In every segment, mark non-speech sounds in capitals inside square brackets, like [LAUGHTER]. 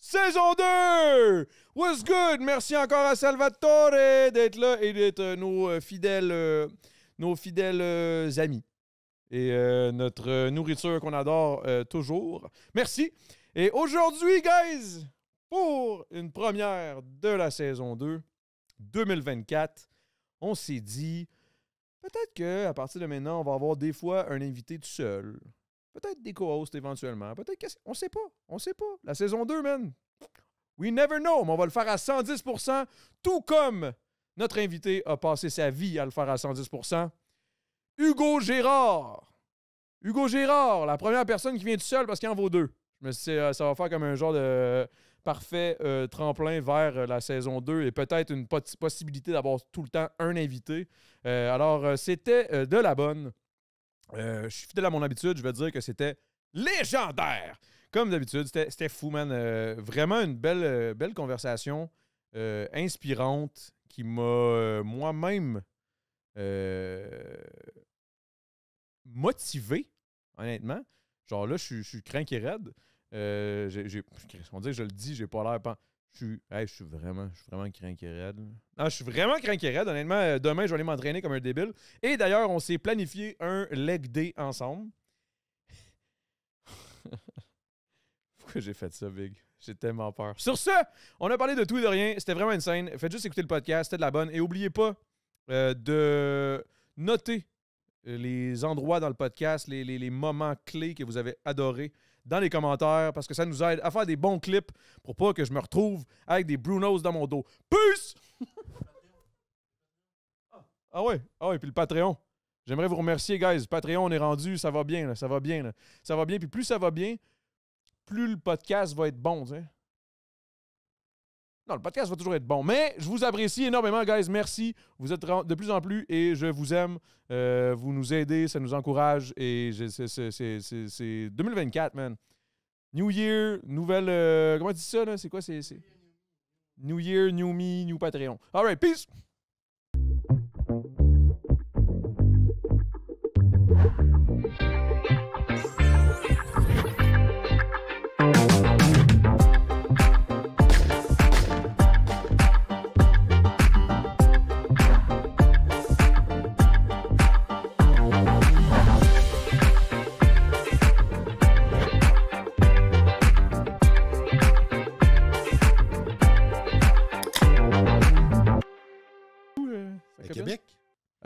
Saison 2! What's good? Merci encore à Salvatore d'être là et d'être nos euh, fidèles, euh, nos fidèles euh, amis et notre nourriture qu'on adore toujours. Merci. Et aujourd'hui, guys, pour une première de la saison 2, 2024, on s'est dit, Peut-être qu'à partir de maintenant, on va avoir des fois un invité tout seul. Peut-être des co-hosts éventuellement. Peut-être qu'on On sait pas. On sait pas. La saison 2, man. We never know, mais on va le faire à 110 tout comme notre invité a passé sa vie à le faire à 110 Hugo Gérard. Hugo Gérard, la première personne qui vient tout seul parce qu'il en vaut deux. Je me ça va faire comme un genre de parfait euh, tremplin vers euh, la saison 2 et peut-être une possibilité d'avoir tout le temps un invité. Euh, alors, c'était de la bonne. je suis fidèle à mon habitude, je vais dire que c'était légendaire. Comme d'habitude, c'était fou, man. vraiment une belle, belle conversation inspirante qui m'a moi-même motivé, honnêtement. Genre là, je suis craint et raide. Euh, je le dis, j'ai pas l'air. Je suis, vraiment, je suis vraiment craint Non, je suis vraiment craint raide. Honnêtement, euh, demain, je vais aller m'entraîner comme un débile. Et d'ailleurs, on s'est planifié un leg day ensemble. [LAUGHS] Pourquoi j'ai fait ça, Big? J'ai tellement peur. Sur ce, on a parlé de tout et de rien. C'était vraiment une scène. Faites juste écouter le podcast. C'était de la bonne. Et n'oubliez pas euh, de noter les endroits dans le podcast, les, les moments clés que vous avez adorés dans les commentaires parce que ça nous aide à faire des bons clips pour pas que je me retrouve avec des Brunos dans mon dos. Puce! Ah, ah ouais, ah ouais, puis le Patreon. J'aimerais vous remercier, guys. Patreon, on est rendu, ça va bien, là, ça va bien. ça va bien, puis plus ça va bien, plus le podcast va être bon, non, le podcast va toujours être bon. Mais je vous apprécie énormément, guys. Merci. Vous êtes de plus en plus et je vous aime. Euh, vous nous aidez, ça nous encourage. Et c'est 2024, man. New Year, nouvelle. Euh, comment on dit ça, là? C'est quoi? C'est New Year, New Me, New Patreon. All right, peace!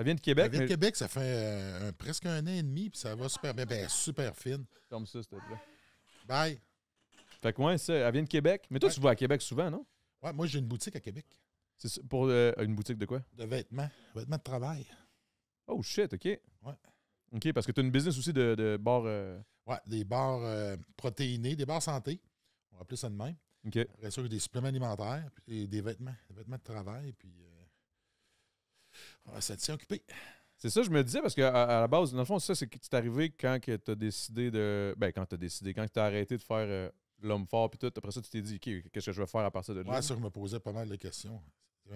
Elle vient de Québec. Elle vient de Québec, ça fait euh, presque un an et demi, puis ça va super bien. Ben, super fine. Comme ça, c'était te Bye. Fait que, ouais, ça, elle vient de Québec. Mais toi, tu vas à Québec souvent, non? Ouais, moi, j'ai une boutique à Québec. C'est pour euh, une boutique de quoi? De vêtements. Vêtements de travail. Oh shit, OK. Ouais. OK, parce que tu as une business aussi de, de bars. Euh, ouais, des bars protéinés, des bars santé. On va appeler ça de même. OK. Après des suppléments alimentaires, et des, vêtements, des vêtements de travail, puis. Ah, ça te tient occupé. C'est ça, je me disais, parce qu'à à la base, dans le fond, ça, c'est t'est arrivé quand tu as décidé de. Ben, quand as décidé, quand tu as arrêté de faire euh, l'homme fort, puis tout. Après ça, tu t'es dit, OK, qu'est-ce que je vais faire à partir de là? Ouais, ça, je me posais pas mal de questions.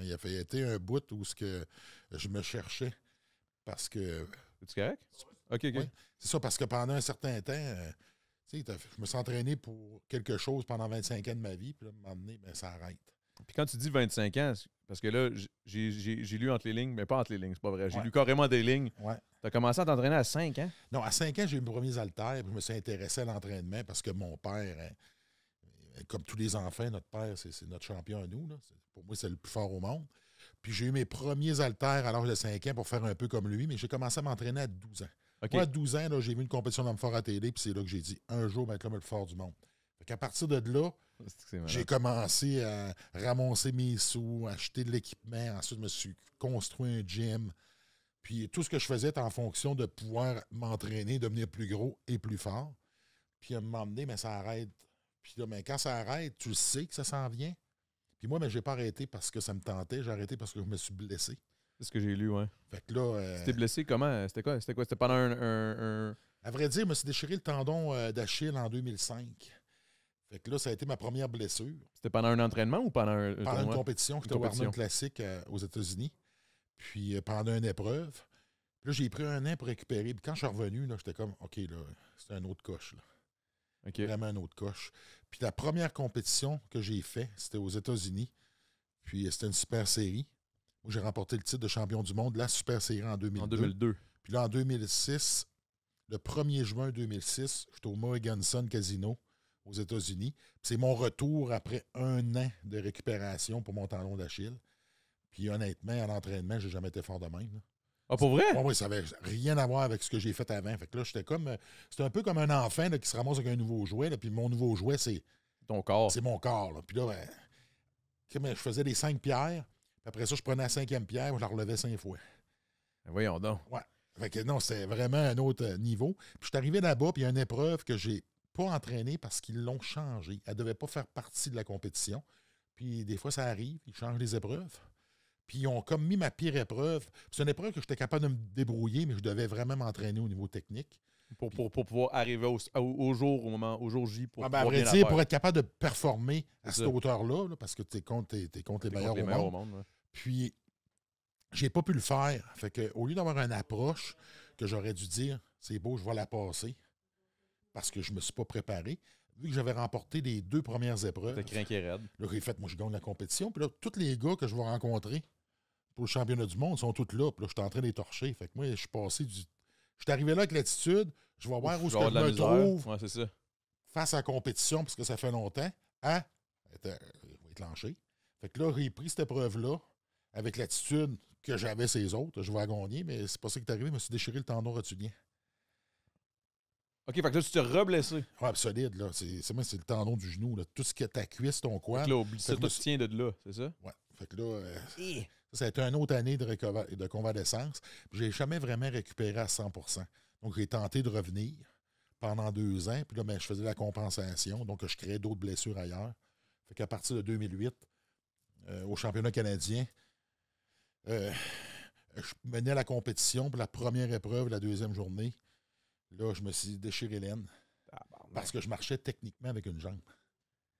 Il a fait été un bout où ce que je me cherchais. Parce que. Es-tu correct? OK, OK. c'est ça, parce que pendant un certain temps, euh, tu sais, je me suis entraîné pour quelque chose pendant 25 ans de ma vie, puis là, à un moment donné, ben, ça arrête. Puis quand tu dis 25 ans, parce que là, j'ai lu entre les lignes, mais pas entre les lignes, c'est pas vrai. J'ai lu carrément des lignes. Ouais. Tu as commencé à t'entraîner à 5 ans? Non, à 5 ans, j'ai eu mes premiers haltères, je me suis intéressé à l'entraînement parce que mon père, hein, comme tous les enfants, notre père, c'est notre champion à nous. Pour moi, c'est le plus fort au monde. Puis j'ai eu mes premiers haltères à l'âge de 5 ans pour faire un peu comme lui, mais j'ai commencé à m'entraîner à 12 ans. Moi, à 12 ans, j'ai vu une compétition d'homme fort à télé, puis c'est là que j'ai dit un jour, ben, être le fort du monde. À partir de là, oh, j'ai commencé à ramasser mes sous, acheter de l'équipement. Ensuite, je me suis construit un gym. Puis tout ce que je faisais était en fonction de pouvoir m'entraîner, devenir plus gros et plus fort. Puis à un moment mais ça arrête. Puis là, mais quand ça arrête, tu sais que ça s'en vient. Puis moi, mais j'ai pas arrêté parce que ça me tentait. J'ai arrêté parce que je me suis blessé. C'est ce que j'ai lu, ouais. Fait que euh, blessé comment C'était quoi C'était quoi C'était pendant un, un, À vrai dire, je me suis déchiré le tendon euh, d'Achille en 2005. Fait que là, ça a été ma première blessure. C'était pendant un entraînement ou pendant un. Pendant une compétition au Classique euh, aux États-Unis. Puis euh, pendant une épreuve. là, j'ai pris un an pour récupérer. Puis quand je suis revenu, j'étais comme, OK, là, c'est un autre coche. Vraiment un autre coche. Puis la première compétition que j'ai faite, c'était aux États-Unis. Puis euh, c'était une super série où j'ai remporté le titre de champion du monde, la super série en 2002. En 2002. Puis là, en 2006, le 1er juin 2006, j'étais au Morganson Casino aux États-Unis. C'est mon retour après un an de récupération pour mon talon d'Achille. Puis honnêtement, à l'entraînement, j'ai jamais été fort de même. Ah, pour vrai? Oui, ça n'avait rien à voir avec ce que j'ai fait avant. Fait que là, j'étais comme. Euh, c'était un peu comme un enfant qui se ramasse avec un nouveau jouet. puis mon nouveau jouet, c'est. Ton corps. C'est mon corps. Puis là, ben, je faisais des cinq pierres. après ça, je prenais la cinquième pierre, je la relevais cinq fois. Ben voyons donc. Ouais. Fait non, c'est vraiment un autre euh, niveau. Puis je suis arrivé là-bas, puis il y a une épreuve que j'ai pas parce qu'ils l'ont changé. Elle ne devait pas faire partie de la compétition. Puis des fois, ça arrive, ils changent les épreuves. Puis ils ont comme mis ma pire épreuve. C'est une épreuve que j'étais capable de me débrouiller, mais je devais vraiment m'entraîner au niveau technique. Pour, pouvoir arriver au, jour, au moment, au jour J, pour ah, ben, pour être capable de performer à cette hauteur-là, parce que tu es contre, es, es les meilleurs au, monde. Puis, j'ai pas pu le faire. Fait que, au lieu d'avoir une approche que j'aurais dû dire, c'est beau, je vais la passer, parce que je ne me suis pas préparé. Vu que j'avais remporté les deux premières épreuves. Là, j'ai fait, moi, je gagne la compétition. Puis là, tous les gars que je vais rencontrer pour le championnat du monde sont tous là. Puis là, je suis en train de torcher. Fait que moi, je suis passé du. Je suis arrivé là avec l'attitude. Je vais voir où je me trouve. Face à la compétition, parce que ça fait longtemps, à ah, être, lâché. Fait que là, j'ai pris cette épreuve-là avec l'attitude que j'avais ces autres. Je vais mais c'est pas ça qui est arrivé. Je me suis déchiré le tendon rotulien. OK, fait que là, tu t'es reblessé. Ouais, solide, là. C'est moi, c'est le tendon du genou, Tout ce qui est ta cuisse, ton coin. c'est le là, tiens de là, c'est ça? Ouais. Fait que là, euh, eh. ça a été une autre année de, de convalescence. J'ai jamais vraiment récupéré à 100 Donc, j'ai tenté de revenir pendant deux ans. Puis là, ben, je faisais la compensation. Donc, je créais d'autres blessures ailleurs. Fait qu'à partir de 2008, euh, au championnat canadien, euh, je menais la compétition pour la première épreuve, la deuxième journée. Là, je me suis déchiré l'aine. parce que je marchais techniquement avec une jambe.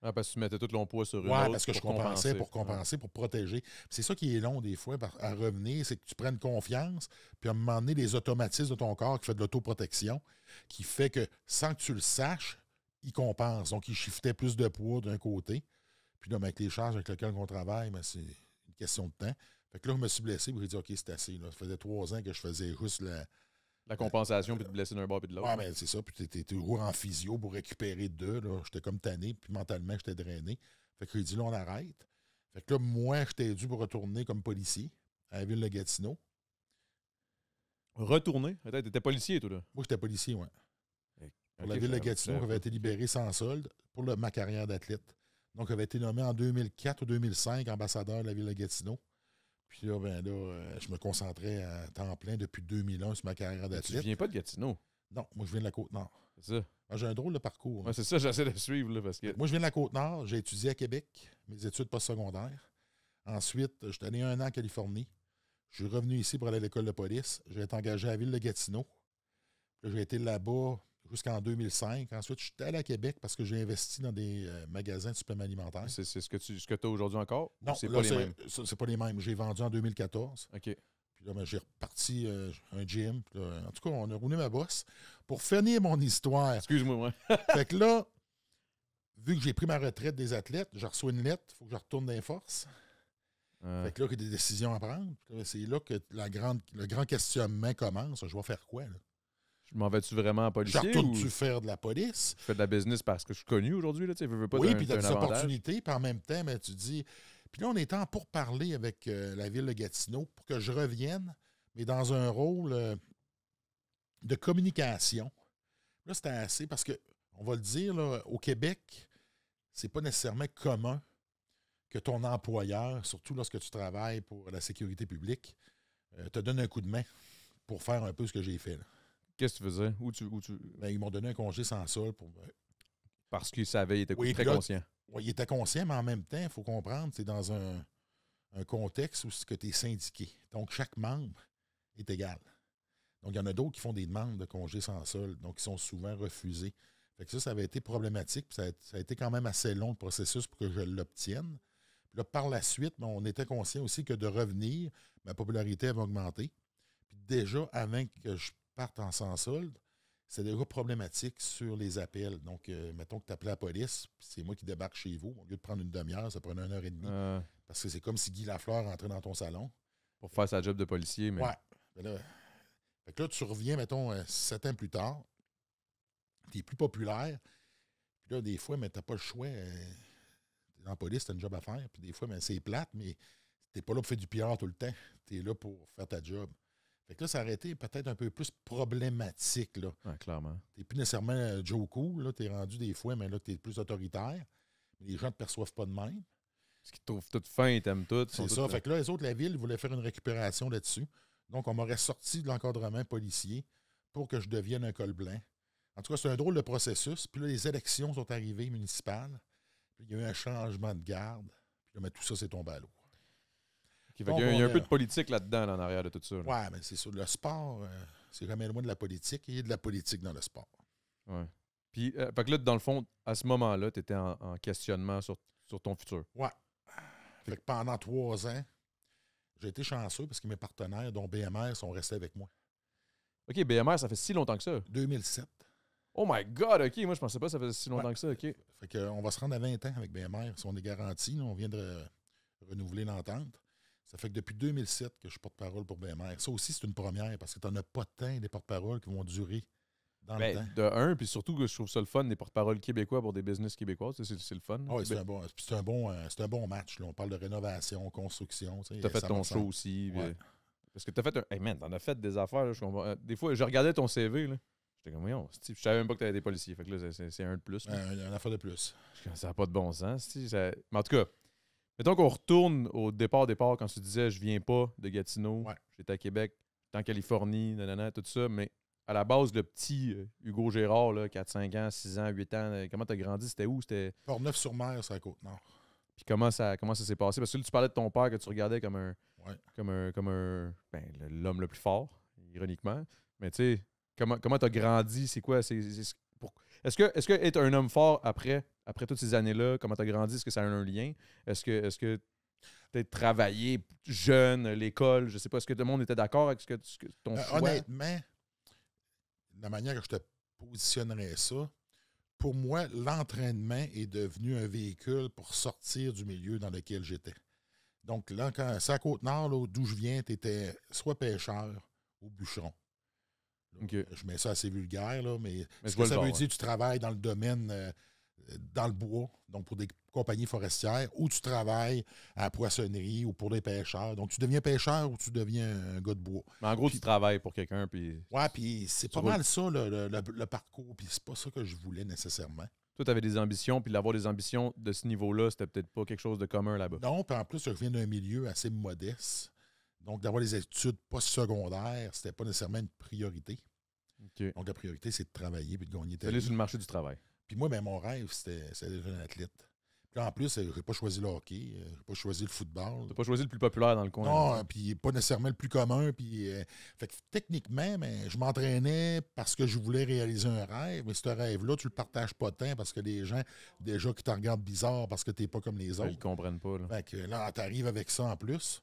Ah, parce que tu mettais tout ton poids sur une ouais, autre parce que je compensais pour compenser, pour protéger. C'est ça qui est long des fois à revenir, c'est que tu prennes confiance, puis à un moment donné, les automatismes de ton corps qui fait de l'autoprotection, qui fait que sans que tu le saches, ils compense. Donc, il shiftait plus de poids d'un côté. Puis là, ben, avec les charges avec lesquelles on travaille, ben, c'est une question de temps. Fait que là, je me suis blessé, pour dire dit, OK, c'est assez. Ça faisait trois ans que je faisais juste la, la compensation, puis de blesser d'un bord puis de l'autre. Ah, mais ben, c'est ça. Puis t'étais toujours en physio pour récupérer deux. J'étais comme tanné, puis mentalement, j'étais drainé. Fait que dit, là, on arrête. Fait que là, moi, j'étais dû pour retourner comme policier à la ville de Gatineau. Retourner? Attends, t'étais policier, toi, là? Moi, j'étais policier, ouais. Pour la ville de Gatineau, j'avais été libéré sans solde pour ma carrière d'athlète. Donc, j'avais été nommé en 2004 ou 2005 ambassadeur de la ville de Gatineau. Puis là, ben là, euh, je me concentrais à temps plein depuis 2001 sur ma carrière d'athlète. Tu viens pas de Gatineau? Non, moi, je viens de la Côte-Nord. C'est ça. Ah, j'ai un drôle de parcours. Hein. c'est ça, j'essaie de suivre. parce que... Moi, je viens de la Côte-Nord. J'ai étudié à Québec, mes études postsecondaires. Ensuite, je suis allé un an en Californie. Je suis revenu ici pour aller à l'école de police. J'ai été engagé à la ville de Gatineau. J'ai été là-bas jusqu'en 2005. Ensuite, je suis allé à Québec parce que j'ai investi dans des euh, magasins de suppléments alimentaires. C'est ce que tu ce as aujourd'hui encore? Non, c'est pas, pas, les mêmes. pas les mêmes. J'ai vendu en 2014. OK. Puis là, ben, j'ai reparti euh, un gym. en tout cas, on a roulé ma bosse pour finir mon histoire. Excuse-moi, [LAUGHS] fait que là, vu que j'ai pris ma retraite des athlètes, je reçois une lettre, il faut que je retourne dans les forces. Fait que là, il y a des décisions à prendre. C'est là que la grande, le grand questionnement commence. Je vais faire quoi, là? Je m'en vais-tu vraiment en policier? J'arrête-tu faire de la police? Je fais de la business parce que je suis connu aujourd'hui. tu veux pas oui, puis tu as des opportunités, puis en même temps, ben, tu dis. Puis là, on est en pour parler avec euh, la ville de Gatineau pour que je revienne, mais dans un rôle euh, de communication. Là, c'était assez parce que, on va le dire, au Québec, c'est pas nécessairement commun que ton employeur, surtout lorsque tu travailles pour la sécurité publique, euh, te donne un coup de main pour faire un peu ce que j'ai fait. Là. Qu'est-ce que tu faisais? Où tu, où tu... Ben, ils m'ont donné un congé sans sol pour. Euh, Parce qu'ils savaient, ils étaient très conscient. Oui, il était conscient, mais en même temps, il faut comprendre, c'est dans un, contexte où tu es syndiqué. Donc, chaque membre est égal. Donc, il y en a d'autres qui font des demandes de congés sans sol, donc ils sont souvent refusés. Fait ça, ça avait été problématique, puis ça, a, ça a, été quand même assez long le processus pour que je l'obtienne. Puis là, par la suite, ben, on était conscient aussi que de revenir, ma popularité avait augmenté. Puis déjà, avant que je partent en sans solde, c'est déjà problématique sur les appels. Donc, euh, mettons que tu appelles la police, c'est moi qui débarque chez vous. Au lieu de prendre une demi-heure, ça prend une heure et demie. Euh. parce que c'est comme si Guy Lafleur rentrait dans ton salon. Pour faire sa job de policier, mais. Ouais. là, tu reviens, mettons, euh, sept ans plus tard. Tu es plus populaire. Puis là, des fois, mais t'as pas le choix. T'es en police, t'as une job à faire. Puis des fois, mais c'est plate, mais t'es pas là pour faire du pire tout le temps. Tu es là pour faire ta job. Fait que là, ça aurait été peut-être un peu plus problématique. Là. clairement. Tu n'es plus nécessairement euh, Joe Cool, tu es rendu des fois, mais là, tu es plus autoritaire. les gens ne te perçoivent pas de même. Parce qu'ils trouvent toute fin, ils t'aiment tout. C'est ça. Fait que là, les autres, la ville, voulait faire une récupération là-dessus. Donc, on m'aurait sorti de l'encadrement policier pour que je devienne un col blanc. En tout cas, c'est un drôle de processus. Puis là, les élections sont arrivées municipales. Puis il y a eu un changement de garde. Puis là, mais tout ça, c'est tombé à l'eau. Il y a, un peu de politique là-dedans, en arrière de tout ça. Oui, mais c'est sûr. Le sport, c'est euh, c'est jamais loin de la politique. Il y a de la politique dans le sport. Oui. Puis, euh, là, dans le fond, à ce moment-là, tu étais en, questionnement sur, ton futur. Ouais. Fait, que pendant trois ans, j'ai été chanceux parce que mes partenaires, dont BMR, sont restés avec moi. OK, BMR, ça fait si longtemps que ça? 2007. Oh my God, OK. Moi, je pensais pas que ça faisait si longtemps que ça, OK. Fait qu'on va se rendre à 20 ans avec BMR. Si on est garanti, on vient de renouveler l'entente. Ça fait que depuis 2007 que je suis porte-parole pour BMR. Ça aussi, c'est une première parce que tu n'en as pas tant des porte-paroles qui vont durer dans le ben, temps. De un, puis surtout que je trouve ça le fun, des porte-paroles québécois pour des business québécois. C'est, le fun. Oui, c'est, ben, un bon, c'est, un, bon, euh, match. On parle de rénovation, construction. Tu as fait ton show aussi. Euh, parce que tu as fait un. Hey man, t'en as fait des affaires. Euh, des fois, je regardais ton CV. Là. J'étais comme, je savais même pas que t'avais des policiers. c'est, un de plus. Un, affaire de plus. Ça n'a pas de bon sens. Mais en tout cas, Mettons qu'on retourne au départ-départ quand tu disais je viens pas de Gatineau, j'étais à Québec, j'étais en Californie, nanana, tout ça, mais à la base, le petit euh, Hugo Gérard, 4, 5 ans, 6 ans, 8 ans, euh, comment t'as grandi? C'était où? C'était. Port-Neuf-sur-Mer, ça Côte-Nord. Puis comment ça, comment ça s'est passé? Parce que tu parlais de ton père que tu regardais comme un. Comme un. Comme ben, l'homme le plus fort, ironiquement. Mais tu sais, comment t'as grandi? C'est quoi? est, ce que, est-ce que être un homme fort après, après toutes ces années-là, comment tu as grandi, est-ce que ça a un lien? Est-ce que est-ce travaillé jeune, l'école, je sais pas, est-ce que tout le monde était d'accord avec ce que, ton euh, choix? Honnêtement, la manière que je te positionnerais ça, pour moi, l'entraînement est devenu un véhicule pour sortir du milieu dans lequel j'étais. Donc là, quand, ça à Côte-Nord, d'où je viens, tu étais soit pêcheur ou bûcheron. Je mets ça assez vulgaire, là, mais, ce que ça veut dire, tu travailles dans le domaine euh, dans le bois, donc pour des compagnies forestières, ou tu travailles à la poissonnerie ou pour des pêcheurs. Donc, tu deviens pêcheur ou tu deviens un gars de bois. Mais en gros, tu travailles pour quelqu'un. Puis... Ouais, puis c'est pas mal ça, le, parcours. Puis c'est pas ça que je voulais nécessairement. Toi, tu avais des ambitions, puis d'avoir des ambitions de ce niveau-là, c'était peut-être pas quelque chose de commun là-bas. Non, puis en plus, je viens d'un milieu assez modeste. Donc, d'avoir des études postsecondaires, secondaires c'était pas nécessairement une priorité. Donc, la priorité, c'est de travailler puis de gagner ta sur le marché du travail. Puis moi, ben, mon rêve, c'était d'être un athlète. Puis en plus, euh, j'ai pas choisi le hockey, n'ai euh, pas choisi le football. T'as pas choisi le plus populaire dans le coin. Non, puis pas nécessairement le plus commun. Puis, euh, fait que, techniquement, ben, je m'entraînais parce que je voulais réaliser un rêve, mais ce rêve-là, tu le partages pas tant parce que les gens, déjà, qui te regardent bizarre parce que t'es pas comme les autres. ils comprennent pas. Là, fait que, là t'arrives avec ça en plus.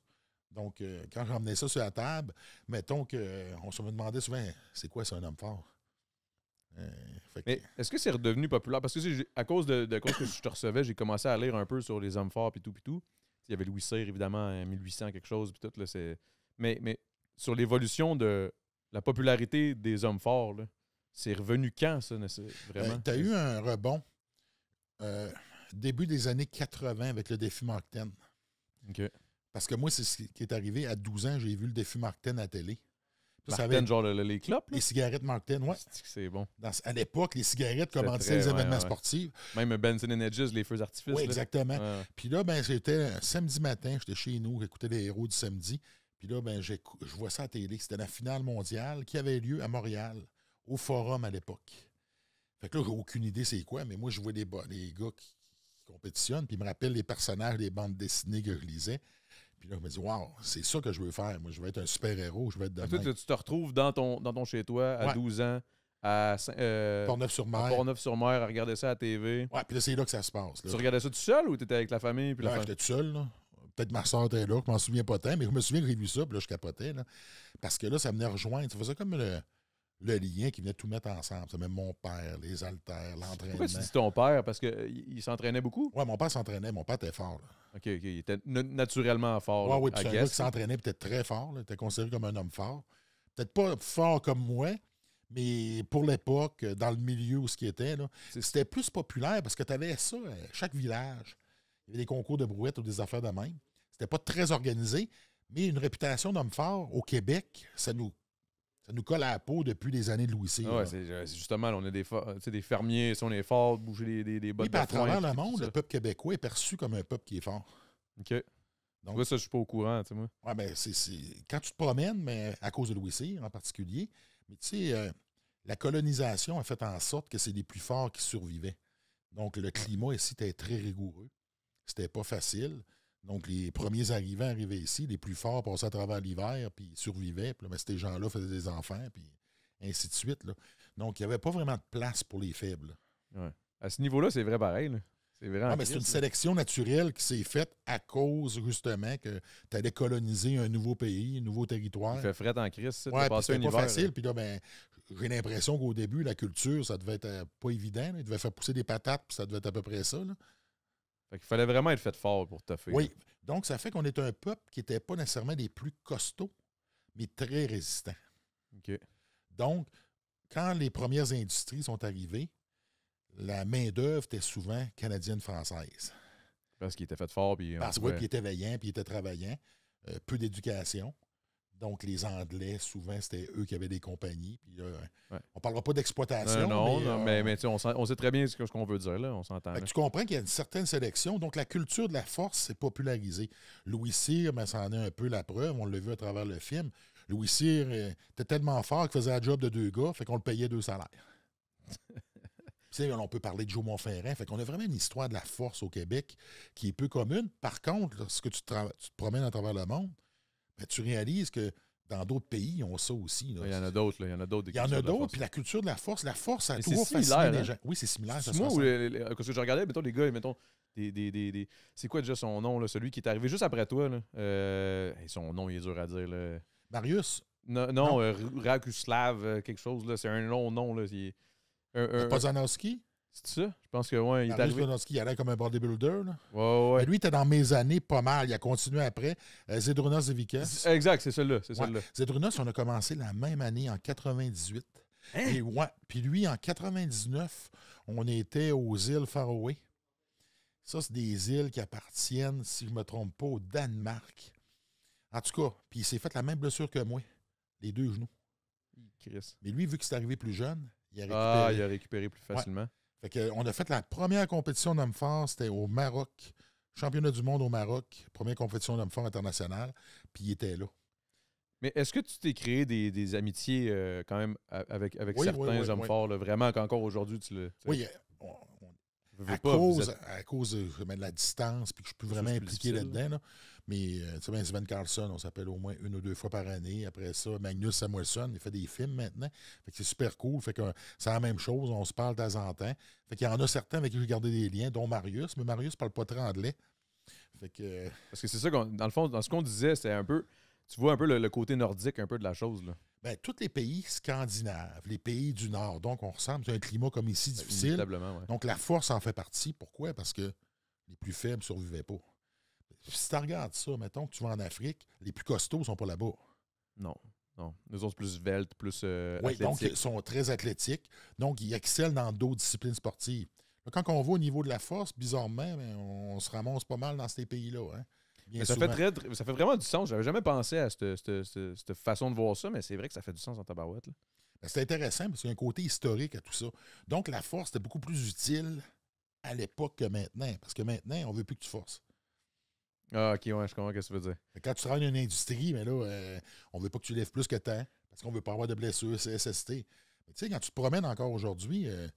Donc, quand j'emmenais ça sur la table, mettons qu'on se demandait souvent, c'est quoi, c'est un homme fort? Euh, mais est-ce que c'est redevenu populaire? Parce que à cause de, de cause que je te recevais, j'ai commencé à lire un peu sur les hommes forts et tout, puis tout. Il y avait Louis Cyr, évidemment, en 1800, quelque chose, puis tout. Là, mais, mais sur l'évolution de la popularité des hommes forts, c'est revenu quand, ça, vraiment? Ben, tu as eu un rebond euh, début des années 80 avec le défi Mark 10. Parce que moi, c'est ce qui est arrivé. À 12 ans, j'ai vu le défi Mark 10 à télé genre les clopes. Les cigarettes Martin, ouais. C'est bon. à l'époque, les cigarettes commandaient les événements sportifs. Même Benson Edges, les feux d'artifice. Oui, exactement. Puis là, ben, c'était samedi matin, j'étais chez nous, j'écoutais les héros du samedi. Puis là, ben, je vois ça à la télé. C'était la finale mondiale qui avait lieu à Montréal, au Forum à l'époque. Fait que là, j'ai aucune idée c'est quoi, mais moi, je vois des, gars qui, qui compétitionnent, puis ils me rappelle les personnages des bandes dessinées que je lisais. Puis là, je me dis, wow, c'est ça que je veux faire. Moi, je veux être un super-héros, je veux être de tu te retrouves dans ton, dans ton chez-toi à 12 ans, à euh, sur mer neuf sur mer à regarder ça à la TV. Ouais, puis là, c'est là que ça se passe. Là. Tu regardais ça tout seul ou tu étais avec la famille? Puis ouais, j'étais tout seul, là peut-être ma soeur était là, je m'en souviens pas tant, mais je me souviens que j'ai vu ça, puis là, je capotais, là, parce que là, ça venait rejoindre. Ça faisait comme le, le lien qui venait tout mettre ensemble. C'est même mon père, les haltères, l'entraînement. Pourquoi dis ton père? Parce qu'il s'entraînait beaucoup? Oui, mon père s'entraînait. Mon père était fort. OK, Il était naturellement fort. Oui, oui. C'est s'entraînait peut-être très fort. Il était considéré comme un homme fort. Peut-être pas fort comme moi, mais pour l'époque, dans le milieu où ce qui était, c'était plus populaire parce que tu avais ça à euh, chaque village. Il y avait des concours de brouettes ou des affaires de même. C'était pas très organisé, mais une réputation d'homme fort au Québec, ça nous ça nous colle à la peau depuis les années de Louis ah euh, c'est justement, on a des, fermiers, si on est fort, bouger des, des, des bottes Et à travers le monde, le peuple québécois est perçu comme un peuple qui est fort. OK. Donc, ça, je suis pas au courant, tu sais, moi. Ouais, ben, c'est, Quand tu te promènes, mais à cause de Louis en particulier, mais tu sais, euh, la colonisation a fait en sorte que c'est des plus forts qui survivaient. Donc, le climat ici était très rigoureux. C'était pas facile. Donc, les premiers arrivants arrivaient ici, les plus forts passaient à travers l'hiver, puis ils survivaient. Puis ben, ces gens-là faisaient des enfants, puis ainsi de suite. Donc, il n'y avait pas vraiment de place pour les faibles. À ce niveau-là, c'est vrai pareil. C'est une sélection naturelle qui s'est faite à cause, justement, que tu allais coloniser un nouveau pays, un nouveau territoire. Tu fait fret en crise, ouais, un pas facile. Puis ben, j'ai l'impression qu'au début, la culture, ça devait être euh, pas évident. Il devait faire pousser des patates, puis ça devait être à peu près ça il fallait vraiment être fait fort pour taffer. Oui. Donc, ça fait qu'on est un peuple qui n'était pas nécessairement des plus costauds, mais très résistant. OK. Donc, quand les premières industries sont arrivées, la main-d'œuvre était souvent canadienne-française. Parce qu'il était fait fort. Puis Parce qu'il il était veillant, puis il était travaillant. Euh, peu d'éducation. Donc, les Anglais, souvent, c'était eux qui avaient des compagnies. Euh, on ne parlera pas d'exploitation. Non, euh, non, mais, euh, on, sait très bien ce qu'on veut dire, là. On s'entend. Tu comprends qu'il y a une certaine sélection. Donc, la culture de la force s'est popularisée. Louis Cyr, mais ça en est un peu la preuve. On l'a vu à travers le film. Louis Cyr était tellement fort qu'il faisait la job de deux gars, fait qu'on le payait deux salaires. [LAUGHS] on peut parler de Joe Montferrand. Fait qu'on a vraiment une histoire de la force au Québec qui est peu commune. Par contre, lorsque tu tu te promènes à travers le monde, tu réalises que dans d'autres pays, ils ont ça aussi. Il y en a d'autres. Il y en a d'autres. Il y en a d'autres. Puis la culture de la force, la force, à a toujours hein. Oui, c'est similaire. C'est moi, parce que je regardais, mettons, les gars, mettons, des, c'est quoi déjà son nom, celui qui est arrivé juste après toi? Euh, son nom, il est dur à dire. Marius? Non, non, euh, Rakuslav, euh, quelque chose. C'est un long nom. Là, est... Pozanowski? C'est ça? Je pense que oui, il est arrivé. il allait comme un bodybuilder. Là. Ouais, ouais. lui, il était dans mes années pas mal. Il a continué après. Euh, Zedrunas Exact, c'est celui-là. C'est on a commencé la même année, en 98. Hein? Et ouais. Puis lui, en 99, on était aux îles Faroé. Ça, c'est des îles qui appartiennent, si je ne me trompe pas, au Danemark. En tout cas, puis il s'est fait la même blessure que moi. Les deux genoux. Chris. Mais lui, vu que c'est arrivé plus jeune, il a ah, récupéré. Ah, il a récupéré plus facilement on a fait la première compétition d'hommes forts, c'était au Maroc. Championnat du monde au Maroc, première compétition d'hommes forts internationale, puis il était là. Mais est-ce que tu t'es créé des, amitiés euh, quand même avec, certains hommes forts, vraiment qu'encore aujourd'hui tu le. oui, à, cause, euh, de la distance, puis que je suis plus vraiment impliqué là-dedans. Là. Mais euh, tu sais, ben, Sven Carlson, on s'appelle au moins une ou deux fois par année. Après ça, Magnus Samuelson, il fait des films maintenant. c'est super cool. c'est la même chose. On se parle de temps en temps. Fait qu'il y en a certains avec qui je gardé des liens, dont Marius. Mais Marius parle pas très anglais. Euh, Parce que c'est ça, dans le fond, dans ce qu'on disait, c'est un peu. Tu vois un peu le, côté nordique un peu de la chose. Là. Ben, tous les pays scandinaves, les pays du Nord, donc on ressemble c'est un climat comme ici ben, difficile. Donc la force en fait partie. Pourquoi? Parce que les plus faibles ne survivaient pas si tu regardes ça, mettons que tu vas en Afrique, les plus costauds sont pas là-bas. Non. Non. Les autres, plus veltes, plus. Euh, oui, donc ils sont très athlétiques. Donc, ils excellent dans d'autres disciplines sportives. quand on voit au niveau de la force, bizarrement, on se ramasse pas mal dans ces pays-là. Hein. ça, fait ça, fait vraiment du sens. J'avais jamais pensé à cette, façon de voir ça, mais c'est vrai que ça fait du sens en ta ben, c'est intéressant parce qu'il y a un côté historique à tout ça. Donc, la force était beaucoup plus utile à l'époque que maintenant. Parce que maintenant, on ne veut plus que tu forces. Ah, ok, ouais, je comprends ce que tu veux dire. Quand tu travailles dans une industrie, mais là, euh, on ne veut pas que tu lèves plus que tant parce qu'on ne veut pas avoir de blessures, c'est SST. Mais tu sais, quand tu te promènes encore aujourd'hui, euh,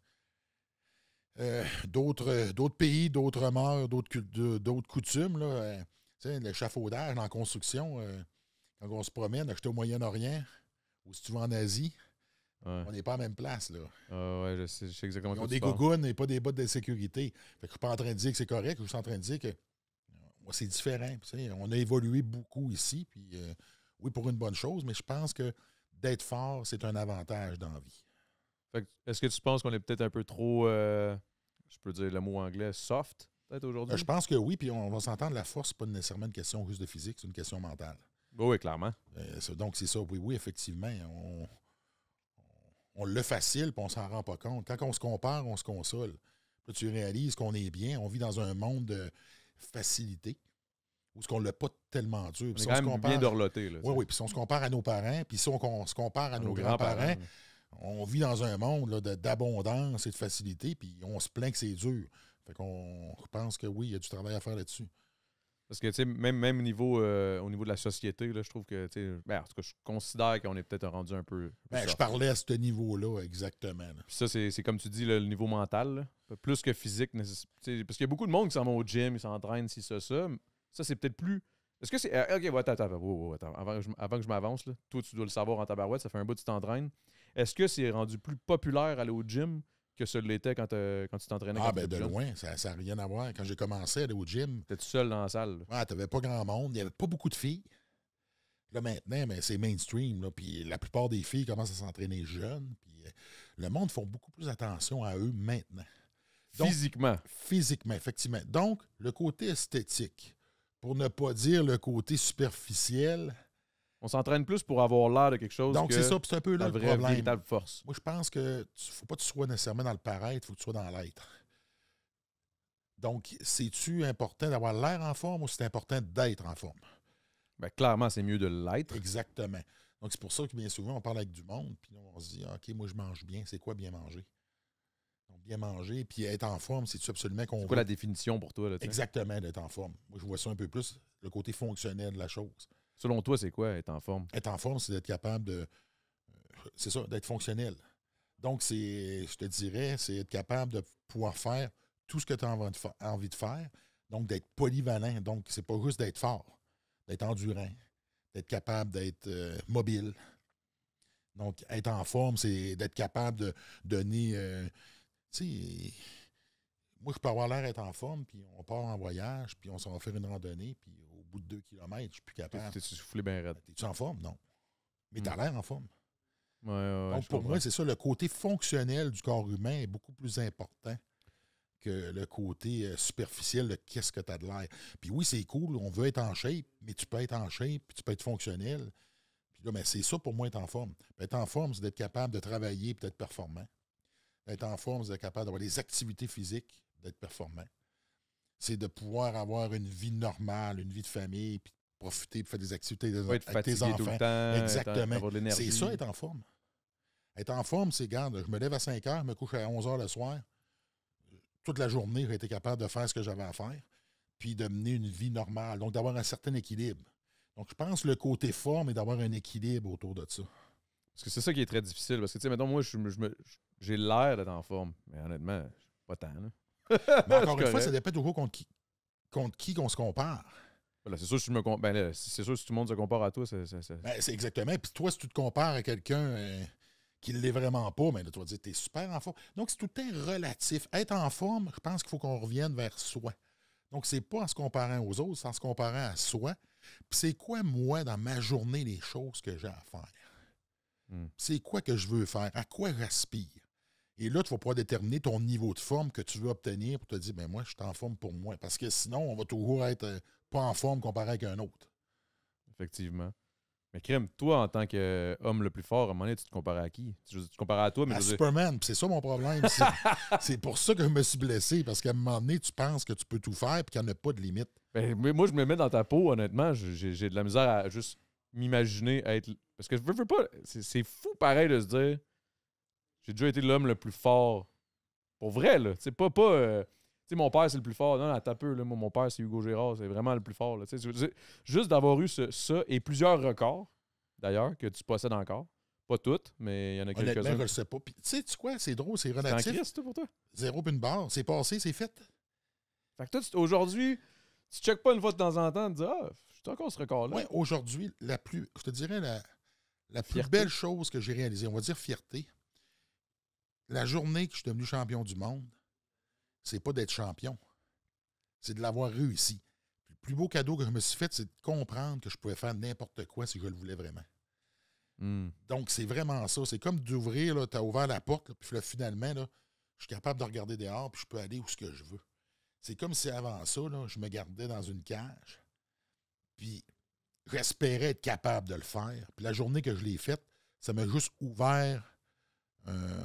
euh, d'autres, d'autres pays, d'autres mœurs, d'autres, d'autres coutumes, là, tu sais, l'échafaudage la construction, quand on se promène, acheter au Moyen-Orient ou si tu vas en Asie, On n'est pas à la même place, là. Ah ouais, je sais, je sais exactement Ils ont des gougounes et pas des bottes de sécurité. Fait que suis pas en train de dire que c'est correct, je suis en train de dire que c'est différent. On a évolué beaucoup ici. Puis, euh, oui, pour une bonne chose, mais je pense que d'être fort, c'est un avantage dans la vie. Est-ce que tu penses qu'on est peut-être un peu trop, euh, je peux dire le mot anglais, soft, peut-être aujourd'hui? Euh, je pense que oui, puis on va s'entendre, la force, n'est pas nécessairement une question juste de physique, c'est une question mentale. oui, clairement. donc, c'est ça, oui, oui, effectivement. On, le facile, puis on s'en rend pas compte. Quand on se compare, on se console. Puis tu réalises qu'on est bien, on vit dans un monde de facilité, ou ce qu'on l'a pas tellement dur. Puis on est quand même bien dorloté. oui, oui. Puis si on se compare à nos parents, puis si on, se compare à, nos, grands-parents, on vit dans un monde d'abondance et de facilité, puis on se plaint que c'est dur. Fait qu'on pense que oui, il y a du travail à faire là-dessus. Parce que, tu sais, même, même niveau, euh, au niveau de la société, je trouve que, tu sais, ben, en tout cas, je considère qu'on est peut-être rendu un peu. Ben, je parlais à ce niveau-là, exactement. ça, c'est comme tu dis, le niveau mental, plus que physique. Parce qu'il y a beaucoup de monde qui s'en va au gym, ils s'entraînent, si ça, ça. Ça, c'est peut-être plus. Est-ce que c'est. Ah, ok, attends, attends, avant, que je m'avance, toi, tu dois le savoir en tabarouette, ça fait un bout que tu t'entraînes. Est-ce que c'est rendu plus populaire aller au gym que ça l'était quand, euh, quand tu t'entraînais. Ah, ben de loin, ça n'a rien à voir. Quand j'ai commencé à aller au gym. T'étais tout seul dans la salle. Ah, ouais, t'avais pas grand monde, il n'y avait pas beaucoup de filles. Là, maintenant, mais ben, c'est mainstream. Là, puis la plupart des filles commencent à s'entraîner jeunes. Puis euh, le monde font beaucoup plus attention à eux maintenant. physiquement. Physiquement, effectivement. Donc, le côté esthétique, pour ne pas dire le côté superficiel, on s'entraîne plus pour avoir l'air de quelque chose. Donc, c'est ça, peu la vraie, le véritable force. Moi, je pense que ne faut pas que tu sois nécessairement dans le paraître, il faut que tu sois dans l'être. Donc, c'est-tu important d'avoir l'air en forme ou c'est important d'être en forme? Ben clairement, c'est mieux de l'être. Exactement. Donc, c'est pour ça que bien souvent, on parle avec du monde, puis on se dit OK, moi, je mange bien. C'est quoi bien manger? Donc, bien manger, puis être en forme, c'est-tu absolument qu'on. C'est quoi la définition pour toi? Exactement, d'être en forme. Moi, je vois ça un peu plus, le côté fonctionnel de la chose. Selon toi, c'est quoi être en forme? Être en forme, c'est d'être capable de. Euh, c'est ça, d'être fonctionnel. Donc, c'est, je te dirais, c'est être capable de pouvoir faire tout ce que tu as envie de faire. Donc, d'être polyvalent. Donc, c'est pas juste d'être fort, d'être endurant, d'être capable d'être euh, mobile. Donc, être en forme, c'est d'être capable de donner. Euh, tu sais, moi, je peux avoir l'air d'être en forme, puis on part en voyage, puis on s'en va faire une randonnée, puis de 2 km, je suis plus capable. tu soufflé bien ben, en forme? Non. Mais hmm. t'as l'air en forme. pour moi, c'est ça, le côté fonctionnel du corps humain est beaucoup plus important que le côté euh, superficiel de qu'est-ce que tu as de l'air. Puis oui, c'est cool, on veut être en shape, mais tu peux être en shape, puis tu peux être fonctionnel. Puis là, mais ben, c'est ça pour moi être en forme. Ben, être en forme, c'est d'être capable de travailler et d'être performant. Être en forme, c'est d'être capable d'avoir des activités physiques, d'être performant c'est de pouvoir avoir une vie normale, une vie de famille, puis profiter, puis faire des activités de, avec tes enfants. Tout Exactement. C'est ça, être en forme. Être en forme, c'est, garde, je me lève à 5 heures, je me couche à 11 heures le soir. Toute la journée, j'ai été capable de faire ce que j'avais à faire, puis de mener une vie normale. Donc, d'avoir un certain équilibre. Donc, je pense le côté forme est d'avoir un équilibre autour de ça. Parce que c'est ça qui est très difficile. Parce que, tu sais, maintenant moi, j'ai l'air d'être en forme, mais honnêtement, pas tant. Là. Mais [LAUGHS] encore une fois, ça dépend toujours contre qui contre qui qu'on se compare. Ben c'est sûr, si ben si tout le monde se compare à toi, ben, c'est. exactement. Puis toi, si tu te compares à quelqu'un euh, qui ne l'est vraiment pas, mais là, tu vas dire tu es super en forme. Donc, c'est tout est relatif. Être en forme, je pense qu'il faut qu'on revienne vers soi. Donc, c'est pas en se comparant aux autres, c'est en se comparant à soi. Puis c'est quoi, moi, dans ma journée, les choses que j'ai à faire? Hmm. C'est quoi que je veux faire? À quoi j'aspire? Et là, tu vas pouvoir déterminer ton niveau de forme que tu veux obtenir pour te dire, ben moi, je suis en forme pour moi. Parce que sinon, on va toujours être euh, pas en forme comparé avec un autre. Effectivement. Mais Crème, toi, en tant qu'homme le plus fort, à un moment donné, tu te compares à qui? Tu, te compares à toi, mais... À Superman, c'est ça mon problème. [LAUGHS] c'est pour ça que je me suis blessé, parce qu'à un moment donné, tu penses que tu peux tout faire et qu'il n'y en a pas de limite. Ben, moi, je me mets dans ta peau, honnêtement. J'ai de la misère à juste m'imaginer être... Parce que je veux, veux pas... C'est fou pareil de se dire... J'ai déjà été l'homme le plus fort. Pour vrai, là. C'est pas. pas euh, tu sais, mon père, c'est le plus fort. Non, à un peu, là. mon père, c'est Hugo Gérard. C'est vraiment le plus fort, Juste d'avoir eu ça et plusieurs records, d'ailleurs, que tu possèdes encore. Pas toutes, mais il y en a quelques-uns. je le sais pas. Puis, tu sais, tu quoi, c'est drôle, c'est relatif. C'est toi, pour toi. Zéro puis une barre. C'est passé, c'est fait. Fait que toi, aujourd'hui, tu checkes pas une fois de temps en temps, tu dire « dis, ah, je suis encore ce record-là. Oui, aujourd'hui, la plus, je te dirais, la plus belle chose que j'ai réalisée, on va dire fierté, la journée que je suis devenu champion du monde, c'est pas d'être champion, c'est de l'avoir réussi. le plus beau cadeau que je me suis fait, c'est de comprendre que je pouvais faire n'importe quoi si je le voulais vraiment. Hmm. Donc, c'est vraiment ça. C'est comme d'ouvrir, tu as ouvert la porte, puis finalement, là, je suis capable de regarder dehors, puis je peux aller où ce que je veux. C'est comme si avant ça, là, je me gardais dans une cage, puis j'espérais être capable de le faire. Puis la journée que je l'ai faite, ça m'a juste ouvert euh,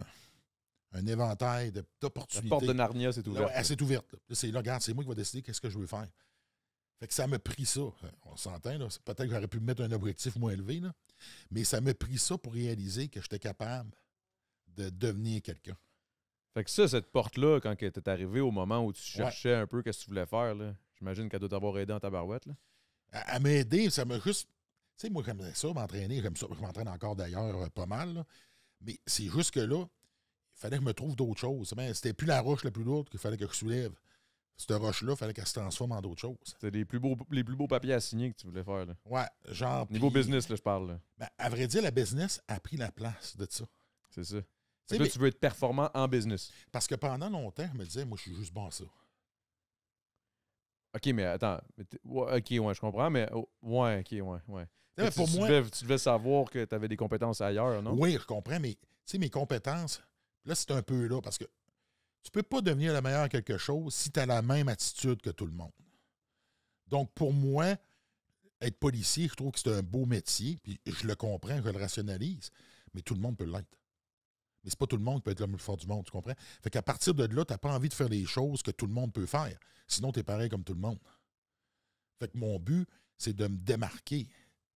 un éventail d'opportunités. La porte de Narnia, c'est ah ouverte. Elle s'est ouverte. C'est regarde, c'est moi qui vais décider qu'est-ce que je veux faire. Fait que ça m'a pris ça. Euh, on s'entend, peut-être que j'aurais pu mettre un objectif moins élevé, mais ça m'a pris ça pour réaliser que j'étais capable de devenir quelqu'un. Fait que ça, cette porte-là, quand tu es arrivé au moment où tu cherchais un peu qu'est-ce que tu voulais faire, j'imagine qu'elle doit t'avoir aidé en ta barouette. À, m'aider, ça m'a juste. Tu sais, moi, j'aimerais ça, m'entraîner, j'aime ça, je m'entraîne encore d'ailleurs euh, pas mal, mais c'est juste que là, fallait que je me trouve d'autres choses. mais c'était plus la roche la plus lourde qu'il fallait que je soulève. Cette roche-là, il fallait qu'elle se transforme en d'autres choses. C'était les plus beaux, les plus beaux papiers à signer que tu voulais faire. Là. Ouais, genre. Niveau business, là, je parle. Ben, à vrai dire, la business a pris la place de ça. C'est ça. Là, tu veux être performant en business. Parce que pendant longtemps, je me disais, moi, je suis juste bon à ça. OK, mais attends. OK, ouais, je comprends, mais oh, ouais, OK, ouais, ouais. tu devais savoir que tu avais des compétences ailleurs, non? Oui, je comprends, mais tu sais, mes compétences, Là, c'est un peu là parce que tu ne peux pas devenir le meilleur à quelque chose si tu as la même attitude que tout le monde. Donc, pour moi, être policier, je trouve que c'est un beau métier, puis je le comprends, je le rationalise, mais tout le monde peut l'être. Mais c'est pas tout le monde qui peut être le plus fort du monde, tu comprends? Fait qu'à partir de là, tu n'as pas envie de faire les choses que tout le monde peut faire. Sinon, tu es pareil comme tout le monde. Fait que mon but, c'est de me démarquer.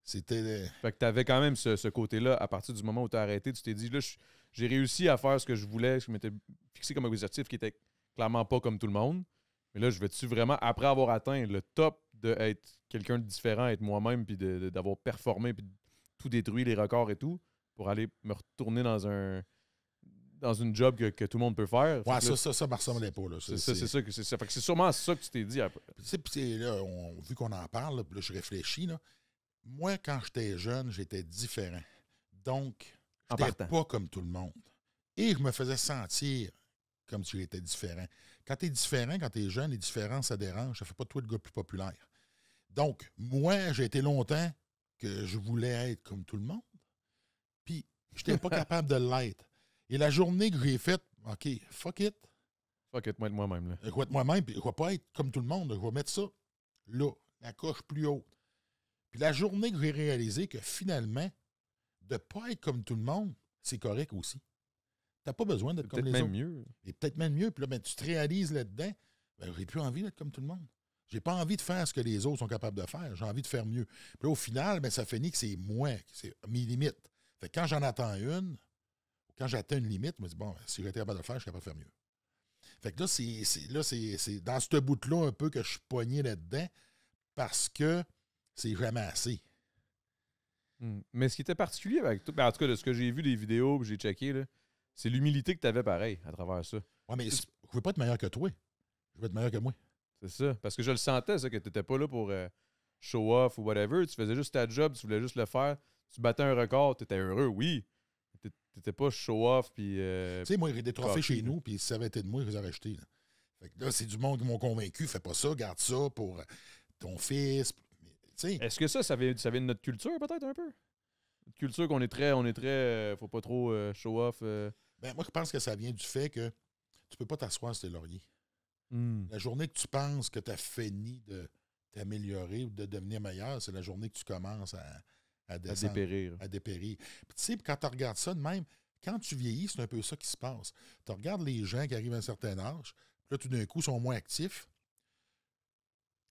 C'était. Euh, fait que tu avais quand même ce, côté-là, à partir du moment où tu as arrêté, tu t'es dit, là, je j'ai réussi à faire ce que je voulais, ce que je m'étais fixé comme objectif qui était clairement pas comme tout le monde. Mais là, je vais-tu vraiment, après avoir atteint le top d'être quelqu'un de différent, être moi-même, puis d'avoir performé, puis tout détruit, les records et tout, pour aller me retourner dans un dans une job que, tout le monde peut faire. Ouais, ça, ça, ça me ressemblait pas. C'est c'est ça. C'est sûrement ça que tu t'es dit. Après. on, vu qu'on en parle, là, je réfléchis. Là. Moi, quand j'étais jeune, j'étais différent. Donc, je n'étais pas comme tout le monde. Et je me faisais sentir comme si j'étais différent. Quand tu es différent, quand tu es jeune, les différences, ça dérange. Ça fait pas de toi le gars plus populaire. Donc, moi, j'ai été longtemps que je voulais être comme tout le monde. Puis, je n'étais pas [LAUGHS] capable de l'être. Et la journée que j'ai faite, OK, fuck it. Fuck it, moi être moi-même. Je vais être moi-même, puis je ne vais pas être comme tout le monde. Je vais mettre ça là, la coche plus haute. Puis la journée que j'ai réalisé que finalement, de ne pas être comme tout le monde, c'est correct aussi. Tu n'as pas besoin d'être comme les même Mieux. Et peut-être même mieux. Puis là, ben, tu te réalises là-dedans, ben, j'aurais plus envie d'être comme tout le monde. J'ai pas envie de faire ce que les autres sont capables de faire. J'ai envie de faire mieux. Puis là, au final, ben, ça finit que c'est moi, c'est mes limites. Fait quand j'en attends une, quand j'atteins une limite, je me dis, bon, ben, si j'étais capable de le faire, je suis capable de faire mieux. Fait que là, c'est, dans ce bout-là un peu que je suis poigné là-dedans parce que c'est jamais assez. Hmm. Mais ce qui était particulier avec toi, ben, en tout cas, de ce que j'ai vu des vidéos que j'ai checké, c'est l'humilité que tu avais pareil à travers ça. Ouais, mais je ne pouvais pas être meilleur que toi. Je veux être meilleur que moi. C'est ça. Parce que je le sentais, ça, que tu n'étais pas là pour euh, show off ou whatever. Tu faisais juste ta job, tu voulais juste le faire. Tu battais un record, tu étais heureux, oui. Tu n'étais pas show off. puis... Euh, tu sais, moi, il y avait des trophées chez nous, puis ça avait été de moi, je les aurais achetés. Là, là c'est du monde qui m'ont convaincu. Fais pas ça, garde ça pour euh, ton fils. Est-ce que ça, ça vient, de notre culture, peut-être, un peu? Une culture qu'on est très, on est très, euh, faut pas trop euh, show-off. Euh. Ben, moi, je pense que ça vient du fait que tu peux pas t'asseoir sur tes lauriers. Hmm. La journée que tu penses que tu as fini de t'améliorer ou de devenir meilleur, c'est la journée que tu commences à, à, à dépérir. À Puis, tu sais, quand tu regardes ça de même, quand tu vieillis, c'est un peu ça qui se passe. Tu regardes les gens qui arrivent à un certain âge, puis là, tout d'un coup, ils sont moins actifs.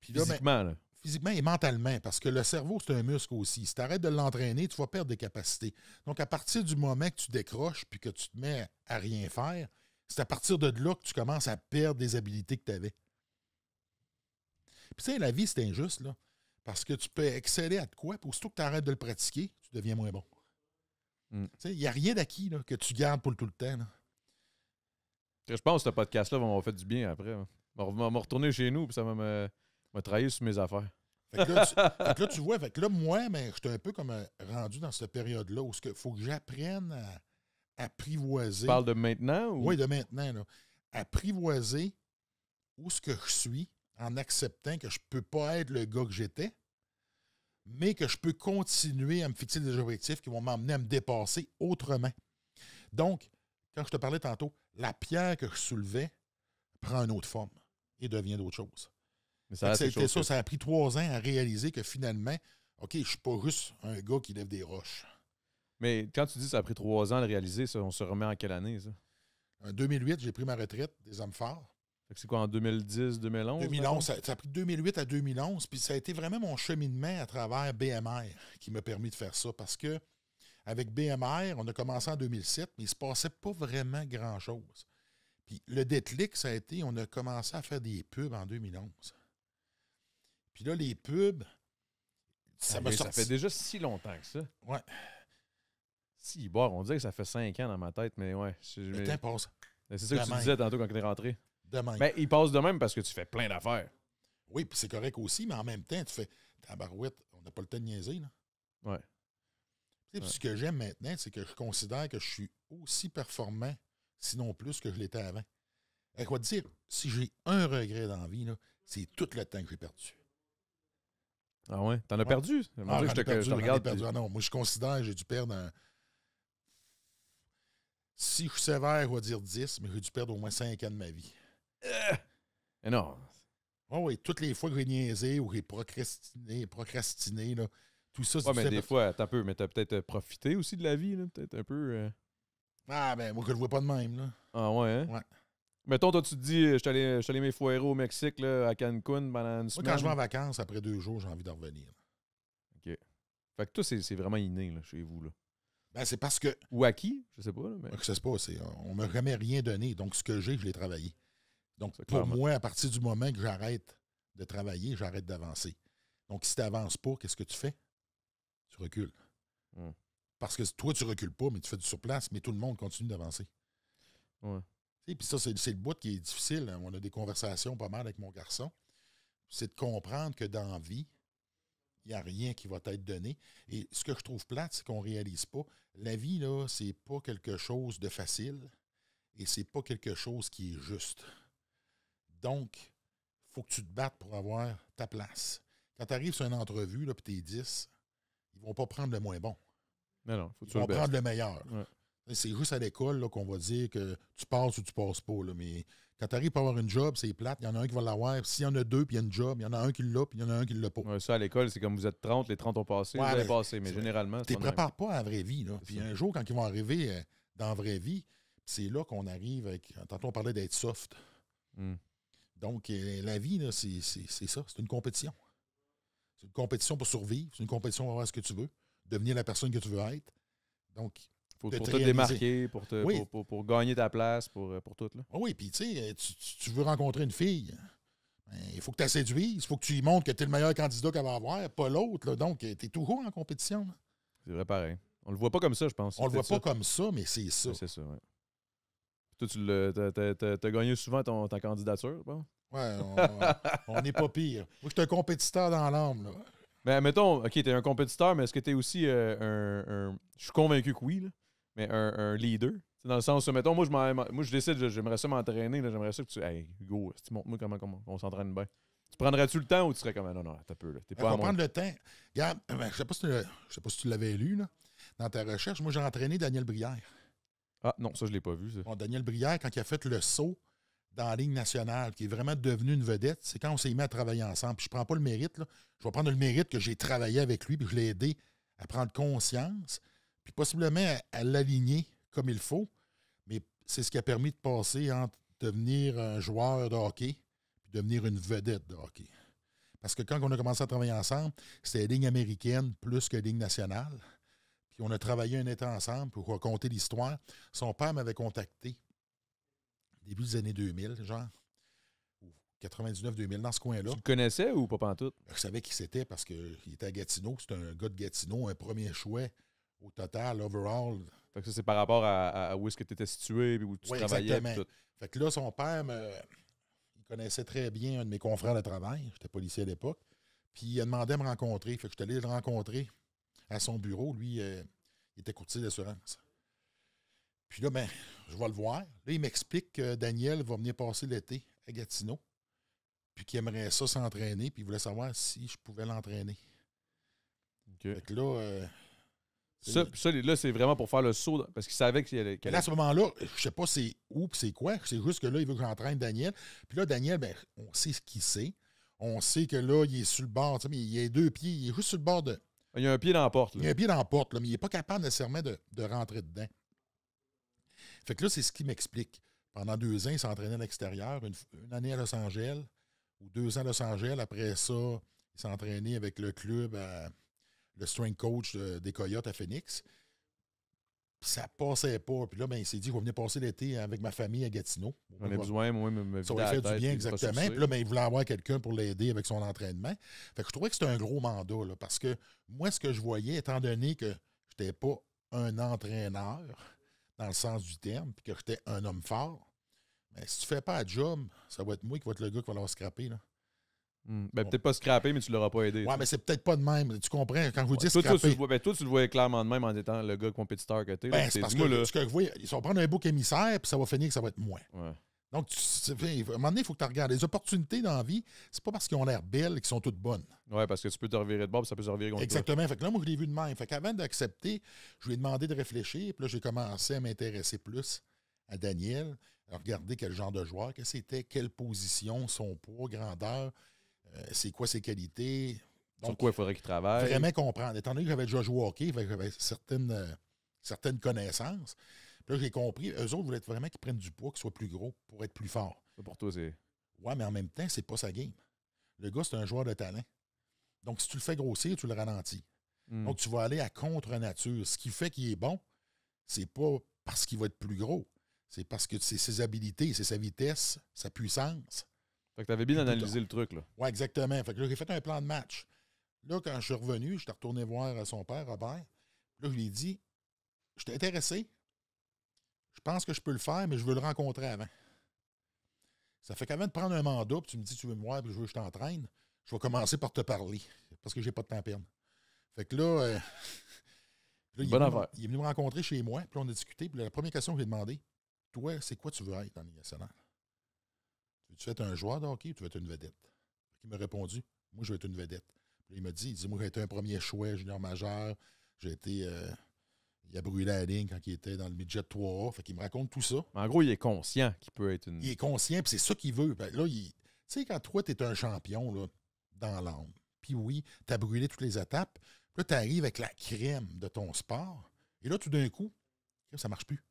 Puis ben, Physiquement, là physiquement et mentalement, parce que le cerveau, c'est un muscle aussi. Si tu arrêtes de l'entraîner, tu vas perdre des capacités. Donc, à partir du moment que tu décroches puis que tu te mets à rien faire, c'est à partir de là que tu commences à perdre des habilités que tu avais. Puis, tu sais, la vie, c'est injuste, là. Parce que tu peux exceller à de quoi, puis aussitôt que tu arrêtes de le pratiquer, tu deviens moins bon. Mm. Tu sais, il n'y a rien d'acquis là, que tu gardes pour tout le temps. Là. Je pense que ce podcast-là va m'avoir fait du bien après. Hein. On va retourner chez nous, puis ça va me m'a travailler sur mes affaires. Fait là, tu, vois, là, moi, je suis un peu comme euh, rendu dans cette période-là où il faut que j'apprenne à apprivoiser. Tu parles de maintenant? Ou... Oui, de maintenant. Là. Apprivoiser où ce que je suis en acceptant que je ne peux pas être le gars que j'étais, mais que je peux continuer à me fixer des objectifs qui vont m'amener à me dépasser autrement. Donc, quand je te parlais tantôt, la pierre que je soulevais prend une autre forme et devient d'autre chose ça, ça, a pris trois ans à réaliser que finalement, OK, je ne suis pas juste un gars qui lève des roches. Mais quand tu dis que ça a pris trois ans à le réaliser, ça, on se remet en quelle année, ça? En 2008, j'ai pris ma retraite des hommes forts. C'est quoi, en 2010, 2011? 2011, ça, a pris 2008 à 2011, puis ça a été vraiment mon cheminement à travers BMR qui m'a permis de faire ça, parce que avec BMR, on a commencé en 2007, mais il ne se passait pas vraiment grand-chose. Puis le déclic, ça a été, on a commencé à faire des pubs en 2011. Puis là, les pubs, ça me sorti. Ça fait déjà si longtemps que ça. Ouais. Si, boire, on dirait que ça fait cinq ans dans ma tête, mais ouais. Le temps passe. C'est ça que tu disais tantôt quand tu es rentré. De même. Ben, il passe de même parce que tu fais plein d'affaires. Oui, puis c'est correct aussi, mais en même temps, tu fais tabarouette, on n'a pas le temps de niaiser, là. Ouais. Tu Ce que j'aime maintenant, c'est que je considère que je suis aussi performant, sinon plus, que je l'étais avant. À quoi dire, si j'ai un regret dans la vie, c'est tout le temps que j'ai perdu. Ah ouais? T'en as perdu? Ah, je regarde. Ah non, moi, je considère que j'ai dû perdre un. Si je suis sévère, on va dire 10, mais j'ai dû perdre au moins 5 ans de ma vie. Et non. oui, toutes les fois que j'ai niaisé ou j'ai procrastiné, procrastiné, là, tout ça, c'est mais des fois, t'as peu, mais t'as peut-être euh, profité aussi de la vie, peut-être un peu. Euh. Ah, ben, moi, je le vois pas de même, là. Ah ouais, hein? Ouais. Mettons, toi, tu te dis, je suis allé, allé mes au Mexique, à Cancun pendant une semaine. quand je vais en vacances, après deux jours, j'ai envie d'en revenir. OK. Fait que toi, c'est vraiment inné, chez vous, là. Ben, c'est parce que. Ou à qui, je sais pas. Je mais... Ben, sais pas, on ne m'a jamais rien donné. Donc, ce que j'ai, je l'ai travaillé. Donc, pour moi, à partir du moment que j'arrête de travailler, j'arrête d'avancer. Donc, si tu n'avances pas, qu'est-ce que tu fais? Tu recules. Parce que toi, tu recules pas, mais tu fais du surplace, mais tout le monde continue d'avancer. Ouais. Puis ça, c'est le bout qui est difficile. Hein. On a des conversations pas mal avec mon garçon. C'est de comprendre que dans la vie, il n'y a rien qui va être donné. Et ce que je trouve plate, c'est qu'on ne réalise pas. La vie, là, c'est pas quelque chose de facile et c'est pas quelque chose qui est juste. Donc, il faut que tu te battes pour avoir ta place. Quand tu arrives sur une entrevue, là, tu es 10, ils vont pas prendre le moins bon. non, ils vont prendre le meilleur. C'est juste à l'école qu'on va dire que tu passes ou tu passes pas. Là, mais quand tu arrives à avoir une job, c'est plate. Il y en a un qui va l'avoir. S'il y en a deux, puis il y a une job, il y en a un qui l'a, puis il y en a un qui l'a pas. ça, à l'école, c'est comme vous êtes 30, les 30 ont passé, vous passé. Mais généralement, tu ne prépares pas à la vraie vie. Puis un jour, quand ils vont arriver euh, dans la vraie vie, c'est là qu'on arrive. Avec, tantôt, on parlait d'être soft. Hmm. Donc, euh, la vie, c'est ça. C'est une compétition. C'est une compétition pour survivre. C'est une compétition pour avoir ce que tu veux, devenir la personne que tu veux être. Donc, pour te, démarquer, pour, pour, gagner ta place, pour, euh, pour tout. Là. Ah oui, puis tu sais, tu veux rencontrer une fille. Ben, il faut que tu la séduises, il faut que tu lui montres que tu es le meilleur candidat qu'elle va avoir, pas l'autre. Donc, tu es tout haut en compétition. C'est vrai, pareil. On le voit pas comme ça, je pense. On le voit pas comme ça, mais c'est ça. c'est ça, oui. Toi, tu as, gagné souvent ton, ta candidature, bon? Ouais, on n'est pas pire. Moi, je suis un compétiteur dans l'âme, là. Ben, mettons, OK, t'es un compétiteur, mais est-ce que t'es aussi euh, un... Je suis convaincu que oui, là mais un, leader. dans le sens, où, mettons, moi je, moi, je décide, j'aimerais ça m'entraîner, j'aimerais ça que tu. Hey, Hugo, tu moi comment, on s'entraîne bien. Tu prendrais-tu le temps ou tu serais comme, ah, non, non, t'as peu, là. T'es pas à prendre le temps. Regarde, [CLEARS THROAT] je ne sais pas si tu l'avais lu, dans ta recherche. Moi, j'ai entraîné Daniel Brière. Ah, non, ça, je ne l'ai pas vu, Daniel Brière, quand il a fait le saut, dans la Ligue nationale, qui est vraiment devenu une vedette, c'est quand on s'est mis à travailler ensemble. je ne prends pas le mérite, je vais prendre le mérite que j'ai travaillé avec lui, puis je l'ai aidé à prendre conscience puis possiblement à, l'aligner comme il faut. Mais c'est ce qui a permis de passer entre devenir un joueur de hockey puis devenir une vedette de hockey. Parce que quand on a commencé à travailler ensemble, c'était ligne américaine plus que ligne nationale. Puis on a travaillé un été ensemble pour raconter l'histoire. Son père m'avait contacté début des années 2000, genre. 99-2000, dans ce coin-là. Tu le connaissais ou pas pantoute? Je savais qui c'était parce qu'il était à Gatineau. C'était un gars de Gatineau, un premier choix au total, overall. Fait que ça, c'est par rapport à, où est-ce que tu étais situé, où tu travaillais. Exactement. Fait que là, son père, me, il connaissait très bien un de mes confrères de travail. J'étais policier à l'époque. Puis il a demandé à me rencontrer. Fait que je suis allé le rencontrer à son bureau. Lui, euh, il était courtier d'assurance. Puis là, ben, je vais le voir. Là, il m'explique que Daniel va venir passer l'été à Gatineau. Puis qu'il aimerait ça s'entraîner. Puis il voulait savoir si je pouvais l'entraîner. Fait que là, euh, ça, là, c'est vraiment pour faire le saut, parce qu'il savait qu'il allait. à ce moment-là, je sais pas c'est où c'est quoi. C'est juste que là, il veut que j'entraîne Daniel. Puis là, Daniel, ben, on sait ce qu'il sait. On sait que là, il est sur le bord. Mais il a deux pieds. Il est juste sur le bord de. Il y a un pied dans la porte. Il y a un pied dans la porte, mais il n'est pas capable nécessairement de, de, rentrer dedans. Fait que là, c'est ce qui m'explique. Pendant deux ans, il s'entraînait à l'extérieur, une, année à Los Angeles, ou deux ans à Los Angeles. Après ça, il s'entraînait avec le club à le strength coach des Coyotes à Phoenix. ça passait pas. Puis là, ben, il s'est dit, qu'on venait venir passer l'été avec ma famille à Gatineau. On a besoin, moi, me, Ça aurait fait du bien, exactement. Puis là, ben, il voulait avoir quelqu'un pour l'aider avec son entraînement. Fait que je trouvais que c'était un gros mandat, là, parce que moi, ce que je voyais, étant donné que je n'étais pas un entraîneur, dans le sens du terme, puis que j'étais un homme fort, mais ben, si tu fais pas un job, ça va être moi qui va être le gars qui va leur scraper, Hmm. Ben, peut-être pas scrappé, mais tu l'auras pas aidé. Ouais, mais c'est peut-être pas de même. Tu comprends? Quand je vous dis ouais, ben, toi, tu le voyais clairement de même en étant le gars compétiteur que tu es. Ben, c'est parce que, là... que ils sont prendre un bouc émissaire, puis ça va finir que ça va être moins. Donc, à un moment donné, il faut que tu regardes. Les opportunités dans la vie, c'est pas parce qu'ils ont l'air belles qu'ils sont toutes bonnes. Oui, parce que tu peux te revirer de bord, puis ça peut se revirer contre Exactement. Toi. Fait que là, moi, je l'ai vu de même. Fait qu'avant d'accepter, je lui ai demandé de réfléchir, puis là, j'ai commencé à m'intéresser plus à Daniel, à regarder quel genre de joueur que c'était, quelle position, son poids, grandeur. Euh, c'est quoi ses qualités. Donc, Sur quoi il faudrait qu'il travaille. Vraiment comprendre. Étant donné que j'avais déjà joué au hockey, j'avais certaines, euh, certaines connaissances. Puis là, j'ai compris, eux autres voulaient vraiment qu'ils prennent du poids, qu'ils soient plus gros pour être plus fort. pour toi, c'est. Ouais, mais en même temps, c'est pas sa game. Le gars, c'est un joueur de talent. Donc, si tu le fais grossir, tu le ralentis. Hmm. Donc, tu vas aller à contre-nature. Ce qui fait qu'il est bon, c'est pas parce qu'il va être plus gros. C'est parce que c'est ses habilités, c'est sa vitesse, sa puissance. Fait que tu avais bien analysé le truc, là. Oui, exactement. Fait que j'ai fait un plan de match. Là, quand je suis revenu, je j'étais retourné voir euh, son père, Robert. Là, je lui ai dit Je t'ai intéressé. Je pense que je peux le faire, mais je veux le rencontrer avant. Ça fait qu'avant de prendre un mandat, puis tu me dis Tu veux me voir, puis je veux que je t'entraîne, je vais commencer par te parler, parce que j'ai pas de temps à perdre. Fait que là, euh, [LAUGHS] il, est venu, me rencontrer chez moi, puis on a discuté. Puis la première question que j'ai demandé Toi, c'est quoi tu veux être en les tu veux être un joueur de ou tu veux être une vedette? Il m'a répondu, moi, je veux être une vedette. Puis, il m'a dit, il dit, moi, j'ai été un premier choix junior majeur. J'ai été. Euh, il a brûlé la ligne quand il était dans le midget 3A. Fait qu'il me raconte tout ça. En gros, il est conscient qu'il peut être une. Il est conscient, puis c'est ça qu'il veut. Ben là, Tu sais, quand toi, tu es un champion dans l'âme, puis oui, tu as brûlé toutes les étapes, puis là, tu arrives avec la crème de ton sport, et là, tout d'un coup, ça marche plus.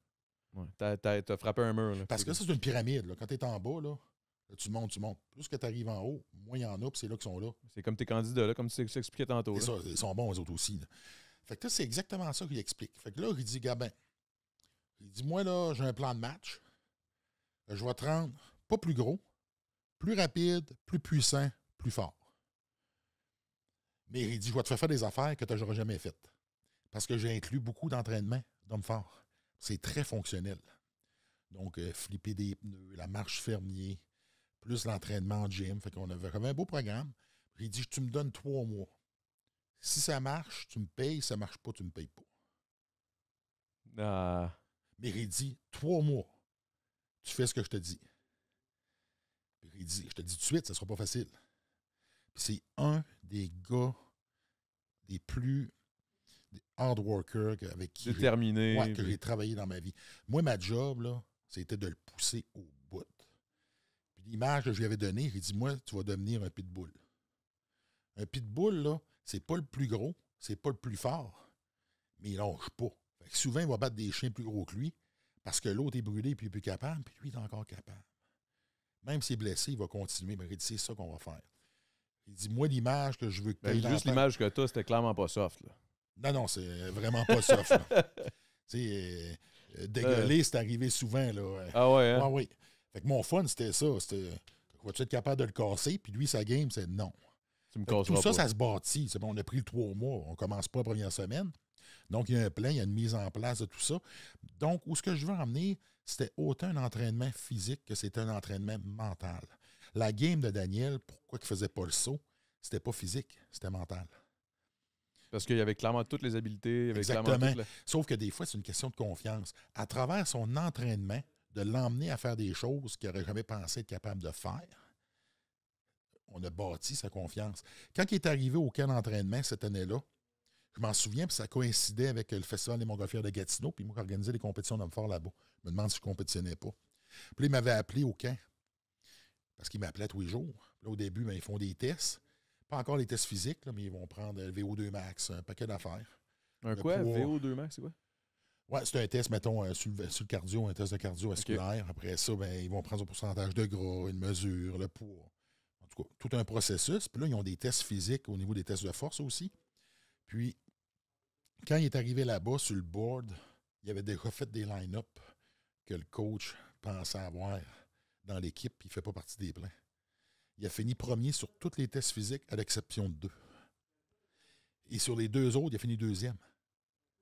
Ouais, t'as, frappé un mur. Parce que ça, c'est une pyramide. Là. Quand tu es en bas, là, tu montes, tu montes. Plus que tu arrives en haut, moins il y en a, puis c'est là qu'ils sont là. C'est comme tes candidats, là, comme tu expliquais tantôt. ça, ils sont bons, les autres aussi. Fait que c'est exactement ça qu'il explique. Fait que là, il dit, Gabin, il dit, moi, là, j'ai un plan de match. Je vais te rendre pas plus gros, plus rapide, plus puissant, plus fort. Mais il dit, je vais te faire faire des affaires que tu n'auras jamais faites. Parce que j'ai inclus beaucoup d'entraînement d'hommes forts. C'est très fonctionnel. Donc, euh, flipper des pneus, la marche fermier, plus l'entraînement en gym. Fait qu'on avait comme un beau programme. il dit Tu me donnes trois mois. Si ça marche, tu me payes. Si ça marche pas, tu me payes pas. Euh... Mais il dit Trois mois. Tu fais ce que je te dis. il dit Je te dis tout de suite, ça sera pas facile. c'est un des gars des plus hard workers avec qui j'ai travaillé dans ma vie. Moi, ma job, c'était de le pousser au bout l'image que je lui avais donnée, il dit, moi, tu vas devenir un pitbull. Un pitbull, là, c'est pas le plus gros, c'est pas le plus fort, mais il longe pas. souvent, il va battre des chiens plus gros que lui parce que l'autre est brûlé puis il n'est plus capable, puis lui, il est encore capable. Même s'il est blessé, il va continuer. Mais c'est ça qu'on va faire. Il dit, moi, l'image que je veux que ben, aies. » Juste l'image que tu c'était clairement pas soft. Non, non, c'est euh, vraiment pas soft. [LAUGHS] tu sais, euh, euh, c'est arrivé souvent. Là. Ah ouais, Ah hein? oui que mon fun, c'était ça. C'était vas-tu être capable de le casser? Puis lui, sa game, c'est non. tout ça, ça se bâtit. Bon, on a pris le trois mois. On commence pas la première semaine. Donc, il y a un plan, il y a une mise en place de tout ça. Donc, où ce que je veux emmener, c'était autant un entraînement physique que c'était un entraînement mental. La game de Daniel, pourquoi il ne faisait pas le saut, c'était pas physique, c'était mental. Parce qu'il avait clairement toutes les habiletés. Exactement. Sauf que des fois, c'est une question de confiance. À travers son entraînement, de l'emmener à faire des choses qu'il n'aurait jamais pensé être capable de faire. On a bâti sa confiance. Quand il est arrivé au camp d'entraînement cette année-là, je m'en souviens, puis ça coïncidait avec le Festival des montgolfières de Gatineau, puis moi qui organisais des compétitions d'hommes forts là-bas. Je me demande si je compétitionnais pas. Puis il m'avait appelé au camp, parce qu'il m'appelait tous les jours. Là, au début, ben, ils font des tests. Pas encore les tests physiques, mais ils vont prendre le VO2 max, un paquet d'affaires. Un quoi? VO2 max, c'est quoi? Oui, c'est un test, mettons, euh, sur, le, cardio, un test de cardiovasculaire. Après ça, ben, ils vont prendre un pourcentage de gras, une mesure, le poids. En tout cas, tout un processus. Puis là, ils ont des tests physiques au niveau des tests de force aussi. Puis, quand il est arrivé là-bas, sur le board, il avait déjà fait des line-up que le coach pensait avoir dans l'équipe. Il ne fait pas partie des plans. Il a fini premier sur tous les tests physiques, à l'exception de deux. Et sur les deux autres, il a fini deuxième.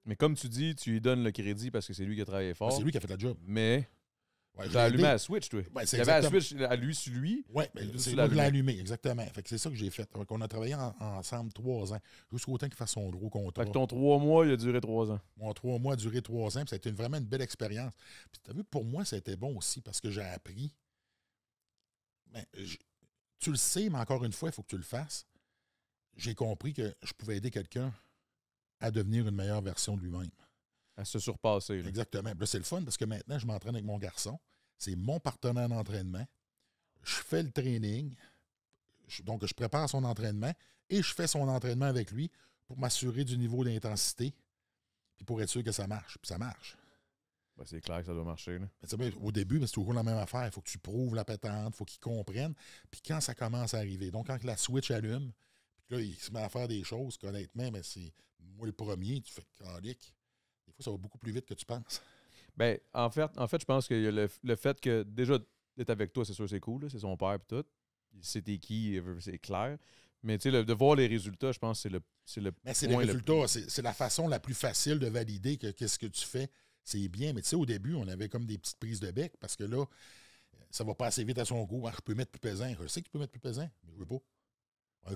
Mais comme tu dis, tu lui donnes le crédit parce que c'est lui qui a travaillé ah, fort. c'est lui qui a fait la job. Mais. j'ai tu allumé la Switch, toi. vois. c'est Switch à lui sur lui. Oui, mais c'est lui de l'allumer, exactement. Fait c'est ça que j'ai fait. On a travaillé ensemble trois ans, jusqu'au temps qu'il fasse son gros contrat. Fait ton trois mois, il a duré trois ans. Mon trois mois a duré trois ans, puis ça a été une, vraiment une belle expérience. Puis as vu, pour moi, ça a été bon aussi parce que j'ai appris. tu le sais, mais encore une fois, il faut que tu le fasses. J'ai compris que je pouvais aider quelqu'un à devenir une meilleure version de lui-même. À se surpasser. Exactement. Là, c'est le fun parce que maintenant, je m'entraîne avec mon garçon. C'est mon partenaire d'entraînement. Je fais le training. donc, je prépare son entraînement et je fais son entraînement avec lui pour m'assurer du niveau d'intensité puis pour être sûr que ça marche. Puis ça marche. Ben, c'est clair que ça doit marcher. Ben, au début, ben, c'est toujours la même affaire. Il faut que tu prouves la pétante, il faut qu'il comprenne. Puis quand ça commence à arriver, donc quand la switch allume, là, il se met à faire des choses honnêtement. mais c'est moi le premier, tu fais Des fois, ça va beaucoup plus vite que tu penses. Ben, en fait, en fait, je pense que le, fait que déjà d'être avec toi, c'est sûr, c'est cool, c'est son père et tout. C'était qui, c'est clair. Mais de voir les résultats, je pense que c'est le, c'est le Mais c'est les résultats, c'est la façon la plus facile de valider que qu'est-ce que tu fais, c'est bien. Mais tu sais, au début, on avait comme des petites prises de bec parce que là, ça va pas assez vite à son goût. Hein, je peux mettre plus pesant. Je sais que tu peux mettre plus pesant, mais je veux pas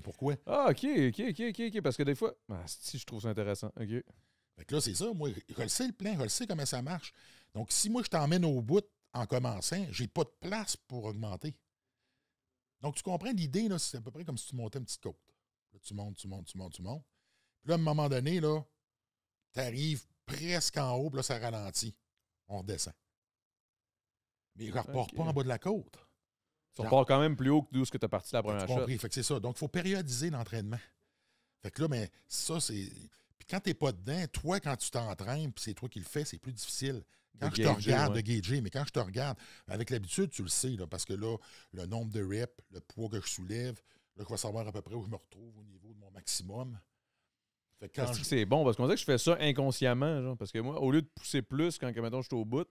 pourquoi? Ah, OK, OK, OK, OK, OK. Parce que des fois, ah, si je trouve ça intéressant. OK. là, c'est ça. Moi, je le sais, le plein, je le sais comment ça marche. Donc, si moi, je t'emmène au bout en commençant, j'ai pas de place pour augmenter. Donc, tu comprends l'idée, c'est à peu près comme si tu montais une petite côte. tu montes, tu montes, tu montes, tu montes. Puis là, à un moment donné, là, tu arrives presque en haut, puis là, ça ralentit. On redescend. Mais je ne repars pas en bas de la côte. Tu repars quand même plus haut que d'où tu as parti la première fois. compris. Fait que c'est ça. Donc, il faut périodiser l'entraînement. Fait que là, mais ça, c'est. Puis quand tu n'es pas dedans, toi, quand tu t'entraînes, puis c'est toi qui le fais, c'est plus difficile. Quand je te regarde, de mais quand je te regarde, avec l'habitude, tu le sais, là, parce que là, le nombre de reps, le poids que je soulève, là, je vais savoir à peu près où je me retrouve au niveau de mon maximum. c'est bon, parce qu'on dirait que je fais ça inconsciemment, genre, parce que moi, au lieu de pousser plus quand, quand maintenant je suis au bout,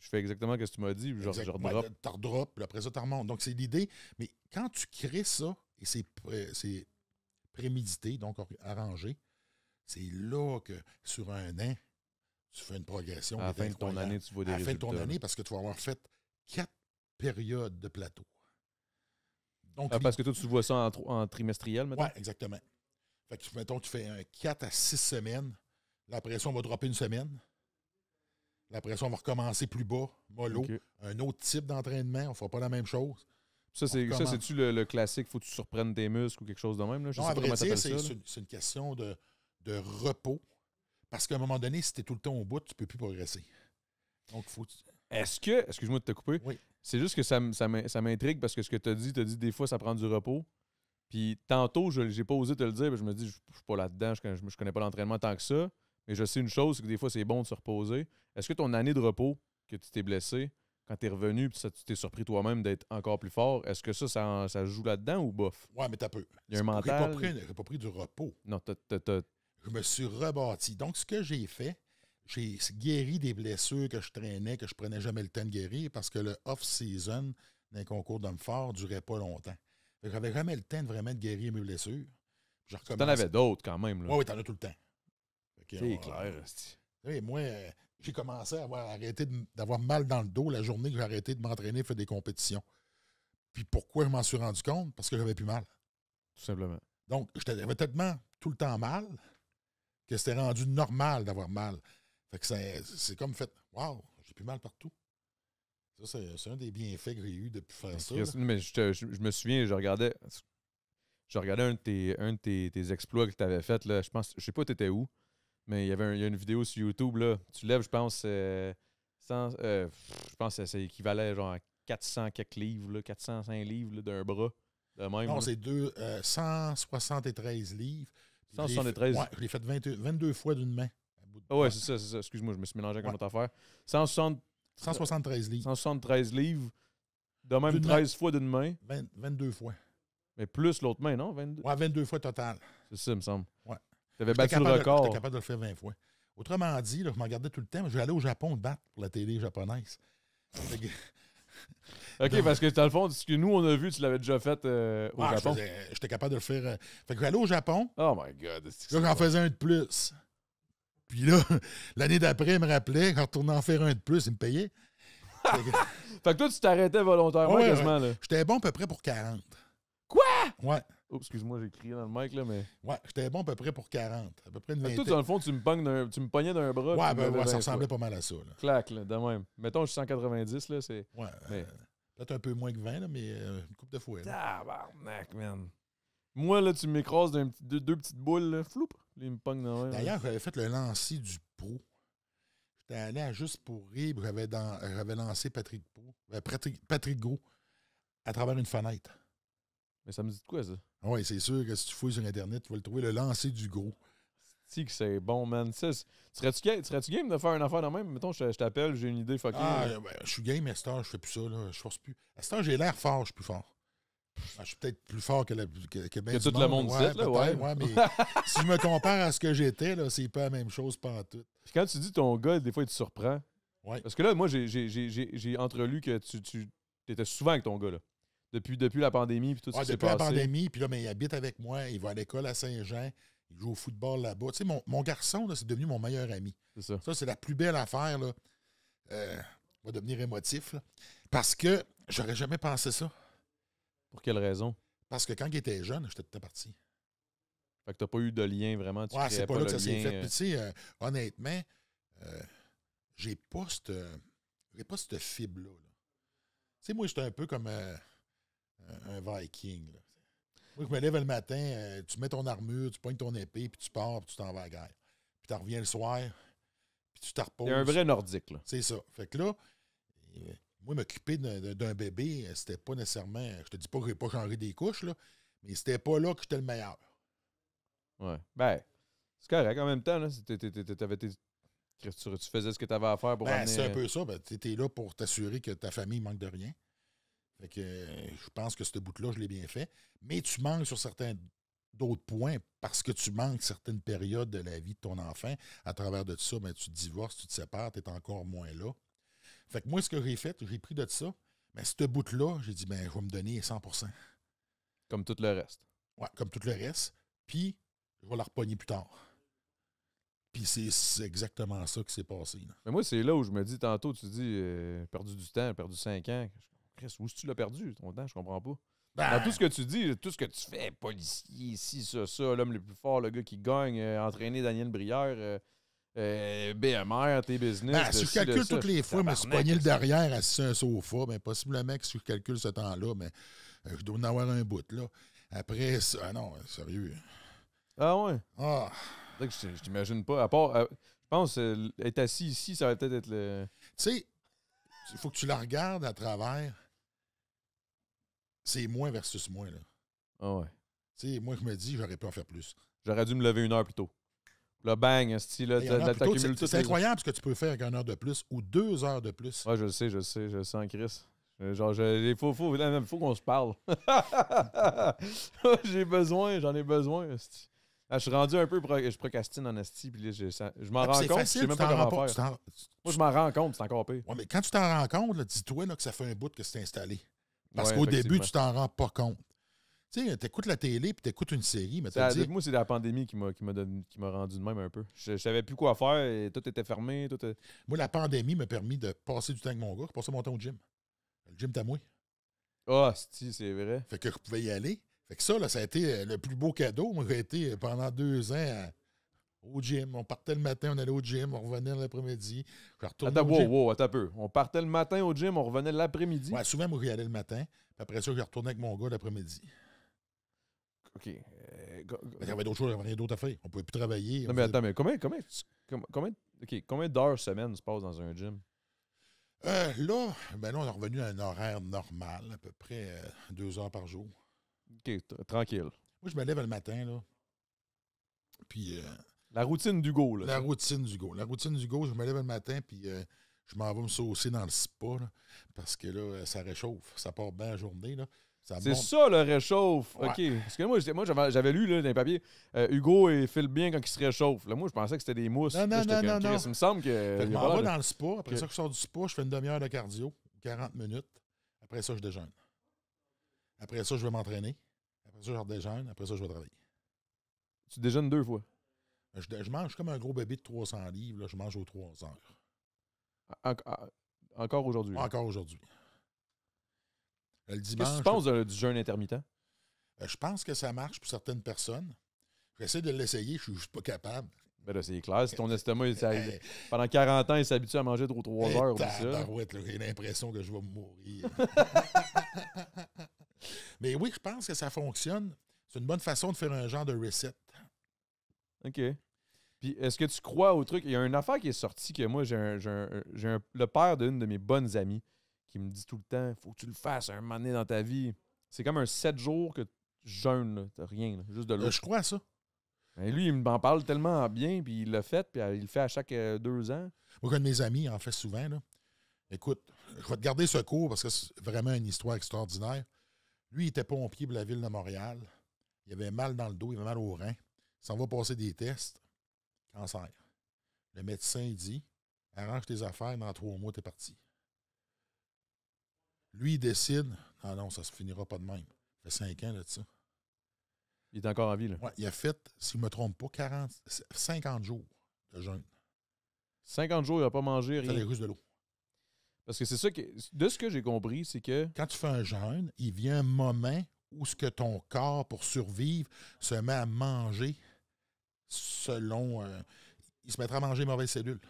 je fais exactement ce que tu m'as dit, genre, je drop. tu redropes, après ça, tu remontes. Donc, c'est l'idée. Mais quand tu crées ça, et c'est pré, prémédité, donc arrangé, c'est là que sur un an, tu fais une progression. À la fin de ton année, tu vois des À la fin de ton année, parce que tu vas avoir fait quatre périodes de plateau. Donc, ah, parce que toi, tu vois ça en, trimestriel maintenant? Oui, exactement. Fait que, mettons, tu fais un 4 à 6 semaines. la pression va dropper une semaine. La pression va recommencer plus bas, mollo. Un autre type d'entraînement, on ne fera pas la même chose. Ça, c'est, tu le, classique, faut que tu surprennes tes muscles ou quelque chose de même? c'est, une, question de, repos. Parce qu'à un moment donné, si tu es tout le temps au bout, tu ne peux plus progresser. Donc, faut. Est-ce que, excuse-moi de te couper, c'est juste que ça, ça m'intrigue parce que ce que tu as dit, tu as dit des fois ça prend du repos. Puis tantôt, je n'ai pas osé te le dire, mais je me dis, je ne suis pas là-dedans, je ne connais pas l'entraînement tant que ça. Mais je sais une chose, c'est que des fois, c'est bon de se reposer. Est-ce que ton année de repos, que tu t'es blessé, quand tu es revenu, puis tu t'es surpris toi-même d'être encore plus fort, est-ce que ça, ça, joue là-dedans ou bof? Ouais, mais t'as peu. Il y Pas pris, du repos. Non, t'as, Je me suis rebâti. Donc, ce que j'ai fait, j'ai guéri des blessures que je traînais, que je prenais jamais le temps de guérir parce que le off-season d'un concours d'hommes forts durait pas longtemps. J'avais jamais le temps vraiment de guérir mes blessures. Tu en avais d'autres quand même. oui, t'en as tout le temps c'est clair. moi, euh, j'ai commencé à avoir arrêté d'avoir mal dans le dos la journée que j'ai arrêté de m'entraîner faire des compétitions. Puis pourquoi je m'en suis rendu compte? Parce que j'avais plus mal. Tout simplement. Donc, j'avais tellement tout le temps mal que c'était rendu normal d'avoir mal. Fait que c'est comme fait Waouh, j'ai plus mal partout. Ça, c'est un des bienfaits que j'ai eu depuis faire ça. mais je, me souviens, je regardais. Je regardais un de tes, un exploits que tu avais fait. Là. Je pense, je sais pas, tu étais où. Mais il y avait a une vidéo sur YouTube, là. Tu lèves, je pense, euh, euh, je pense que ça équivalait genre à 400 quelques livres, 405 livres d'un bras. non, c'est 173 euh, livres. 173. Ouais, je l'ai fait 22 fois d'une main. Ah ouais, c'est ça, c'est ça. Excuse-moi, je me suis mélangé avec une autre affaire. 173 livres. 173 livres, de même 13 fois d'une main. 22 fois. Mais plus l'autre main, non? 22. 22 fois total. C'est ça, il me semble. Ouais. J'avais battu le record. J'étais capable de le faire 20 fois. Autrement dit, là, je m'en gardais tout le temps, mais je vais aller au Japon battre pour la télé japonaise. [LAUGHS] OK, parce que dans le fond, ce que nous, on a vu, tu l'avais déjà fait euh, au ah, Japon. J'étais capable de le faire. Euh, fait que j'allais au Japon. Oh my God. Là, j'en faisais un de plus. Puis là, [LAUGHS] l'année d'après, il me rappelait, quand on en faire un de plus, il me payait. [LAUGHS] fait, que... toi, tu t'arrêtais volontairement J'étais bon à peu près pour 40. Quoi? Ouais. Oh, excuse-moi, j'ai crié dans le mic, là, mais. Ouais, j'étais bon à peu près pour 40. À peu près une tout dans le fond, tu me, tu me pognais d'un bras. Ouais, ben, ça ressemblait pas mal à ça. Là. Clac, là, de même. Mettons, je suis 190, là, c'est. Ouais. Mais... Euh, peut-être un peu moins que 20, là, mais euh, une coupe de fouet. Tabarnak, man. Moi, là, tu m'écrases d'un petit, deux, petites boules, là, floup, il me pogne dans D'ailleurs, j'avais fait le lancer du pot. J'étais allé à Juste pour rire, j'avais, lancé Patrick Go euh, Patrick, Patrick à travers une fenêtre. Mais ça me dit de quoi, ça? Ah oui, c'est sûr que si tu fouilles sur Internet, tu vas le trouver, le lancer du gros. Si que c'est bon, man. Serais-tu game, serais game de faire une affaire de même? Mettons, je, t'appelle, j'ai une idée fucking. Ah, euh. ben, je suis game, mais Star, je fais plus ça, là. Je force plus. Esther, j'ai l'air fort, je suis plus fort. Ah, je suis peut-être plus fort que, la, que, que, tout le monde ouais, dit, mais [LAUGHS] si je me compare à ce que j'étais, c'est pas la même chose, pas tout. quand tu dis ton gars, des fois, il te surprend. Ouais. Parce que là, moi, j'ai entrelu que tu, tu étais souvent avec ton gars, là. Depuis, depuis la pandémie, puis tout ce qui s'est passé. Depuis la pandémie, puis là, mais il habite avec moi, il va à l'école à Saint-Jean, il joue au football là-bas. Tu sais, mon, mon garçon, c'est devenu mon meilleur ami. C'est ça. Ça, c'est la plus belle affaire, là. Euh, va devenir émotif, Parce que j'aurais jamais pensé ça. Pour quelle raison? Parce que quand il était jeune, j'étais tout parti. Fait que t'as pas eu de lien vraiment. Tu ouais, c'est pas, là que ça s'est fait. Puis, tu sais, euh, honnêtement, euh, j'ai pas cette, pas cette fibre-là. Tu sais, moi, j'étais un peu comme un, Viking. Moi, je me lève le matin, euh, tu mets ton armure, tu pognes ton épée, puis tu pars, puis tu t'en vas à la guerre. Puis tu reviens le soir, puis tu t'en reposes. C'est un vrai nordique, là. C'est ça. Fait que là, euh, moi, m'occuper d'un bébé, euh, c'était pas nécessairement. Je te dis pas que j'ai pas changé des couches, là, mais c'était pas là que j'étais le meilleur. Ouais. Ben, c'est correct. En même temps, tu, faisais ce que tu avais à faire pour ben, C'est un peu ça. Ben, tu étais là pour t'assurer que ta famille manque de rien. Fait que euh, je pense que ce bout-là, je l'ai bien fait. Mais tu manques sur certains d'autres points parce que tu manques certaines périodes de la vie de ton enfant. À travers de ça, ben, tu te divorces, tu te sépares, tu es encore moins là. Fait que moi, ce que j'ai fait, j'ai pris de ça. Mais ce bout-là, j'ai dit, ben, je vais me donner 100 Comme tout le reste. Ouais, comme tout le reste. Puis, je vais la repogner plus tard. Puis c'est exactement ça qui s'est passé. moi, c'est là où je me dis, tantôt, tu dis, euh, perdu du temps, perdu 5 ans où est-ce que tu l'as perdu ton temps? Je comprends pas. Bah. Dans tout ce que tu dis, tout ce que tu fais, policier, ici, ça, ça, l'homme le plus fort, le gars qui gagne, euh, entraîner Daniel Brière, euh, euh, BMR, tes business. Bah, si je calcule toutes les fois, mais se pogné le derrière assis un sofa, fort, ben, possiblement que si je calcule ce temps-là, mais ben, je dois en avoir un bout, là. Après, ça, ah non, sérieux. Ah ouais? Ah. je, je t'imagine pas. À part, je pense, être assis ici, ça va peut-être être le. Tu sais, il faut que tu la regardes à travers c'est moins versus moins. Là. Ah ouais. Tu sais, moi, je me dis, j'aurais pu en faire plus. J'aurais dû me lever une heure plus tôt. Le bang, style là, C'est incroyable ce que tu peux faire avec une heure de plus ou deux heures de plus. Ouais, je le sais, je le sais, je le sais en euh, Genre, il faut, faut, faut qu'on se parle. [LAUGHS] j'ai besoin, j'en ai besoin. Là, ah, je suis rendu un peu, je procrastine en asti, puis là, je, je m'en ah, rends compte, facile, même pas Moi, je m'en rends compte, c'est encore pire. Ouais, mais quand tu t'en rends compte, dis-toi que ça fait un bout que c'est installé. Parce qu'au début, tu t'en rends pas compte. Tu sais, t'écoutes la télé puis t'écoutes une série, mais Moi, c'est la pandémie qui m'a rendu de même un peu. Je, savais plus quoi faire et tout était fermé. Tout Moi, la pandémie m'a permis de passer du temps avec mon gars passer mon temps au gym. Le gym t'amoy Ah, si, c'est vrai. Fait que je pouvais y aller. Fait que ça, là, ça a été euh, le plus beau cadeau. Moi, j'ai été pendant deux ans à au gym. On partait le matin, on allait au gym, on revenait l'après-midi. Attends, wow, wow, attends un peu. On partait le matin au gym, on revenait l'après-midi. Ouais, souvent, moi, j'y allais le matin. après ça, je retournais avec mon gars l'après-midi. OK. Euh, il y avait d'autres choses, il y avait d'autres affaires. On pouvait plus travailler. Non, mais attends, mais combien, combien, combien, combien d'heures semaine se passe dans un gym? Euh, là, ben là, on est revenu à un horaire normal, à peu près euh, deux heures par jour. OK, tranquille. Moi, je me lève le matin, là. Puis, euh, la routine d'Hugo. La routine d'Hugo. La routine d'Hugo, je me lève le matin, puis euh, je m'en vais me saucer dans le spa, parce que là, euh, ça réchauffe. Ça part bien la journée. Là. C'est ça le réchauffe. OK. Parce que moi, j'avais, lu là, dans les papiers, euh, Hugo et file bien quand il se réchauffe. Là, moi, je pensais que c'était des mousses. Non, non, non, non, Il me semble que. je m'en vais dans le spa. Après ça, je sors du spa, je fais une demi-heure de cardio, 40 minutes. Après ça, je déjeune. Après ça, je vais m'entraîner. Après ça, je déjeune. Après ça, je vais travailler. Tu déjeunes deux fois? Je, mange comme un gros bébé de 300 livres, je mange aux 3 heures. encore aujourd'hui? Encore aujourd'hui. Qu'est-ce que tu penses du jeûne intermittent? Euh, je pense que ça marche pour certaines personnes. J'essaie de l'essayer, je suis pas capable. Ben c'est clair. Si ton [LAUGHS] estomac, pendant 40 ans, il s'habitue à manger trop 3 heures j'ai l'impression que je vais mourir. [LAUGHS] Mais oui, je pense que ça fonctionne. C'est une bonne façon de faire un genre de reset. OK est-ce que tu crois au truc? Il y a une affaire qui est sortie que moi, j'ai euh, le père d'une de mes bonnes amies qui me dit tout le temps faut que tu le fasses un moment donné dans ta vie. C'est comme un sept jours que tu jeûnes, t'as rien, juste de euh, l'eau. je crois à ça. Ben, lui, il m'en parle tellement bien, puis il l'a fait, puis euh, il le fait à chaque deux ans. Moi, un de mes amis en fait souvent. Écoute, je vais te garder ce cours parce que c'est vraiment une histoire extraordinaire. Lui, il était pompier pour la ville de Montréal. Il avait mal dans le dos, il avait mal au rein. Il s'en va passer des tests cancer. Le médecin dit Arrange tes affaires, dans trois mois, es parti. Lui, il décide Non, non, ça se finira pas de même. Il fait cinq ans de ça. Il est encore en vie, là. il a fait, si ne me trompe pas, 40, 50 jours de jeûne. 50 jours, il n'a pas mangé rien. Ça les juste de l'eau. Parce que c'est ça que. De ce que j'ai compris, c'est que. Quand tu fais un jeûne, il vient un moment où ce que ton corps, pour survivre, se met à manger selon. Euh, il se mettra à manger mauvaise cellule.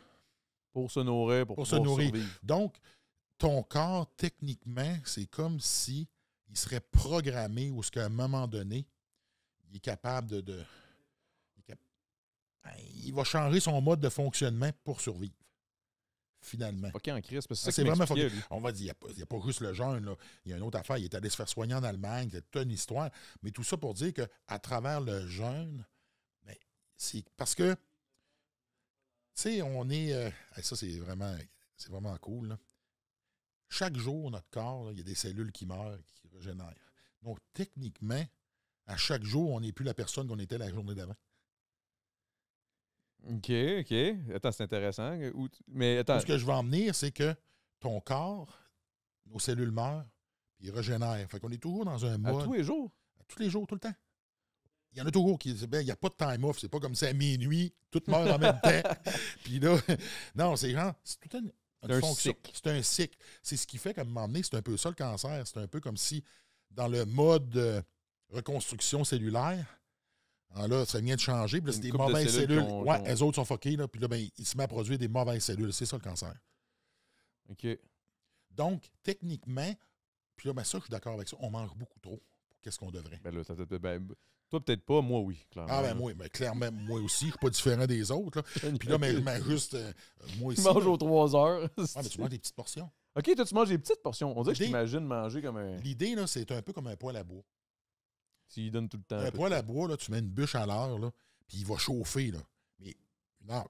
Pour se nourrir, pour, pour se nourrir. Donc, ton corps, techniquement, c'est comme si il serait programmé ou ce qu'à un moment donné, il est capable de. Ben, il, va changer son mode de fonctionnement pour survivre. Finalement. ok en crise, parce que c'est ah, vraiment On va dire, il n'y a, a, pas juste le jeûne, il y a une autre affaire. Il est allé se faire soigner en Allemagne, c'est toute une histoire. Mais tout ça pour dire qu'à travers le jeûne, c'est parce que, tu sais, on est. Euh, ça, c'est vraiment, c'est vraiment cool. Chaque jour, notre corps, il y a des cellules qui meurent, qui régénèrent. Donc, techniquement, à chaque jour, on n'est plus la personne qu'on était la journée d'avant. OK, OK. Attends, c'est intéressant. Mais attends. ce que je veux en venir, c'est que ton corps, nos cellules meurent, puis ils régénèrent. Fait qu'on est toujours dans un mode. À tous les jours. À tous les jours, tout le temps il y en a toujours qui disent, ben, il n'y a pas de time off, c'est pas comme ça à minuit, tout meurt en même temps. [LAUGHS] Puis là, non, c'est genre, c'est tout un cycle C'est un cycle. C'est ce qui fait qu'à un moment donné, c'est un peu ça le cancer. C'est un peu comme si, dans le mode euh, reconstruction cellulaire, ah, là, ça vient de changer, puis c'est des mauvaises cellules. ouais, elles autres sont fuckées, là, puis là, ben, il se met à produire des mauvaises cellules. C'est ça le cancer. OK. Donc, techniquement, puis là, ben, ça, je suis d'accord avec ça, on mange beaucoup trop. Qu'est-ce qu'on devrait? Ben là, ça, ben, toi, peut-être pas, moi, oui, clairement. Ah, ben, moi, mais clairement, moi aussi, je suis pas différent des autres. Là. [LAUGHS] Puis là, mais, juste, euh, moi aussi. Tu manges aux trois heures. ah, mais tu manges des petites portions. OK, toi, tu manges des petites portions. On dirait que je t'imagine manger comme un. L'idée, là, c'est un peu comme un poêle à bois. Tu lui donnes tout le temps. Un, poêle à bois, là, tu mets une bûche à l'heure, là, puis il va chauffer, là. Mais une heure.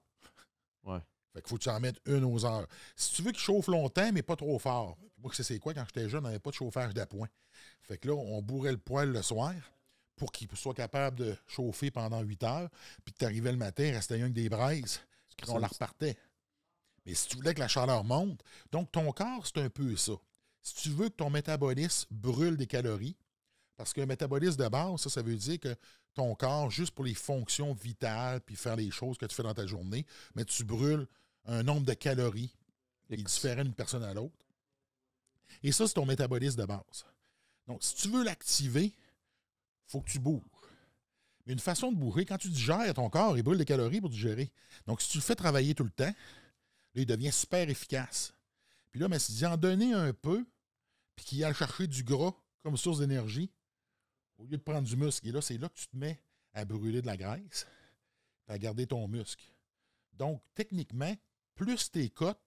Ouais. Fait qu'il faut que tu en mettes une aux heures. Si tu veux qu'il chauffe longtemps, mais pas trop fort. Moi, c'est quoi, quand j'étais jeune, on n'avait pas de chauffage d'appoint. Fait que là, on bourrait le poêle le soir pour qu'il soit capable de chauffer pendant 8 heures, puis que tu arrivais le matin, restait rien des braises, puis on la repartait. Mais si tu voulais que la chaleur monte, donc ton corps, c'est un peu ça. Si tu veux que ton métabolisme brûle des calories, parce qu'un métabolisme de base, ça, ça veut dire que ton corps, juste pour les fonctions vitales, puis faire les choses que tu fais dans ta journée, mais tu brûles un nombre de calories qui est d'une personne à l'autre. Et ça, c'est ton métabolisme de base. Donc, si tu veux l'activer, faut que tu bouges. Mais une façon de bouger, quand tu digères ton corps, il brûle des calories pour digérer. Donc, si tu le fais travailler tout le temps, il devient super efficace. Puis là, mais si tu en donner un peu, puis qu'il a chercher du gras comme source d'énergie, au lieu de prendre du muscle, et là, c'est là que tu te mets à brûler de la graisse, à garder ton muscle. Donc, techniquement, plus tes cotes,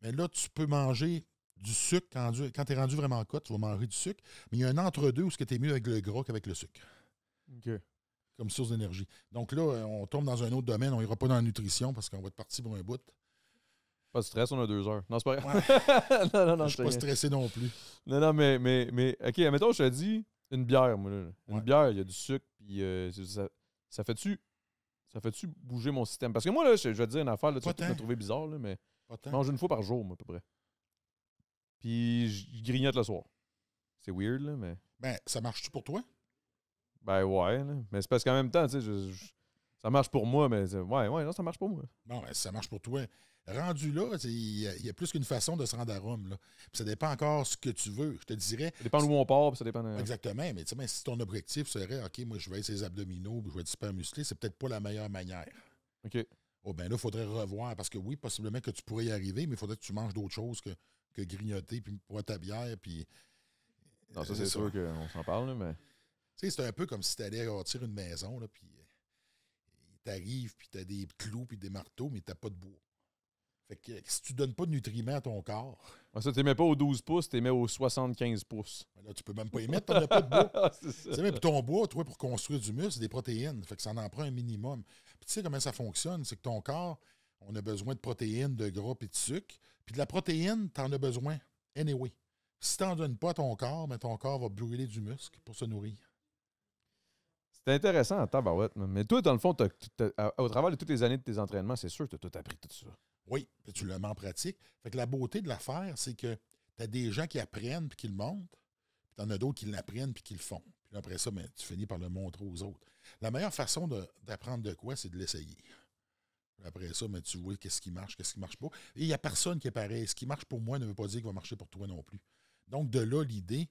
mais là, tu peux manger du sucre. Quand, quand tu es rendu vraiment cote, tu vas manger du sucre. Mais il y a un entre-deux où ce que tu es mieux avec le gras qu'avec le sucre. OK. Comme source d'énergie. Donc là, euh, on tombe dans un autre domaine. On n'ira pas dans la nutrition parce qu'on va être parti pour un bout. Pas de stress, on a deux heures. Non, c'est pas grave [LAUGHS] non, je suis pas stressé non plus. Non, non, mais, mais, mais OK, admettons, je te dis une bière, moi. Une bière, il y a du sucre, puis euh, ça, fait-tu ça fait-tu bouger mon système? Parce que moi, là, je, vais te dire une affaire, là, tu vas trouvé trouver bizarre, mais je mange une fois par jour, moi, à peu près. Puis je grignote le soir. C'est weird, là, mais. Ben, ça marche-tu pour toi? Ben ouais, mais c'est parce qu'en même temps, tu sais, ça marche pour moi, mais ouais, ouais, non, ça marche pour moi. Bon, ben, ça marche pour toi. Rendu là, il y, a plus qu'une façon de se rendre à Rome. Là. ça dépend encore ce que tu veux. Je te dirais. Ça dépend de où on part, puis ça dépend. Euh, Exactement. Mais si ton objectif serait, OK, moi, je vais être ses abdominaux, puis je vais être super musclé, c'est peut-être pas la meilleure manière. OK. Oh, ben là, il faudrait revoir, parce que oui, possiblement que tu pourrais y arriver, mais il faudrait que tu manges d'autres choses que que grignoter, puis boire ta bière, puis. Non, ça, euh, c'est sûr qu'on s'en parle, mais. Tu sais, c'est un peu comme si tu allais une maison, là, puis euh, t'arrives, puis t'as des clous, puis des marteaux, mais t'as pas de bois. Fait que si tu donnes pas de nutriments à ton corps. Ah, ça, tu pas aux 12 pouces, tu aux 75 pouces. Ben là, tu peux même pas émettre, t'en as pas de bois. [LAUGHS] Ah, c'est mais ton bois, toi, pour construire du muscle, des protéines. Fait que ça en, prend un minimum. tu sais comment ça fonctionne, c'est que ton corps, on a besoin de protéines, de gras et de sucre. Puis de la protéine, tu en as besoin. Anyway. Si tu donnes pas à ton corps, mais ton corps va brûler du muscle pour se nourrir. C'est intéressant Mais toi, dans le fond, au travers de toutes les années de tes entraînements, c'est sûr que tu as tout appris tout ça. Oui, tu le mets en pratique. Fait que la beauté de l'affaire, c'est que tu as des gens qui apprennent puis qui le montrent, puis tu en as d'autres qui l'apprennent puis qui le font. Puis après ça, ben, tu finis par le montrer aux autres. La meilleure façon d'apprendre de quoi, c'est de l'essayer. Après ça, mais tu vois qu'est-ce qui marche, qu'est-ce qui marche pas. Et il n'y a personne qui est pareil. Ce qui marche pour moi ne veut pas dire qu'il va marcher pour toi non plus. Donc, de là, l'idée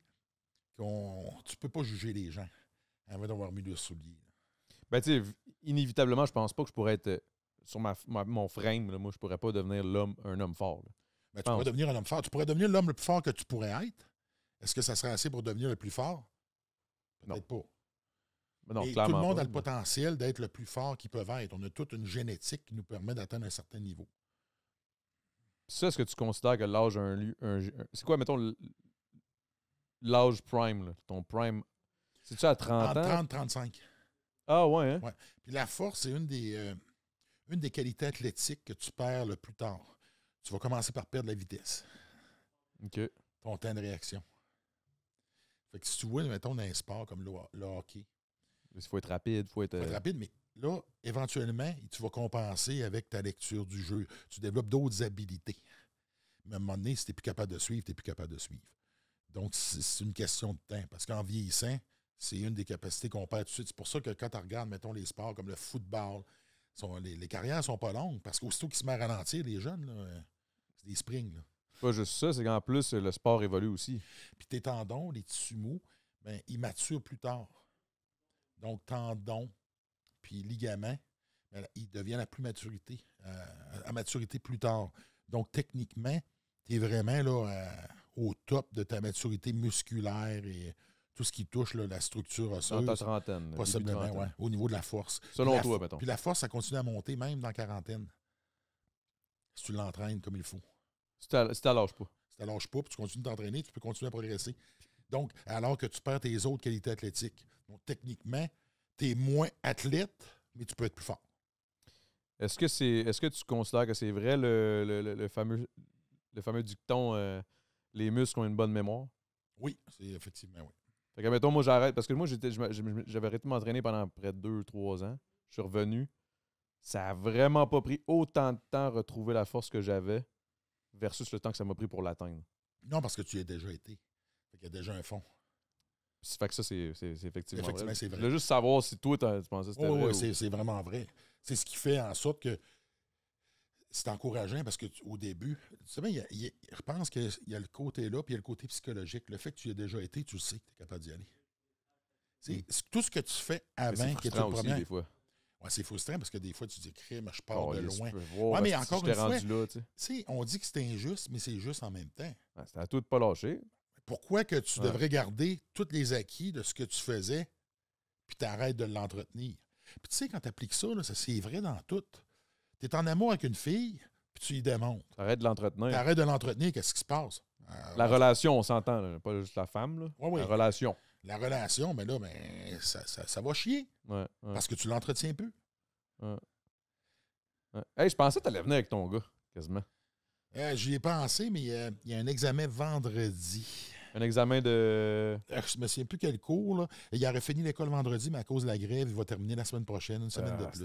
qu'on tu peux pas juger les gens avant d'avoir mis le souliers. Ben, inévitablement, je pense pas que je pourrais être euh, sur ma, mon frame. moi, je pourrais pas devenir l'homme, un homme fort. Ben, tu pourrais devenir un homme fort. Tu pourrais devenir l'homme le plus fort que tu pourrais être. Est-ce que ça serait assez pour devenir le plus fort? Peut-être pas et tout le monde a le potentiel d'être le plus fort qu'ils peuvent être. On a toute une génétique qui nous permet d'atteindre un certain niveau. Ça, est-ce que tu considères que l'âge a un, C'est quoi, mettons, l'âge prime, ton prime? C'est-tu à 30 ans? 30, 35. Ah ouais, hein? Puis la force, c'est une des, euh, une des qualités athlétiques que tu perds le plus tard. Tu vas commencer par perdre la vitesse. OK. Ton temps de réaction. Fait que si tu vois, mettons, dans un sport comme le hockey, il faut être rapide, faut être. Faut être euh, rapide, mais là, éventuellement, tu vas compenser avec ta lecture du jeu. Tu développes d'autres habilités. Mais à un moment donné, si tu n'es plus capable de suivre, tu n'es plus capable de suivre. Donc, c'est une question de temps. Parce qu'en vieillissant, c'est une des capacités qu'on perd tout de suite. C'est pour ça que quand tu regardes, mettons, les sports comme le football, sont, les, carrières ne sont pas longues. Parce qu'aussitôt qu'ils se mettent à ralentir, les jeunes, c'est des springs. Pas juste ça, c'est qu'en plus, le sport évolue aussi. Puis tes tendons, les tissus mous, ben, ils maturent plus tard donc tendons, puis ligaments, ils deviennent à plus maturité, euh, à maturité plus tard. Donc, techniquement, tu es vraiment là, euh, au top de ta maturité musculaire et tout ce qui touche la structure osseuse. Dans ta trentaine. Possiblement, au niveau de la force. Selon toi, mettons. Puis la force, ça continue à monter même dans la quarantaine. Si tu l'entraînes comme il faut. Si tu ne pas. Si tu ne pas, puis tu continues de t'entraîner, tu peux continuer à progresser. Donc, alors que tu perds tes autres qualités athlétiques. Donc, techniquement, tu es moins athlète, mais tu peux être plus fort. Est-ce que c'est est-ce que tu considères que c'est vrai le, fameux le fameux dicton euh, les muscles ont une bonne mémoire? Oui, c'est effectivement oui. Fait que moi j'arrête parce que moi j'étais j'avais arrêté de m'entraîner pendant près de deux, trois ans. Je suis revenu. Ça n'a vraiment pas pris autant de temps à retrouver la force que j'avais versus le temps que ça m'a pris pour l'atteindre. Non, parce que tu y as déjà été. Il y a déjà un fond. Ça fait que ça, c'est, c'est, effectivement, vrai. Je juste savoir si toi, tu pensais que c'était vrai. Oui, c'est, vraiment vrai. C'est ce qui fait en sorte que c'est encourageant parce qu'au début, tu sais bien, il je pense qu'il y a le côté là, puis il y a le côté psychologique. Le fait que tu aies déjà été, tu le sais que tu es capable d'y aller. C'est, hmm. tout ce que tu fais avant qui est ton premier. Des fois. c'est frustrant parce que des fois, tu dis, crime, je pars oh, de loin. Oui, mais encore une fois, là, on dit que c'est injuste, mais c'est juste en même temps. Ah, c'est à tout de pas lâcher. Pourquoi que tu devrais garder tous les acquis de ce que tu faisais, puis t'arrêtes de l'entretenir? Puis tu sais, quand tu appliques ça, ça c'est vrai dans tout. Tu es en amour avec une fille, puis tu y démontres. T'arrêtes de l'entretenir. T'arrêtes de l'entretenir, qu'est-ce qui se passe? Euh, la relation, on s'entend, pas juste la femme, la relation. La relation, mais là, ben, ça, va chier. Parce que tu l'entretiens peu. Hey, je pensais que tu allais venir avec ton gars, quasiment. Euh, j'y ai pensé, mais il y a un examen vendredi. Un examen de. Euh, je me souviens plus quel cours. Là. Il aurait fini l'école vendredi, mais à cause de la grève, il va terminer la semaine prochaine, une semaine de ah, plus.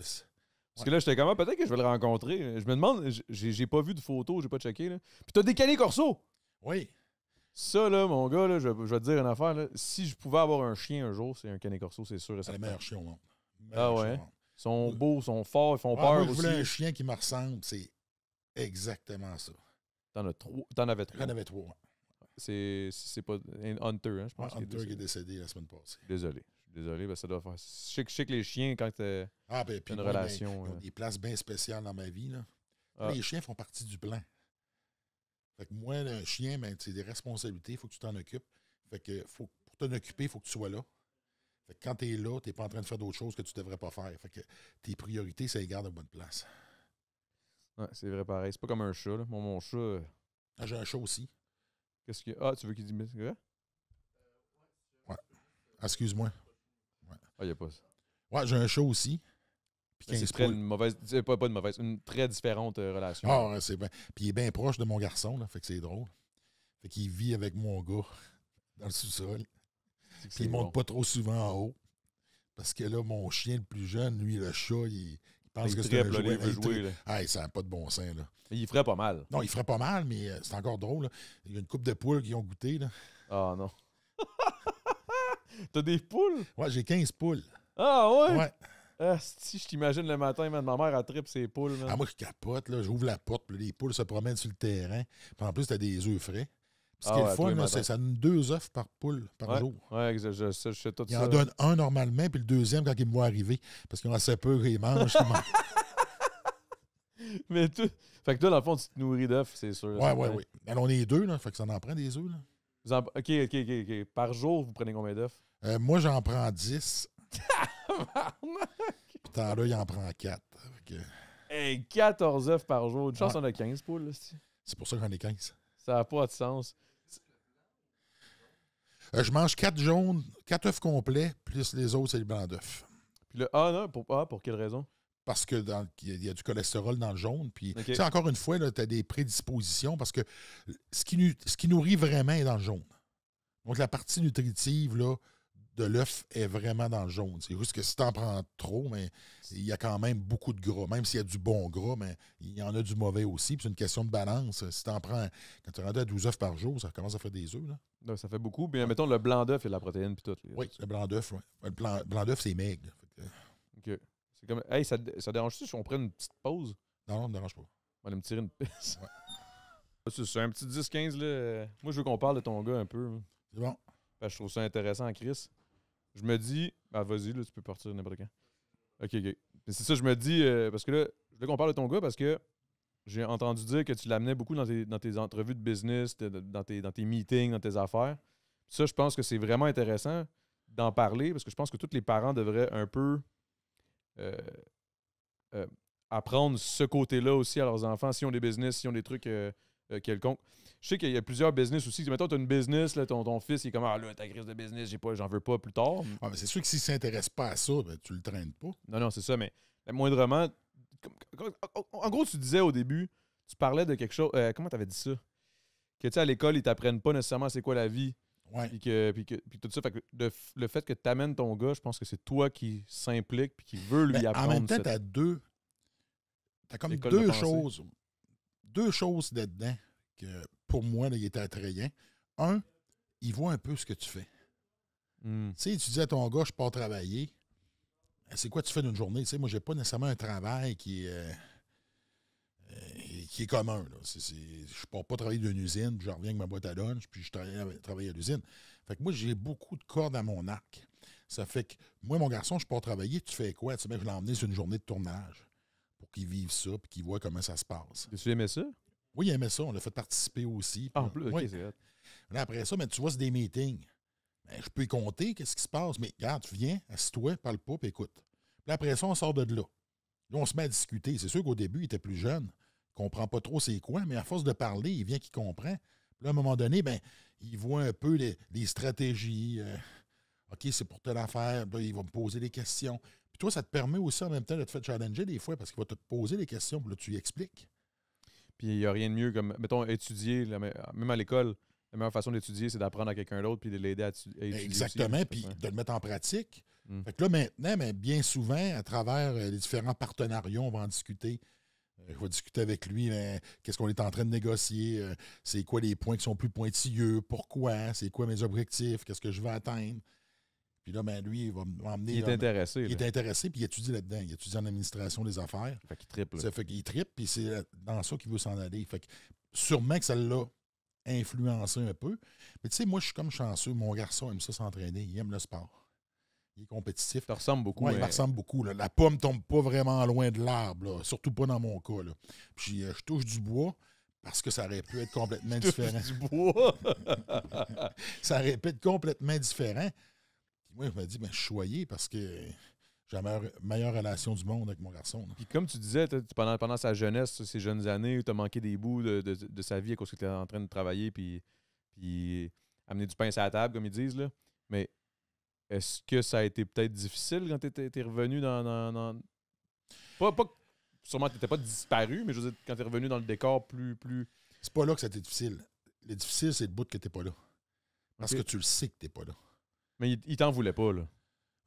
Parce que là, j'étais comment. Ah, peut-être que je vais le rencontrer. Je me demande, j'ai pas vu de photo, j'ai pas checké. Là. Puis t'as décalé Corso! Oui. Ça, là, mon gars, là, je, vais te dire une affaire. Si je pouvais avoir un chien un jour, c'est un canet corso, c'est sûr. C'est le meilleur chien au Ah ouais? Ils sont beaux, ils sont forts, ils font ah, peur Si je voulais un chien qui me ressemble, c'est exactement ça. T'en en avais trois. avais trois. C'est, c'est pas. Hunter, hein, je pense. Hunter qui est décédé la semaine passée. Désolé. Désolé, ben, ça doit faire. Je sais, que, les chiens, quand tu euh, ah, ben, une relation. ils ont euh. des places bien spéciales dans ma vie. Ah. Les chiens font partie du plan. Fait que moi, un chien, mais ben, c'est des responsabilités, il faut que tu t'en occupes. Fait que faut, pour t'en occuper, il faut que tu sois là. Fait que quand tu es là, tu n'es pas en train de faire d'autres choses que tu ne devrais pas faire. Fait que tes priorités, ça les garde à bonne place. Ouais, c'est vrai pareil. C'est pas comme un chat. Là. mon chat. Euh, ah, j'ai un chat aussi. Qu'est-ce que. Ah, tu veux qu'il dise vrai? Ouais. Ah, excuse-moi. Ouais. Ah, il a pas ça. Ouais, j'ai un chat aussi. c'est pas une mauvaise, pas, pas une mauvaise, une très différente euh, relation. Ah, ouais, c'est bien. Puis il est bien proche de mon garçon, là, fait que c'est drôle. Fait qu'il vit avec mon gars [LAUGHS] dans le sous-sol. Puis il monte pas trop souvent en haut. Parce que là, mon chien le plus jeune, lui, le chat, il, pense que c'est un jouer, ça n'a pas de bon sens. Il ferait pas mal. Non, il ferait pas mal, mais euh, c'est encore drôle. Il y a une coupe de poules qui ont goûté. Ah non. [LAUGHS] T'as des poules? Ouais, j'ai 15 poules. Ah ouais? si je t'imagine le matin, ma mère a trip ses poules. Ah, moi, je capote, là. J'ouvre la porte, les poules se promènent sur le terrain. en plus, t'as des œufs frais. Ce ah qui est le fun, c'est, ça donne deux œufs par poule par jour. Oui, je, sais tout il ça. Ils en donne un normalement, puis le deuxième quand il me voit arriver, parce qu'ils a assez peu et mange. Mais tu... Fait que toi, dans le fond, tu te nourris d'œufs, c'est sûr. Oui, oui, oui. Mais on est deux, là, fait que ça en prend des œufs. Là. OK, OK, OK. Par jour, vous prenez combien d'œufs? Euh, moi, j'en prends dix. Putain, là, il en prend quatre. 14 œufs par jour. Une chance, qu'on on a 15 poules. Là, c'est... c'est pour ça qu'on est 15. Ça n'a pas de sens. Euh, je mange quatre jaunes, quatre œufs complets, plus les autres, c'est le blanc d'œuf. Puis le A, non, pour, pour quelle raison? Parce que il y a du cholestérol dans le jaune. Puis, encore une fois, tu as des prédispositions parce que ce qui, ce qui nourrit vraiment est dans le jaune. Donc, la partie nutritive, là, de l'œuf est vraiment dans le jaune. C'est juste que si tu en prends trop, mais il y a quand même beaucoup de gras. Même s'il y a du bon gras, mais il y en a du mauvais aussi. C'est une question de balance. Si tu en prends, quand tu rentres à 12 œufs par jour, ça commence à faire des œufs. Là. ça fait beaucoup. Mais mettons le blanc d'œuf et la protéine. Puis tout, oui, le blanc d'œuf. blanc, d'œuf, c'est maigre. OK. C'est comme. Hey, ça, dérange-tu si on prend une petite pause? Non, non, ne dérange pas. On va me tirer une pisse. [LAUGHS] C'est un petit 10-15, Moi, je veux qu'on parle de ton gars un peu. C'est bon. je trouve ça intéressant, Chris je me dis, ah, vas-y, là, tu peux partir n'importe quand. OK, OK. c'est ça, je me dis, euh, parce que là, je veux qu'on parle de ton gars parce que j'ai entendu dire que tu l'amenais beaucoup dans tes, entrevues de business, dans tes, meetings, dans tes affaires. Ça, je pense que c'est vraiment intéressant d'en parler parce que je pense que tous les parents devraient un peu euh, euh, apprendre ce côté-là aussi à leurs enfants. s'ils ont des business, s'ils ont des trucs, euh, quelconque. Je sais qu'il y a plusieurs business aussi. Mettons, tu as une business, ton, fils, il est comme Ah là, ta crise de business, j'ai pas, j'en veux pas plus tard. c'est sûr que s'il s'intéresse pas à ça, ben, tu le traînes pas. Non, non, c'est ça, mais moindrement. En gros, tu disais au début, tu parlais de quelque chose. Euh, comment tu avais dit ça? Que tu sais, à l'école, ils t'apprennent pas nécessairement c'est quoi la vie. Ouais. Puis, tout ça, le fait que tu amènes ton gars, je pense que c'est toi qui s'implique puis qui veut lui apprendre. En même temps, tu as deux. Tu comme deux choses deux choses là-dedans que pour moi, là, il était attrayant. Un, il voit un peu ce que tu fais. Hmm. Tu sais, tu dis à ton gars, je pars travailler. Ben, c'est quoi tu fais d'une journée? Moi, je moi, j'ai pas nécessairement un travail qui est, euh, euh, commun. je pars pas travailler d'une usine, puis je reviens avec ma boîte à lunch, puis je travaille, à l'usine. Fait que moi, j'ai beaucoup de cordes à mon arc. Ça fait que moi, mon garçon, je pars travailler, tu fais quoi? Tu sais, ben, je l'emmène sur une journée de tournage pour qu'ils vivent ça puis qu'ils voient comment ça se passe. Tu aimais ça? Oui, il aimait ça. On l'a fait participer aussi. Ah, en plus, après ça, tu vois, c'est des meetings. Ben, je peux y compter, qu'est-ce qui se passe? Mais regarde, tu viens, assis-toi, parle pas, puis écoute. Puis après ça, on sort de là. Là, on se met à discuter. C'est sûr qu'au début, il était plus jeune, il comprend pas trop c'est quoi, mais à force de parler, il vient qu'il comprend. Puis là, à un moment donné, ben, il voit un peu les, stratégies. Euh, OK, c'est pour telle affaire. Là, il va me poser des questions toi, ça te permet aussi en même temps de te faire challenger des fois parce qu'il va te poser des questions, puis là, tu y expliques. Puis il n'y a rien de mieux comme, mettons, étudier, même à l'école, la meilleure façon d'étudier, c'est d'apprendre à quelqu'un d'autre puis de l'aider à, étudier. Exactement, hein, puis de le mettre en pratique. Hmm. Fait que là, maintenant, mais bien souvent, à travers euh, les différents partenariats, on va en discuter. Euh, je vais discuter avec lui, qu'est-ce qu'on est en train de négocier, euh, c'est quoi les points qui sont plus pointilleux, pourquoi, c'est quoi mes objectifs, qu'est-ce que je veux atteindre. Puis là, ben, lui, il va m'emmener. Il est ben, intéressé. Il est intéressé, puis il étudie là-dedans. Il étudie en administration des affaires. Fait qu'il triple. Ça fait qu'il tripe, puis c'est euh, dans ça qu'il veut s'en aller. Fait que sûrement que ça l'a influencé un peu. Mais tu sais, moi, je suis comme chanceux. Mon garçon aime ça s'entraîner. Il aime le sport. Il est compétitif. Ça ressemble beaucoup. Ouais, Il euh, ressemble beaucoup. La pomme tombe pas vraiment loin de l'arbre, surtout pas dans mon cas. Puis euh, je touche du bois parce que ça aurait pu être complètement [LAUGHS] différent. [LAUGHS] ça aurait pu être complètement différent. Oui, je m'a dit « mais parce que j'ai la meilleure, relation du monde avec mon garçon. Puis comme tu disais, pendant, sa jeunesse, ses jeunes années, tu as manqué des bouts de, sa vie à cause que tu étais en train de travailler puis, puis amener du pain à la table, comme ils disent. Là. Mais est-ce que ça a été peut-être difficile quand tu es, revenu dans. dans, Pas, sûrement, tu n'étais pas disparu, mais je veux dire, quand tu es revenu dans le décor plus. plus... C'est pas là que ça a été difficile. Le difficile, c'est le bout que tu pas là. Parce que tu le sais que tu pas là. Mais il, t'en voulait pas, là.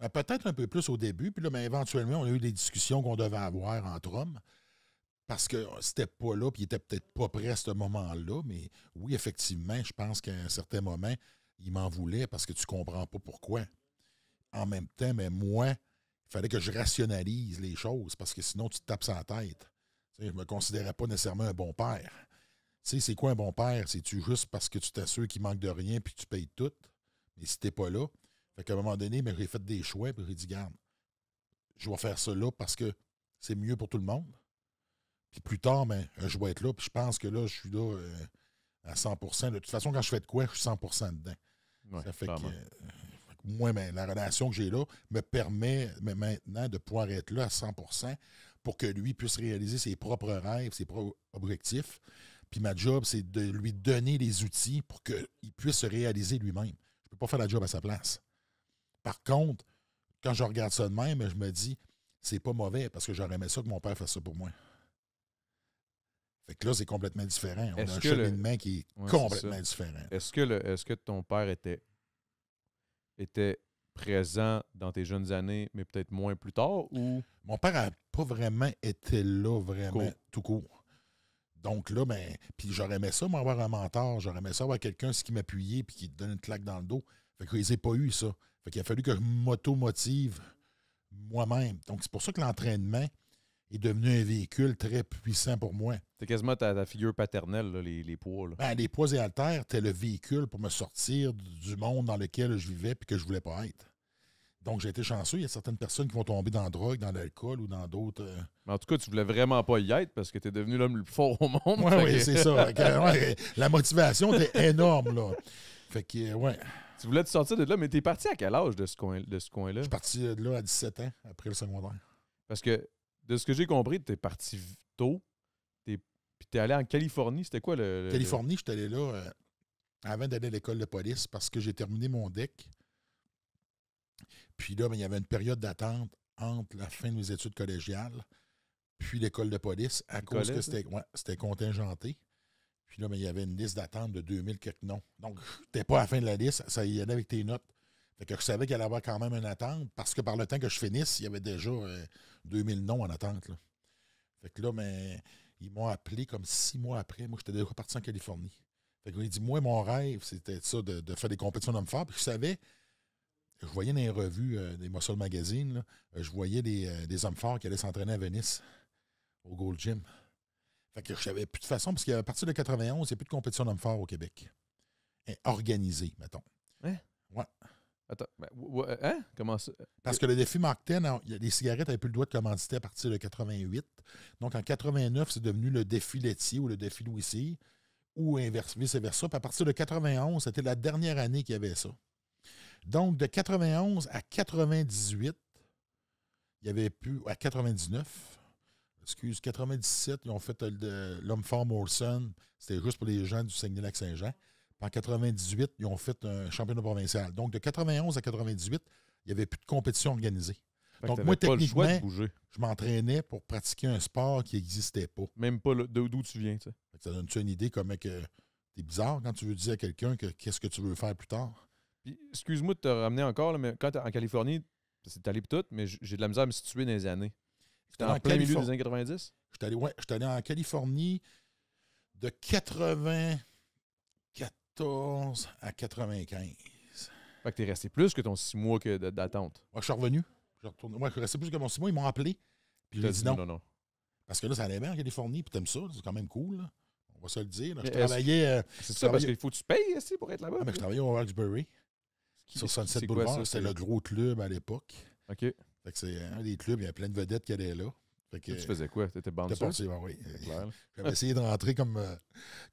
Euh, peut-être un peu plus au début, puis là, mais ben, éventuellement, on a eu des discussions qu'on devait avoir entre hommes parce que euh, c'était pas là, puis il était peut-être pas prêt à ce moment-là, mais oui, effectivement, je pense qu'à un certain moment, il m'en voulait parce que tu comprends pas pourquoi. En même temps, mais moi, il fallait que je rationalise les choses parce que sinon, tu te tapes sans tête. Je je me considérais pas nécessairement un bon père. Tu sais, c'est quoi un bon père? C'est-tu juste parce que tu t'assures qu'il manque de rien puis tu payes tout? Mais si t'es pas là, fait qu'à un moment donné, mais j'ai fait des choix, puis j'ai dit, garde, je vais faire cela parce que c'est mieux pour tout le monde. Puis plus tard, ben, euh, je vais être là, puis je pense que là, je suis là euh, à 100 De toute façon, quand je fais de quoi, je suis 100 dedans. ça fait que, euh, moi, ben, la relation que j'ai là me permet maintenant de pouvoir être là à 100 pour que lui puisse réaliser ses propres rêves, ses propres objectifs. Puis ma job, c'est de lui donner les outils pour qu'il puisse se réaliser lui-même. Je ne peux pas faire la job à sa place. Par contre, quand je regarde ça de même, je me dis, c'est pas mauvais parce que j'aurais aimé ça que mon père fasse ça pour moi. Fait que là, c'est complètement différent. On a un de main qui est complètement différent. Est-ce que, ton père était, était présent dans tes jeunes années, mais peut-être moins plus tard? Ou... Mon père n'a pas vraiment été là, vraiment, tout court. Donc là, ben, puis j'aurais aimé ça, m'avoir un mentor, j'aurais aimé ça avoir quelqu'un qui m'appuyait puis qui te donne une claque dans le dos. Fait que pas eu, ça. Fait qu'il a fallu que je m'automotive moi-même. Donc, c'est pour ça que l'entraînement est devenu un véhicule très puissant pour moi. C'est quasiment ta, figure paternelle, les, les, poids. Ben, les poids et haltères t'es le véhicule pour me sortir du monde dans lequel je vivais et que je ne voulais pas être. Donc, j'ai été chanceux. Il y a certaines personnes qui vont tomber dans la drogue, dans l'alcool ou dans d'autres. Euh, en tout cas, tu voulais vraiment pas y être parce que tu es devenu l'homme le plus fort au monde. Oui, c'est ça. [LAUGHS] la motivation était énorme. là. Fait que, euh, ouais. Tu voulais te sortir de là, mais t'es parti à quel âge de ce coin-là? Coin je suis parti euh, de là à 17 ans, après le secondaire. Parce que, de ce que j'ai compris, t'es parti tôt, es, puis t'es allé en Californie. C'était quoi le... En Californie, je suis allé là euh, avant d'aller à l'école de police parce que j'ai terminé mon DEC. Puis là, ben, il y avait une période d'attente entre la fin de mes études collégiales puis l'école de police à cause que hein? c'était contingenté. Puis là, mais ben, il y avait une liste d'attente de 2000 quelques noms. Donc, [LAUGHS] t'es pas à la fin de la liste, ça y allait avec tes notes. Fait que je savais qu'il allait avoir quand même une attente, parce que par le temps que je finisse, il y avait déjà 2000 euh, noms en attente. Fait que là, mais ben, ils m'ont appelé comme six mois après. Moi, j'étais déjà parti en Californie. Fait que dit, moi, mon rêve, c'était ça, de, faire des compétitions d'hommes forts. Puis je savais, je voyais dans les revues euh, des Muscle Magazine, je voyais des, euh, des hommes forts qui allaient s'entraîner à Venise, au Gold Gym. Fait que je savais plus de façon, parce qu'à partir de 91, il n'y a plus de compétition d'hommes forts au Québec. Et eh, organisée, mettons. Hein? Ouais. Attends, ben, euh, hein? Comment ça? Parce que le défi Mark les cigarettes n'avaient plus le droit de commandité à partir de 88. Donc en 89, c'est devenu le défi laitier ou le défi Louis ou inverse, vice-versa. Puis à partir de 91, c'était la dernière année qu'il y avait ça. Donc de 91 à 98, il n'y avait plus. à 99, excuse, 97, ils ont fait euh, l'homme fort Morrison. C'était juste pour les gens du Saguenay-Lac-Saint-Jean. En 98, ils ont fait un championnat provincial. Donc, de 91 à 98, il n'y avait plus de compétition organisée. Donc, moi, techniquement, je m'entraînais pour pratiquer un sport qui n'existait pas. Même pas d'où tu viens. tu sais. Ça donne-tu une idée comment que t'es bizarre quand tu veux dire à quelqu'un que qu'est-ce que tu veux faire plus tard? excuse-moi de te ramener encore, mais quand es en Californie, c'est allé tout, mais j'ai de la misère à me situer dans les années. Tu en, en plein milieu des années 90? J'étais allé, ouais, allé en Californie de 94 à 95. Fait que t'es resté plus que ton six mois que d'attente. Moi, je suis revenu. Je, moi, je suis resté plus que mon six mois. Ils m'ont appelé. Puis j'ai dit non. non, non. Parce que là, ça allait bien en Californie. Puis t'aimes ça. C'est quand même cool. On va se le dire. je travaillais. Euh, c'est ça, parce qu'il faut que tu payes aussi pour être là-bas. Ah, mais je travaillais au Roxbury. Sur Sunset Boulevard. C'était le gros club à l'époque. OK. Fait que c'est hein, un des clubs, il y a plein de vedettes qui allaient là. Fait que, tu faisais quoi? Tu étais T'étais ben J'avais oui. essayé de rentrer comme, euh,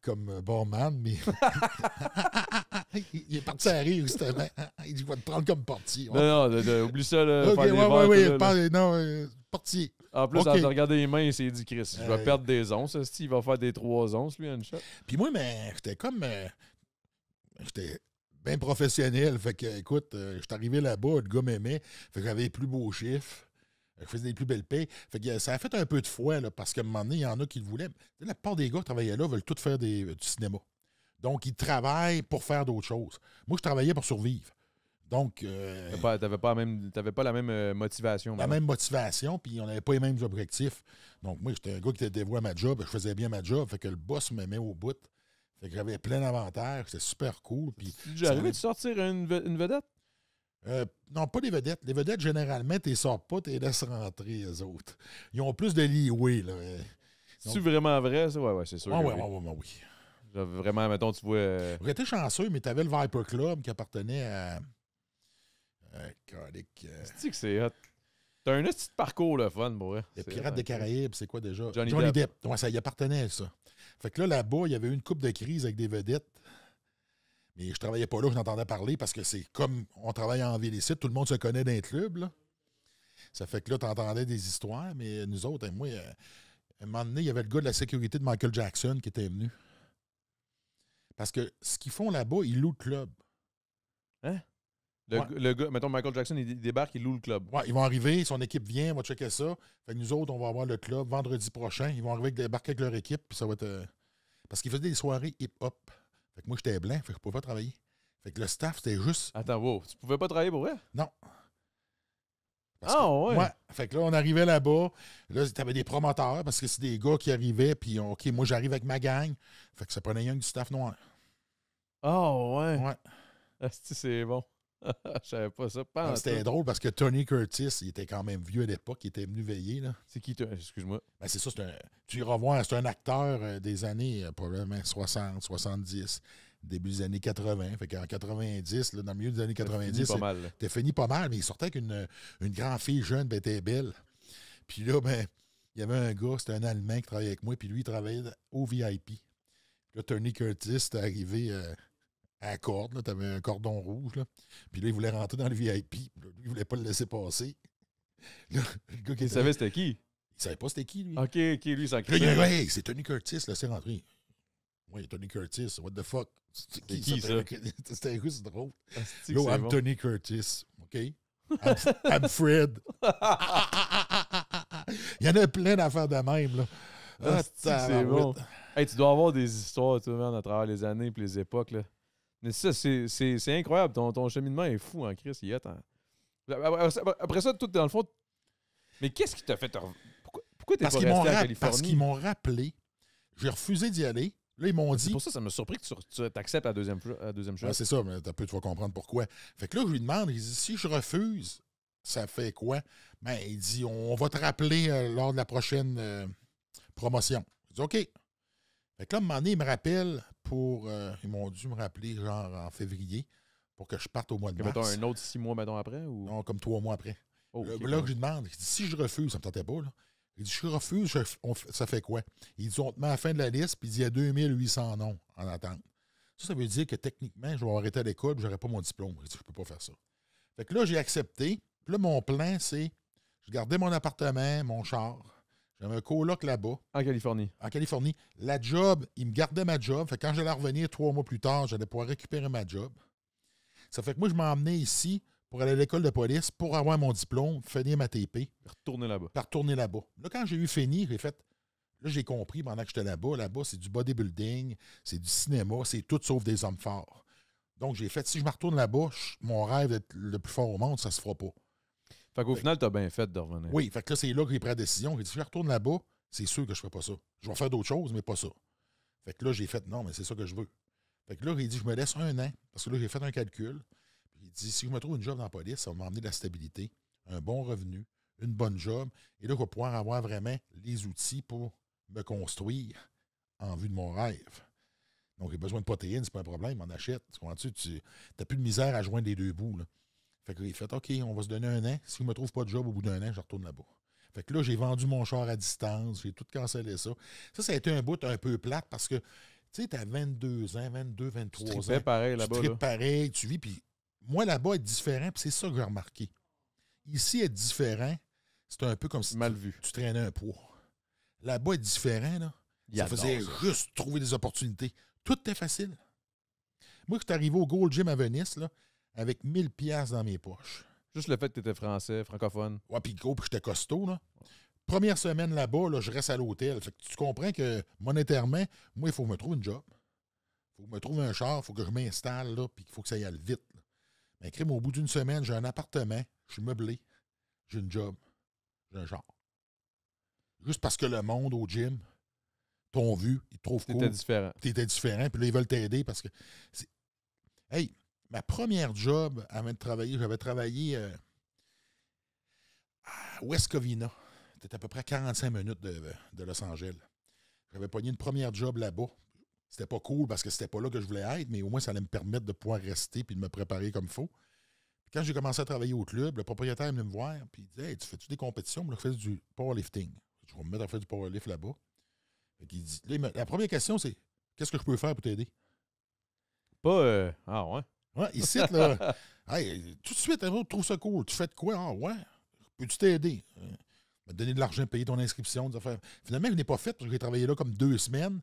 comme euh, barman, mais [LAUGHS] il est parti à rire, justement. Il dit, je vais te prendre comme portier. Non, non, oublie ça. Là, oui, oui, oui, non, euh, parti. » En plus, okay. en les mains, il s'est dit, Chris, je vais perdre des onces. Il va faire des trois onces, lui, à une shot. Puis moi, mais j'étais comme... j'étais bien professionnel. Fait que, écoute, euh, je suis arrivé là-bas, le gars m'aimait. Fait que j'avais les plus beaux chiffres. Je faisais les plus belles payes. Fait que euh, ça a fait un peu de foi, là, parce qu'à un moment donné, il y en a qui le voulaient. La part des gars qui travaillaient là veulent tout faire euh, du cinéma. Donc, ils travaillent pour faire d'autres choses. Moi, je travaillais pour survivre. Donc. tu n'avais pas, la même motivation. La même motivation, puis on n'avait pas les mêmes objectifs. Donc, moi, j'étais un gars qui était dévoué à ma job, je faisais bien ma job, fait que le boss m'aimait au bout. Fait que j'avais plein d'inventaire, c'était super cool. Puis j'arrivais de sortir une, vedette? Euh, non, pas les vedettes. Les vedettes, généralement, tu les sors pas, tu les laisses rentrer, les autres. Ils ont plus de oui oui. C'est vraiment vrai, ça? Ouais, ouais, c'est sûr. Oui, ouais, oui, ouais, ouais, oui. vraiment, mettons, tu vois. Euh, tu chanceux, mais tu avais le Viper Club qui appartenait à. Euh, euh. cest que c'est hot? T'as un petit parcours, le fun, pour vrai. Les Pirates des Caraïbes, c'est quoi déjà? Johnny, Depp. Depp. Ouais, ça y appartenait, ça. Fait que là, là-bas, il y avait eu une coupe de crise avec des vedettes. Mais je travaillais pas là, je n'entendais parler parce que c'est comme on travaille en ville tout le monde se connaît dans club. Ça fait que là, tu entendais des histoires, mais nous autres, et moi, euh, à un moment donné, il y avait le gars de la sécurité de Michael Jackson qui était venu. Parce que ce qu'ils font là-bas, ils louent le club. Hein? Le, mettons, Michael Jackson, il débarque, il loue le club. Ouais, ils vont arriver, son équipe vient, on va checker ça. Fait que nous autres, on va avoir le club vendredi prochain. Ils vont arriver, débarquer avec leur équipe, puis ça va être. Euh, parce qu'ils faisaient des soirées hip-hop. Fait que moi, j'étais blanc, fait que je pouvais pas travailler. Fait que le staff, c'était juste. Attends, wow, tu pouvais pas travailler pour vrai? Non. ah, ouais. ouais. Fait que là, on arrivait là-bas. Là, t'avais des promoteurs parce que c'est des gars qui arrivaient. Puis, OK, moi, j'arrive avec ma gang. Fait que ça prenait un du staff noir. Ah, oh, ouais. Ouais. [LAUGHS] C'est bon. [LAUGHS] Je savais pas ça. C'était drôle parce que Tony Curtis, il était quand même vieux à l'époque, il était venu veiller. C'est qui, excuse-moi? Ben, c'est ça, c'est un, tu revois voir, c'est un acteur euh, des années euh, probablement 60, 70, début des années 80. Fait qu'en 90, dans le milieu des années 90, t'es fini, fini pas mal, mais il sortait avec une, grand grande fille jeune, ben, était belle. Puis là, ben, il y avait un gars, c'était un Allemand qui travaillait avec moi, puis lui, il travaillait au VIP. là, Tony Curtis, est arrivé... Euh, à la corde. un cordon rouge. Là. Puis là, il voulait rentrer dans le VIP. il voulait pas le laisser passer. [LAUGHS] le gars qui il savait c'était qui? Il savait pas c'était qui, lui. OK, OK, lui, ça crée. Hey, c'est Tony Curtis, c'est rentré Oui, Tony Curtis, what the fuck? C'est qui, ça? [LAUGHS] C'était russe drôle. Ah, Yo, I'm Tony Curtis, OK? I'm, [LAUGHS] Fred. il y en a plein d'affaires de même, là. Ah, ah, c'est bon. Hey, tu dois avoir des histoires, tu vois, à travers les années et les époques, là. Mais ça, c'est incroyable. Ton, ton, cheminement est fou en hein, Chris. Après ça, tout dans le fond. Mais qu'est-ce qui t'a fait Pourquoi, pourquoi t'es pas resté Californie? Parce qu'ils m'ont rappelé. J'ai refusé d'y aller. Là, ils m'ont ah, dit. C'est pour ça ça m'a surpris que tu, tu acceptes la deuxième, deuxième ah, chose. c'est ça, mais tu peu, tu vas comprendre pourquoi. Fait que là, je lui demande, il dit si je refuse, ça fait quoi? Ben, il dit on va te rappeler euh, lors de la prochaine euh, promotion. Je dis OK. Fait que là, un moment donné, il me rappelle pour. Euh, ils m'ont dû me rappeler, genre, en février, pour que je parte au mois de mars. un autre six mois, mettons, après ou... Non, comme trois mois après. Oh, là, je lui demande, je dis, si je refuse, ça me tentait pas, là. Il dit, je refuse, ça fait quoi? Ils dit, on te met à la fin de la liste, puis il dit, il y a 2800 noms en attente. Ça, ça veut dire que techniquement, je vais arrêter à l'école, je n'aurai pas mon diplôme. Je dis, je peux pas faire ça. Fait que là, j'ai accepté. Puis là, mon plan, c'est, je gardais mon appartement, mon char, j'avais un coloc là-bas. En Californie. En Californie. La job, il me gardait ma job. Fait quand j'allais revenir trois mois plus tard, j'allais pouvoir récupérer ma job. Ça fait que moi, je m'emmenais ici pour aller à l'école de police, pour avoir mon diplôme, finir ma TP. Retourner là-bas. Retourner là-bas. Là, quand j'ai eu fini, j'ai fait. Là, j'ai compris pendant que j'étais là-bas. Là-bas, c'est du bodybuilding, c'est du cinéma, c'est tout sauf des hommes forts. Donc, j'ai fait, si je me retourne là-bas, mon rêve d'être le plus fort au monde, ça se fera pas. Fait qu'au final, t'as bien fait de revenir. Oui, fait que là, c'est là que j'ai prend la décision. Il dit si je retourne là-bas, c'est sûr que je ferai pas ça. Je vais faire d'autres choses, mais pas ça. Fait que là, j'ai fait non, mais c'est ça que je veux. Fait que là, il dit je me laisse un an, parce que là, j'ai fait un calcul. Puis il dit si je me trouve une job dans la police, ça va m'emmener de la stabilité, un bon revenu, une bonne job. Et là, je vais pouvoir avoir vraiment les outils pour me construire en vue de mon rêve. Donc, j'ai besoin de protéines, c'est pas un problème, on achète. Tu comprends-tu? Tu n'as plus de misère à joindre les deux bouts. Fait que, il fait OK, on va se donner un an. Si je ne me trouve pas de job au bout d'un an, je retourne là-bas. Fait que là, j'ai vendu mon char à distance, j'ai tout cancellé ça. Ça, ça a été un bout un peu plate parce que, tu sais, t'as 22 ans, 22, 23 tu ans. pareil là-bas. Tu pareil, tu vis. Puis moi, là-bas, être différent, puis c'est ça que j'ai remarqué. Ici, être différent, c'est un peu comme si Mal vu. Tu, traînais un poids. Là-bas, être différent, là, ça faisait juste trouver des opportunités. Tout était facile. Moi, quand je suis arrivé au Gold Gym à Venise, là, avec 1000 pièces dans mes poches. Juste le fait que tu étais français, francophone. Ouais, puis gros, puis j'étais costaud, là. Première semaine là-bas, là, je reste à l'hôtel. tu comprends que monétairement, moi, il faut que me trouve une job. Il faut que je me trouve un char, il faut que je m'installe, là, puis il faut que ça y aille vite. Mais crime, au bout d'une semaine, j'ai un appartement, je suis meublé, j'ai une job, j'ai un char. Juste parce que le monde au gym t'ont vu, ils te trouvent cool. T'étais différent. T'étais différent, puis là, ils veulent t'aider parce que. Hey, ma première job avant de travailler, j'avais travaillé euh, à West Covina. C'était à peu près 45 minutes de, Los Angeles. J'avais pogné une première job là-bas. C'était pas cool parce que c'était pas là que je voulais être, mais au moins ça allait me permettre de pouvoir rester puis de me préparer comme il faut. quand j'ai commencé à travailler au club, le propriétaire venait me voir et il disait Tu fais-tu des compétitions pour je fais du powerlifting. Je vais me mettre à faire du powerlift là-bas. La première question, c'est Qu'est-ce que je peux faire pour t'aider Pas. Euh, ah ouais. Il cite là, [LAUGHS] tout de suite, un autre trouve secours. Tu fais de quoi? Ah, ouais. Peux-tu t'aider? Euh, m'a donner de l'argent, payer ton inscription, des affaires. Finalement, je n'ai pas fait parce que j'ai travaillé là comme deux semaines.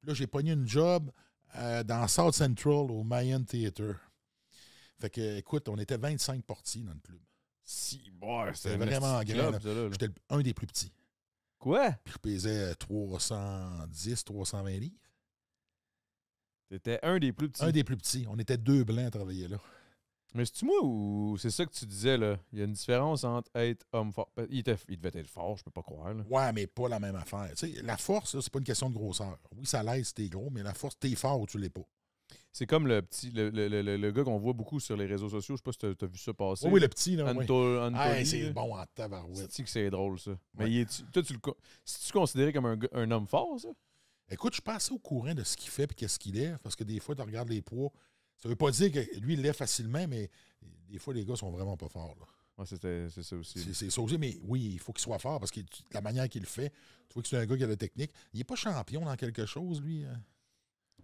Puis là, j'ai pogné une job euh, dans South Central au Mayan Theater. Fait que, écoute, on était 25 portiers dans le club. Si, c'était vraiment grand. J'étais un des plus petits. Quoi? Puis je pesais 310, 320 livres. T'étais un des plus petits. Un des plus petits. On était deux blancs à travailler là. Mais c'est-tu moi ou c'est ça que tu disais, là? Il y a une différence entre être homme fort. Ben, il, devait être fort, je peux pas croire. Là. Ouais, mais pas la même affaire. Tu sais, la force, c'est pas une question de grosseur. Oui, ça l'aise si t'es gros, mais la force, t'es fort ou tu l'es pas. C'est comme le petit, le, gars qu'on voit beaucoup sur les réseaux sociaux. Je sais pas si tu as, vu ça passer. Oui, le petit, là. oui. c'est bon en tabarouette. cest que c'est drôle, ça? Mais il toi, tu le, si tu considéré comme un, un homme fort, ça? Écoute, je suis pas assez au courant de ce qu'il fait et qu'est-ce qu'il est, parce que des fois, tu regardes les poids. Ça veut pas dire que lui, il lève facilement, mais des fois, les gars sont vraiment pas forts. Moi, c'est ça aussi. C'est ça aussi, mais oui, il faut qu'il soit fort parce que la manière qu'il fait, tu vois que c'est un gars qui a la technique. Il est pas champion dans quelque chose, lui. Euh?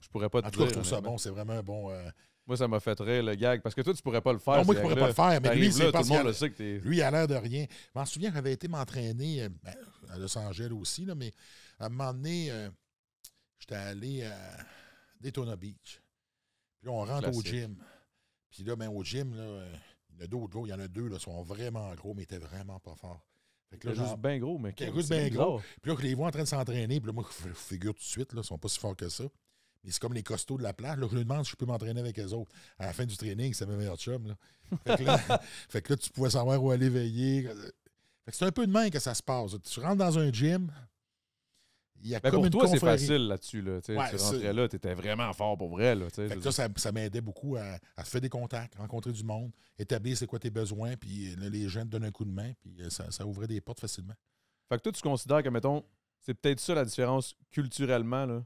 Je pourrais pas te en tout Cas, je trouve ça bon, c'est vraiment bon. Euh, moi, ça m'a fait rire, le gag, parce que toi, tu pourrais pas le faire. moi, je pourrais pas le faire, mais lui, c'est il a l'air de rien. Je m'en souviens, j'avais été m'entraîner euh, ben, à Los Angeles aussi, mais à un moment J'étais allé à Daytona Beach. Puis là, on rentre au gym. Puis là, ben, au gym, là, il y en a d'autres, il y en a deux, là, sont vraiment gros, mais ils étaient vraiment pas forts. Fait que là, juste bien gros, mais qui juste bien gros. Puis là, je les vois en train de s'entraîner. Puis là, moi, je figure tout de suite, là, ne sont pas si forts que ça. Mais c'est comme les costauds de la plage. Là, je lui demande si je peux m'entraîner avec les autres. À la fin du training, c'est mes meilleur chums. Là. Fait, que là, [LAUGHS] fait, que là, tu pouvais savoir où aller veiller. Fait que c'est un peu de main que ça se passe. Tu rentres dans un gym, ben, pour toi, c'est facile là-dessus. tu rentrais là, tu étais vraiment fort pour vrai. ça, m'aidait beaucoup à, à, faire des contacts, rencontrer du monde, établir c'est quoi tes besoins, puis euh, les gens te donnent un coup de main, puis euh, ça, ouvrait des portes facilement. Fait que toi, tu considères que, mettons, c'est peut-être ça la différence culturellement. Là.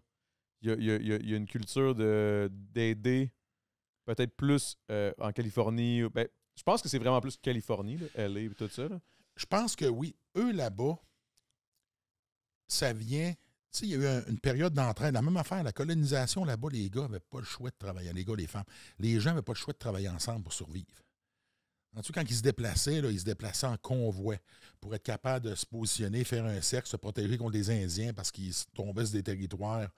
Il, y a, une culture d'aider peut-être plus euh, en Californie. Ben, je pense que c'est vraiment plus Californie, là, LA tout ça. Je pense que oui, eux là-bas, ça vient il y a eu une période d'entraînement. La même affaire, la colonisation là-bas, les gars n'avaient pas le choix de travailler, les gars, les femmes. Les gens n'avaient pas le choix de travailler ensemble pour survivre. En tout cas, quand ils se déplaçaient, ils se déplaçaient en convoi pour être capables de se positionner, faire un cercle, se protéger contre les Indiens parce qu'ils tombaient sur des territoires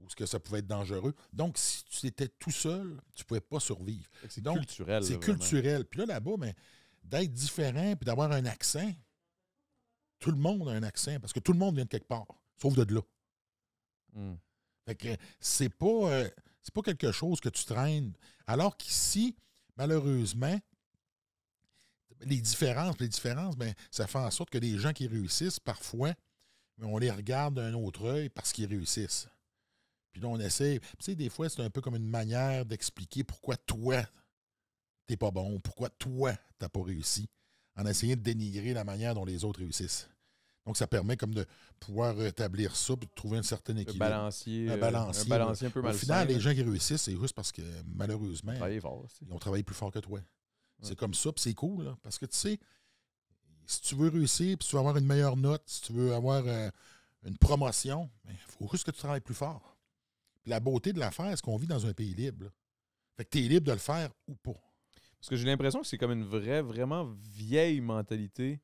où ce que ça pouvait être dangereux. Donc, si tu étais tout seul, tu ne pouvais pas survivre. C'est culturel. C'est culturel. Puis là, là-bas, mais ben, d'être différent puis d'avoir un accent, tout le monde a un accent parce que tout le monde vient de quelque part. Sauf de là. Hmm. Fait que c'est pas, euh, c'est pas quelque chose que tu traînes. Alors qu'ici, malheureusement, les différences, les différences, ben, ça fait en sorte que les gens qui réussissent, parfois, ben, on les regarde d'un autre œil parce qu'ils réussissent. Puis là, on essaie. Tu sais, des fois, c'est un peu comme une manière d'expliquer pourquoi toi, t'es pas bon, pourquoi toi, t'as pas réussi, en essayant de dénigrer la manière dont les autres réussissent. Donc, ça permet comme de pouvoir rétablir ça de trouver une certaine équilibre. Un euh, balancier. Un balancier, un, peu malsain. Au final, les gens qui réussissent, c'est juste parce que malheureusement, ils, ils ont travaillé plus fort que toi. C'est comme ça, puis c'est cool. parce que tu sais, si tu veux réussir, puis si tu veux avoir une meilleure note, si tu veux avoir euh, une promotion, il faut juste que tu travailles plus fort. la beauté de l'affaire, c'est qu'on vit dans un pays libre. Fait que tu es libre de le faire ou pas. Parce que j'ai l'impression que c'est comme une vraie, vraiment vieille mentalité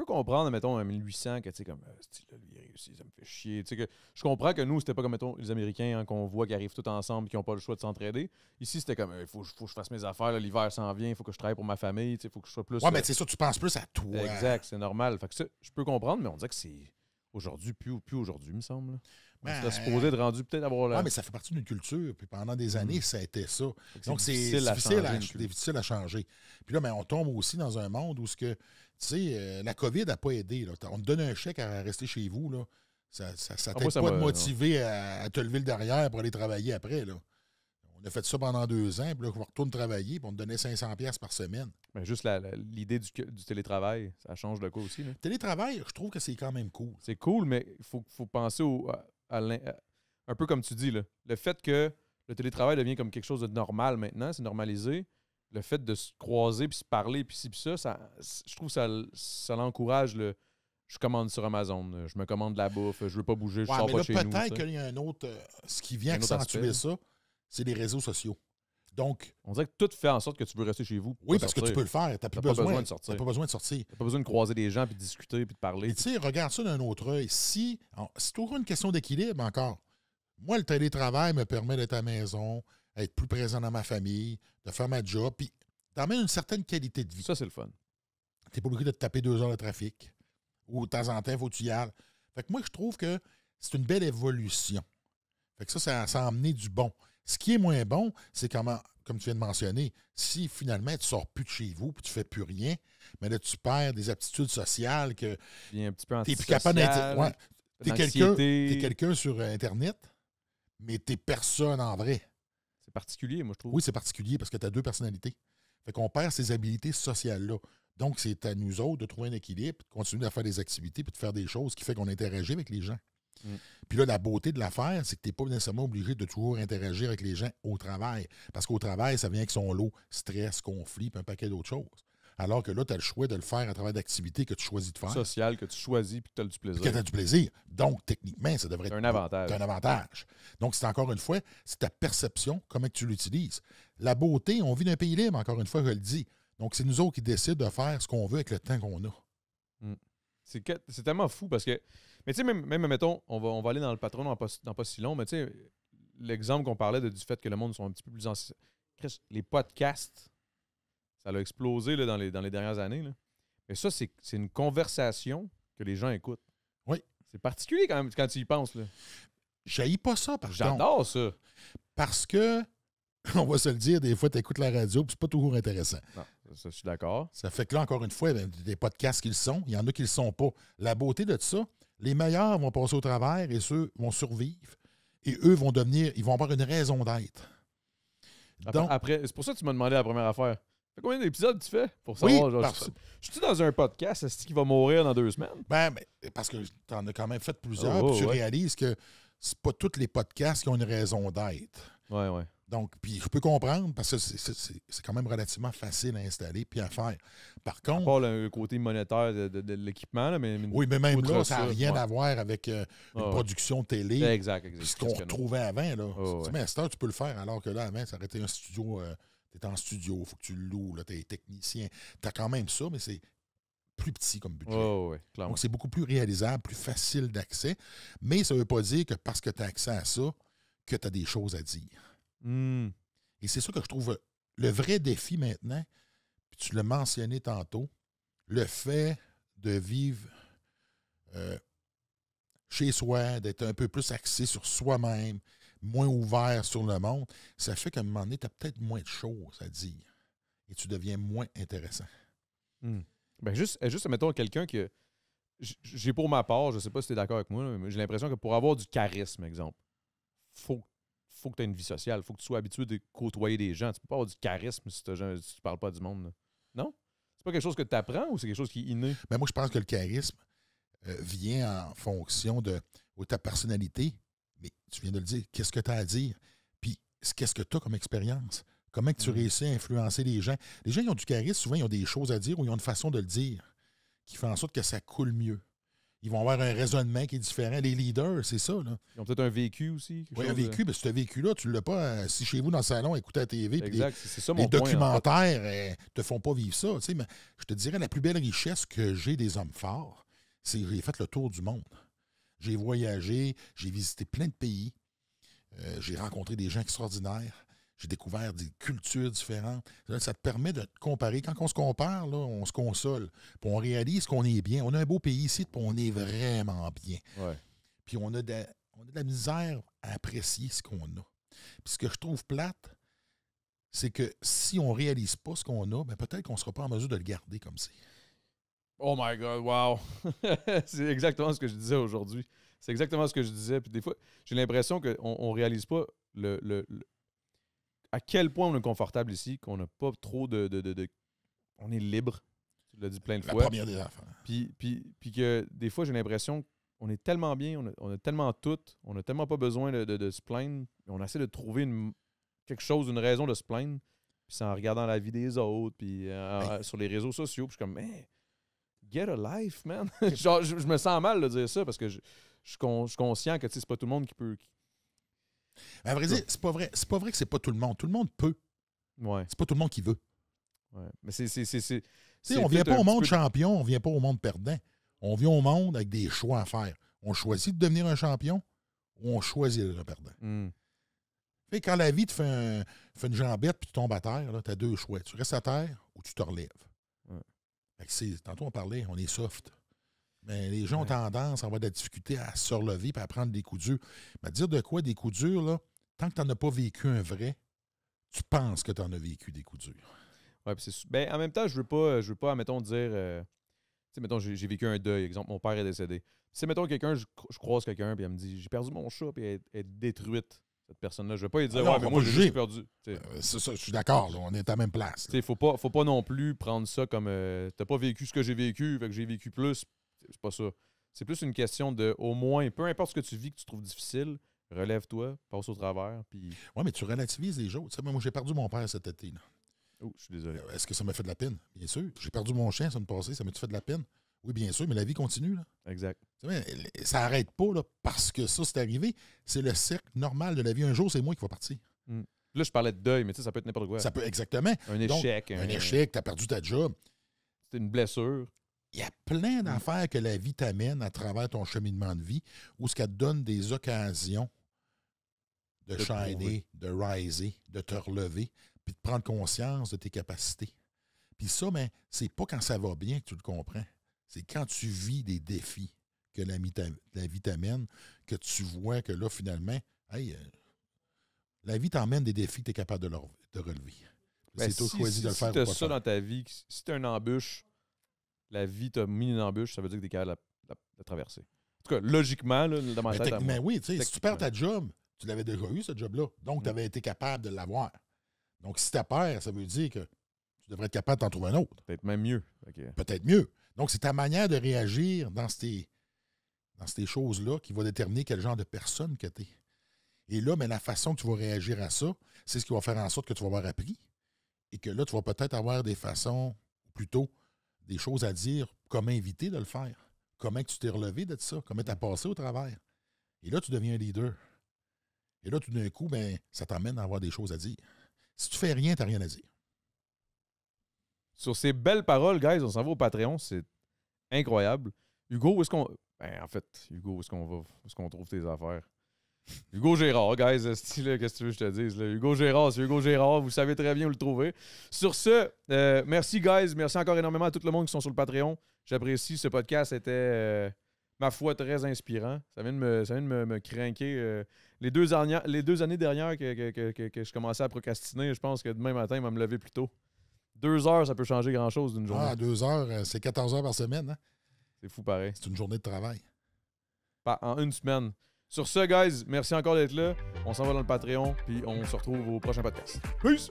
peux comprendre, mettons, en 1800, que tu sais, comme, euh, lui, il réussit, ça me fait chier. Tu sais, que je comprends que nous, c'était pas comme, mettons, les Américains, hein, qu'on voit qui arrivent tous ensemble, qui n'ont pas le choix de s'entraider. Ici, c'était comme, il euh, faut, faut, que je fasse mes affaires, l'hiver s'en vient, il faut que je travaille pour ma famille, il faut que je sois plus. Ouais, mais euh, c'est ça, tu penses plus à toi. Exact, c'est normal. Fait que je peux comprendre, mais on dirait que c'est aujourd'hui, plus, plus aujourd'hui, me semble. Ben, se supposé être rendu peut-être avoir la... Non, mais ça fait partie d'une culture. Puis pendant des mm. années, ça a été ça. Donc, c'est difficile, difficile, à, changer. Puis là, mais ben, on tombe aussi dans un monde où ce que, tu sais, euh, la COVID n'a pas aidé. On te donne un chèque à rester chez vous. Là. Ça ne ah, t'aide pas de motiver à, te lever le derrière pour aller travailler après. Là. On a fait ça pendant deux ans, puis là, on retourne travailler, puis on te donnait 500$ par semaine. Ben, juste l'idée du, télétravail, ça change le quoi aussi. Là. Télétravail, je trouve que c'est quand même cool. C'est cool, mais il faut penser au, un peu comme tu dis, le fait que le télétravail devient comme quelque chose de normal maintenant, c'est normalisé. Le fait de se croiser, puis se parler, puis ci, puis ça, ça je trouve que ça, ça l'encourage le, je commande sur Amazon, je me commande de la bouffe, je veux pas bouger, je sors pas chez peut nous. Peut-être qu'il y a un autre. Euh, ce qui vient accentuer ça, c'est les réseaux sociaux. Donc. On dirait que tout fait en sorte que tu peux rester chez vous. Oui, parce que tu peux le faire. Tu n'as plus besoin, de sortir. Tu pas besoin de pas besoin de croiser des gens, puis de discuter, puis de parler. Tu sais, regarde ça d'un autre œil. Si, c'est toujours une question d'équilibre encore. Moi, le télétravail me permet d'être à la maison, d'être plus présent dans ma famille, de faire ma job, puis t'amènes une certaine qualité de vie. Ça, c'est le fun. n'es pas obligé de te taper deux heures de trafic. Ou de temps en temps, faut que tu y ailles. Fait que moi, je trouve que c'est une belle évolution. Fait que ça, ça, ça a emmené du bon. Ce qui est moins bon, c'est comment, comme tu viens de mentionner, si finalement tu sors plus de chez vous et tu fais plus rien, mais là tu perds des aptitudes sociales que tu un plus capable d'être. tu es quelqu'un sur euh, Internet, mais tu personne en vrai. C'est particulier, moi je trouve. Oui, c'est particulier parce que tu as deux personnalités. Fait qu'on perd ces habilités sociales-là. Donc, c'est à nous autres de trouver un équilibre, de continuer à faire des activités, puis de faire des choses qui fait qu'on interagit avec les gens. Mm. Puis là, la beauté de l'affaire, c'est que tu n'es pas nécessairement obligé de toujours interagir avec les gens au travail. Parce qu'au travail, ça vient avec son lot stress, conflit, puis un paquet d'autres choses. Alors que là, tu as le choix de le faire à travers d'activités que tu choisis de faire. Social, que tu choisis puis tu as du plaisir. que tu as du plaisir. Donc, techniquement, ça devrait être un avantage. un avantage. Donc, c'est encore une fois, c'est ta perception, comment tu l'utilises. La beauté, on vit d'un pays libre, encore une fois, je le dis. Donc, c'est nous autres qui décident de faire ce qu'on veut avec le temps qu'on a. Mm. C'est tellement fou parce que mais tu sais, même, mettons, on va, on va aller dans le patron dans pas, si long, mais tu sais, l'exemple qu'on parlait de, du fait que le monde soit un petit peu plus ancien. Les podcasts, ça a explosé là, dans, les, dernières années. Mais ça, c'est une conversation que les gens écoutent. Oui. C'est particulier quand même quand tu y penses. J'haïs pas ça, par J'adore ça. Parce que, [LAUGHS] on va se le dire, des fois, tu écoutes la radio, puis c'est pas toujours intéressant. ça, je suis d'accord. Ça fait que là, encore une fois, ben, des podcasts qu'ils sont, il y en a qui le sont pas. La beauté de ça, les meilleurs vont passer au travers et ceux vont survivre. Et eux vont devenir, ils vont avoir une raison d'être. Donc, après, c'est pour ça que tu m'as demandé la première affaire. combien d'épisodes tu fais pour savoir? je, suis dans un podcast, est-ce qui va mourir dans deux semaines? Ben, mais, parce que tu en as quand même fait plusieurs, oh, tu réalises que c'est pas tous les podcasts qui ont une raison d'être. Oui, oui. Donc, puis je peux comprendre parce que c'est quand même relativement facile à installer puis à faire. Par contre. pas le côté monétaire de, l'équipement, mais. Oui, mais même là, ça n'a rien à voir avec euh, une ah, production télé. Exact, exact. Ce qu'on retrouvait avant, là. Mais à cette heure, tu peux le faire, alors que là, avant, ça aurait été un studio. Euh, tu es en studio, il faut que tu le loues, tu es technicien. Tu as quand même ça, mais c'est plus petit comme budget. Ah, Donc, c'est beaucoup plus réalisable, plus facile d'accès. Mais ça ne veut pas dire que parce que tu as accès à ça, que tu as des choses à dire. Hmm. Et c'est ça que je trouve le vrai défi maintenant, puis tu l'as mentionné tantôt, le fait de vivre euh, chez soi, d'être un peu plus axé sur soi-même, moins ouvert sur le monde, ça fait qu'à un moment donné, tu as peut-être moins de choses à dire et tu deviens moins intéressant. Hmm. Ben juste, euh, juste, mettons quelqu'un que j'ai pour ma part, je sais pas si tu es d'accord avec moi, mais j'ai l'impression que pour avoir du charisme, exemple, faut que faut que tu aies une vie sociale, faut que tu sois habitué de côtoyer des gens. Tu peux pas avoir du charisme si, tu tu parles pas du monde. Non? C'est pas quelque chose que tu apprends ou c'est quelque chose qui est inné? Ben, moi, je pense que le charisme euh, vient en fonction de, ta personnalité. Mais tu viens de le dire, qu'est-ce que tu as à dire? Puis qu'est-ce que tu as comme expérience? Comment que tu mm. réussis à influencer les gens? Les gens, ils ont du charisme, souvent, ils ont des choses à dire ou ils ont une façon de le dire qui fait en sorte que ça coule mieux ils vont avoir un raisonnement qui est différent. Les leaders, c'est ça. Ils ont peut-être un vécu aussi. Oui, un vécu. Euh. Ben, ce vécu-là, tu ne l'as pas. Euh, si chez vous, dans le salon, écouter la TV, les, documentaires ne euh, te font pas vivre ça. mais je te dirais, la plus belle richesse que j'ai des hommes forts, c'est que j'ai fait le tour du monde. J'ai voyagé, j'ai visité plein de pays, j'ai rencontré des gens extraordinaires. J'ai découvert des cultures différentes. Ça te permet de te comparer. Quand on se compare, on se console. Puis on réalise qu'on est bien. On a un beau pays ici, puis on est vraiment bien. Puis on a, de, la misère à apprécier ce qu'on a. Puis ce que je trouve plate, c'est que si on ne réalise pas ce qu'on a, ben peut-être qu'on ne sera pas en mesure de le garder comme c'est. Oh my God, wow! [LAUGHS] c'est exactement ce que je disais aujourd'hui. C'est exactement ce que je disais. Puis des fois, j'ai l'impression qu'on ne réalise pas le à quel point on est confortable ici, qu'on n'a pas trop de, de, On est libre. Tu l'as dit plein de La première des affaires. Puis, que des fois, j'ai l'impression qu'on est tellement bien, on a, tellement tout, on n'a tellement pas besoin de, se plaindre. On essaie de trouver quelque chose, une raison de se plaindre. Puis c'est en regardant la vie des autres, puis euh, ben euh, sur les réseaux sociaux. Puis je suis comme, man, get a life, man. [LAUGHS] Genre, je, me sens mal de dire ça parce que je, je, suis conscient que c'est pas tout le monde qui peut. À vrai dire, c'est pas vrai. C'est pas vrai que c'est pas tout le monde. Tout le monde peut. Ouais. C'est pas tout le monde qui veut. Ouais. Mais c'est. On vient pas au monde champion, on vient pas au monde perdant. On vient au monde avec des choix à faire. On choisit de devenir un champion ou on choisit le perdant. Hmm. quand la vie te fait, une jambette puis tu tombes à terre, tu as deux choix. Tu restes à terre ou tu te relèves. tantôt, on parlait, on est soft. Ben, les gens ont tendance à avoir de la difficulté à se relever et à prendre des coups durs. Mais dire de quoi des coups durs, là, tant que tu n'en as pas vécu un vrai, tu penses que tu en as vécu des coups durs. puis c'est ben, en même temps, je veux pas, je veux pas, mettons, dire. Euh, tu sais, mettons, j'ai vécu un deuil, exemple, mon père est décédé. Si, mettons, quelqu'un, je, croise quelqu'un, puis elle me dit, j'ai perdu mon chat, puis elle, est détruite cette personne-là. Je ne vais pas lui dire, ah ouais, mais moi, j'ai perdu. Euh, c'est ça, je suis d'accord, on est à la même place. Il ne faut pas, non plus prendre ça comme, Tu euh, t'as pas vécu ce que j'ai vécu, fait que j'ai vécu plus, c'est pas ça. C'est plus une question de, au moins, peu importe ce que tu vis, que tu trouves difficile, relève-toi, passe au travers. Puis... Oui, mais tu relativises les choses. moi, j'ai perdu mon père cet été. Oh, je suis désolé. Euh, est-ce que ça m'a fait de la peine? Bien sûr. J'ai perdu mon chien, ça me passait, ça m'a-tu fait de la peine? Oui, bien sûr, mais la vie continue. Exact. Ça n'arrête pas là, parce que ça, c'est arrivé. C'est le cercle normal de la vie. Un jour, c'est moi qui vais partir. Hmm. Là, je parlais de deuil, mais ça peut être n'importe quoi. Ça peut, exactement. Un échec. un, échec, tu as perdu ta job. C'est une blessure il y a plein mm. d'affaires que la vie t'amène à travers ton cheminement de vie où ce qu'elle te donne des occasions de, shiner, de riser, de te relever, puis de prendre conscience de tes capacités. Puis ça, ben, c'est pas quand ça va bien que tu le comprends. C'est quand tu vis des défis que la, vie t'amène, que tu vois que là, finalement, hey, euh, la vie t'emmène des défis que tu es capable de, relever. Ben, c'est toi choisi de le faire. Si ça dans ta vie, si un embûche, la vie t'a mis une embûche, ça veut dire que t'es capable de la, traverser. En tout cas, logiquement, là, dans ma mais tête. Mais oui, tu sais, si tu perds ta job, tu l'avais déjà eu, ce job-là. Donc, tu avais été capable de l'avoir. Donc, si tu peur, ça veut dire que tu devrais être capable d'en trouver un autre. Peut-être même mieux. Peut-être mieux. Donc, c'est ta manière de réagir dans ces, dans ces choses-là qui va déterminer quel genre de personne que tu es. Et là, mais la façon que tu vas réagir à ça, c'est ce qui va faire en sorte que tu vas avoir appris et que là, tu vas peut-être avoir des façons, plutôt des choses à dire comment invité de le faire. Comment tu t'es relevé d'être ça? Comment tu as passé au travail? Et là, tu deviens un leader. Et là, tout d'un coup, ben, ça t'amène à avoir des choses à dire. Si tu fais rien, tu n'as rien à dire. Sur ces belles paroles, guys, on s'en va au Patreon. C'est incroyable. Hugo, où est-ce qu'on. Ben, en fait, Hugo, où est-ce qu'on va. où Est-ce qu'on trouve tes affaires? Hugo Gérard, guys, qu'est-ce que tu veux que je te dise? Hugo Gérard, c'est Hugo Gérard, vous savez très bien où le trouver. Sur ce, euh, merci, guys. Merci encore énormément à tout le monde qui sont sur le Patreon. J'apprécie. Ce podcast était, euh, ma foi, très inspirant. Ça vient de me, ça craquer. Euh, les, deux les deux années dernières que, je commençais à procrastiner, je pense que demain matin, il va me lever plus tôt. Deux heures, ça peut changer grand-chose d'une journée. Ah, deux heures, c'est 14 heures par semaine. Hein? C'est fou pareil. C'est une journée de travail. Pas en une semaine. Sur ce, guys, merci encore d'être là. On s'en va dans le Patreon, puis on se retrouve au prochain podcast. Peace!